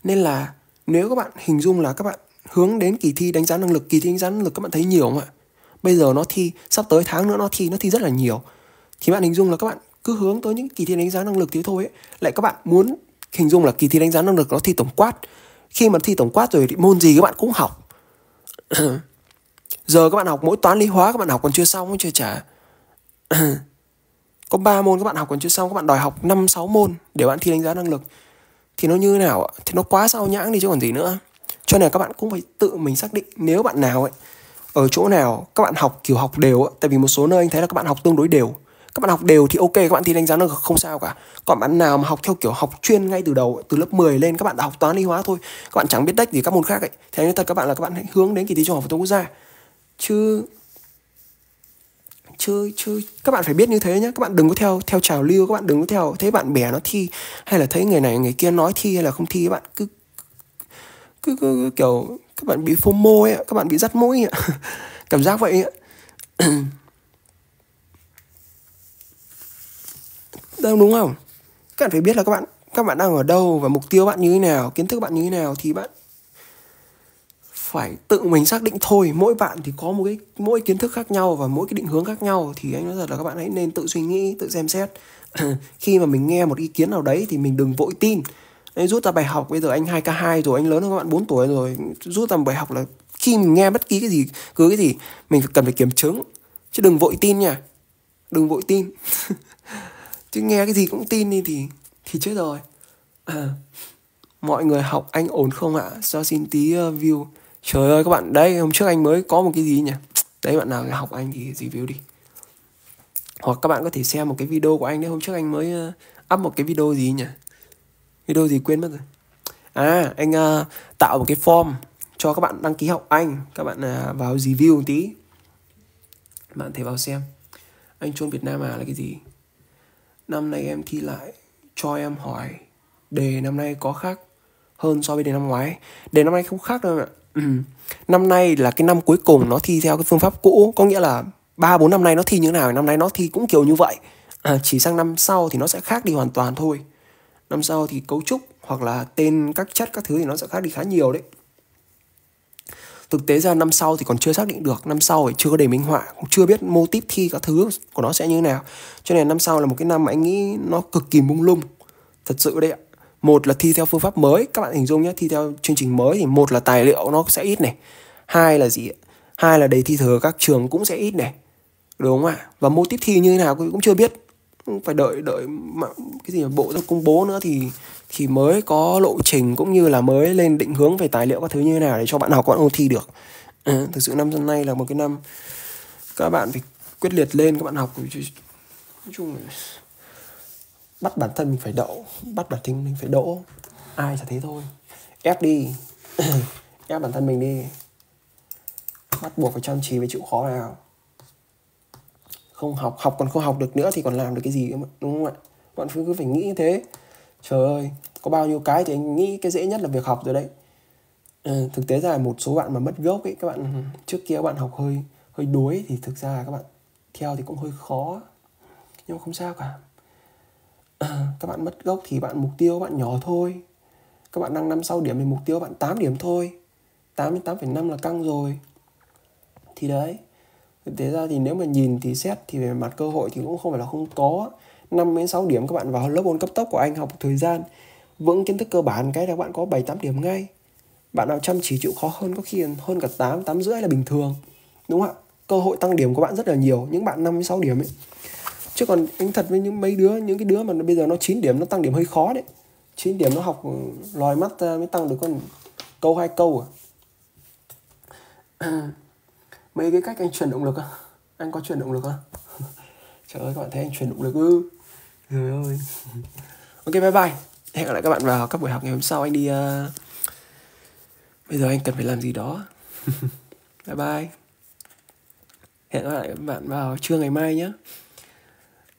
nên là nếu các bạn hình dung là các bạn hướng đến kỳ thi đánh giá năng lực kỳ thi đánh giá năng lực các bạn thấy nhiều không ạ bây giờ nó thi sắp tới tháng nữa nó thi nó thi rất là nhiều thì bạn hình dung là các bạn cứ hướng tới những kỳ thi đánh giá năng lực thế thôi ấy. lại các bạn muốn hình dung là kỳ thi đánh giá năng lực nó thi tổng quát khi mà thi tổng quát rồi thì môn gì các bạn cũng học giờ các bạn học mỗi toán lý hóa các bạn học còn chưa xong chưa trả có 3 môn các bạn học còn chưa xong các bạn đòi học 5 6 môn để bạn thi đánh giá năng lực thì nó như thế nào ạ? Thì nó quá sao nhãng đi chứ còn gì nữa. Cho nên là các bạn cũng phải tự mình xác định nếu bạn nào ấy ở chỗ nào các bạn học kiểu học đều ấy, tại vì một số nơi anh thấy là các bạn học tương đối đều. Các bạn học đều thì ok các bạn thi đánh giá năng lực không sao cả. Còn bạn nào mà học theo kiểu học chuyên ngay từ đầu từ lớp 10 lên các bạn đã học toán lý hóa thôi, các bạn chẳng biết đách gì các môn khác ấy thì anh thật các bạn là các bạn hãy hướng đến kỳ thi trung học phổ thông quốc gia. Chứ chơi chơi các bạn phải biết như thế nhé các bạn đừng có theo theo trào lưu các bạn đừng có theo thấy bạn bè nó thi hay là thấy người này người kia nói thi hay là không thi các bạn cứ cứ, cứ, cứ kiểu các bạn bị fomo ấy các bạn bị dắt mũi ấy. cảm giác vậy ấy. đâu đúng không các bạn phải biết là các bạn các bạn đang ở đâu và mục tiêu bạn như thế nào kiến thức bạn như thế nào thì bạn phải tự mình xác định thôi mỗi bạn thì có một cái mỗi kiến thức khác nhau và mỗi cái định hướng khác nhau thì anh nói thật là các bạn hãy nên tự suy nghĩ tự xem xét khi mà mình nghe một ý kiến nào đấy thì mình đừng vội tin anh rút ra bài học bây giờ anh 2k2 rồi anh lớn hơn các bạn 4 tuổi rồi rút ra bài học là khi mình nghe bất kỳ cái gì cứ cái gì mình cần phải kiểm chứng chứ đừng vội tin nha đừng vội tin chứ nghe cái gì cũng tin đi thì thì chết rồi à mọi người học anh ổn không ạ cho xin tí ờ, view trời ơi các bạn đấy hôm trước anh mới có một cái gì nhỉ đấy bạn nào học anh thì review đi hoặc các bạn có thể xem một cái video của anh đấy hôm trước anh mới ờ, up một cái video gì nhỉ video gì quên mất rồi à anh uh, tạo một cái form cho các bạn đăng ký học anh các bạn uh, vào review một tí bạn thể vào xem anh chôn Việt Nam à là cái gì năm nay em thi lại cho em hỏi đề năm nay có khác hơn so với đề năm ngoái đề năm nay không khác đâu ạ năm nay là cái năm cuối cùng nó thi theo cái phương pháp cũ có nghĩa là ba bốn năm nay nó thi như thế nào năm nay nó thi cũng kiểu như vậy à, chỉ sang năm sau thì nó sẽ khác đi hoàn toàn thôi năm sau thì cấu trúc hoặc là tên các chất các thứ thì nó sẽ khác đi khá nhiều đấy thực tế ra năm sau thì còn chưa xác định được năm sau thì chưa có đề minh họa cũng chưa biết mô típ thi các thứ của nó sẽ như thế nào cho nên năm sau là một cái năm mà anh nghĩ nó cực kỳ mông lung thật sự đấy ạ một là thi theo phương pháp mới các bạn hình dung nhé thi theo chương trình mới thì một là tài liệu nó sẽ ít này hai là gì hai là đề thi thử các trường cũng sẽ ít này đúng không ạ và mô tiếp thi như thế nào cũng chưa biết phải đợi đợi mà cái gì mà bộ công bố nữa thì thì mới có lộ trình cũng như là mới lên định hướng về tài liệu các thứ như thế nào để cho bạn học các bạn ôn thi được ừ, thực sự năm nay là một cái năm các bạn phải quyết liệt lên các bạn học nói chung là bắt bản thân mình phải đậu bắt bản thân mình phải đỗ ai chả thế thôi ép đi ép bản thân mình đi bắt buộc phải chăm chỉ và chịu khó nào không học học còn không học được nữa thì còn làm được cái gì đúng không ạ bạn cứ phải nghĩ như thế trời ơi có bao nhiêu cái thì anh nghĩ cái dễ nhất là việc học rồi đấy ừ, thực tế ra là một số bạn mà mất gốc ấy các bạn trước kia các bạn học hơi hơi đuối thì thực ra các bạn theo thì cũng hơi khó nhưng mà không sao cả các bạn mất gốc thì bạn mục tiêu bạn nhỏ thôi các bạn đang năm sau điểm thì mục tiêu bạn 8 điểm thôi 8 đến 8,5 là căng rồi thì đấy thực tế ra thì nếu mà nhìn thì xét thì về mặt cơ hội thì cũng không phải là không có 5 đến 6 điểm các bạn vào lớp ôn cấp tốc của anh học một thời gian vững kiến thức cơ bản cái là bạn có 7 8 điểm ngay bạn nào chăm chỉ chịu khó hơn có khi hơn cả 8 8 rưỡi là bình thường đúng không ạ cơ hội tăng điểm của bạn rất là nhiều những bạn 5 6 điểm ấy chứ còn anh thật với những mấy đứa những cái đứa mà bây giờ nó 9 điểm nó tăng điểm hơi khó đấy 9 điểm nó học ừ, lòi mắt ra ờ, mới tăng được con câu hai câu à mấy cái cách anh chuyển động lực à anh có chuyển động lực không à? trời ơi các bạn thấy anh chuyển động lực ư trời ơi ok bye bye hẹn gặp lại các bạn vào các buổi học ngày hôm sau anh đi uh... bây giờ anh cần phải làm gì đó bye bye hẹn gặp lại các bạn vào trưa ngày mai nhé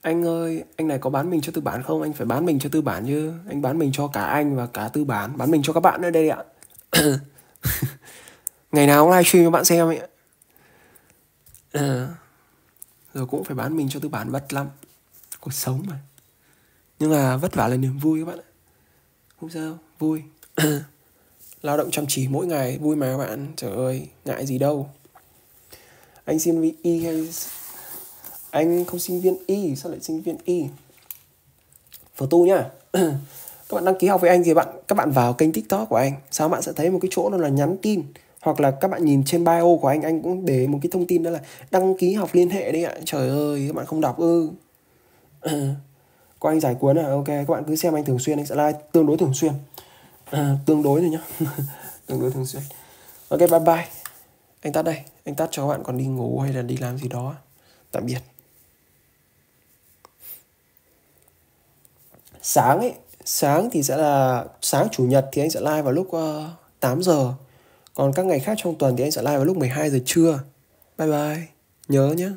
anh ơi anh này có bán mình cho tư bản không anh phải bán mình cho tư bản chứ anh bán mình cho cả anh và cả tư bản bán mình cho các bạn nữa đây ạ ngày nào cũng livestream cho bạn xem ấy rồi cũng phải bán mình cho tư bản vất lắm cuộc sống mà nhưng mà vất vả là niềm vui các bạn ạ không sao vui lao động chăm chỉ mỗi ngày vui mà các bạn trời ơi ngại gì đâu anh xin y e hay anh không sinh viên y sao lại sinh viên y phở tu nhá các bạn đăng ký học với anh thì bạn các bạn vào kênh tiktok của anh sao bạn sẽ thấy một cái chỗ đó là nhắn tin hoặc là các bạn nhìn trên bio của anh anh cũng để một cái thông tin đó là đăng ký học liên hệ đấy ạ trời ơi các bạn không đọc ư ừ. có anh giải cuốn à ok các bạn cứ xem anh thường xuyên anh sẽ like tương đối thường xuyên à, tương đối rồi nhá tương đối thường xuyên ok bye bye anh tắt đây anh tắt cho các bạn còn đi ngủ hay là đi làm gì đó tạm biệt sáng ấy sáng thì sẽ là sáng chủ nhật thì anh sẽ live vào lúc uh, ờ, 8 giờ còn các ngày khác trong tuần thì anh sẽ live vào lúc 12 giờ trưa bye bye nhớ nhé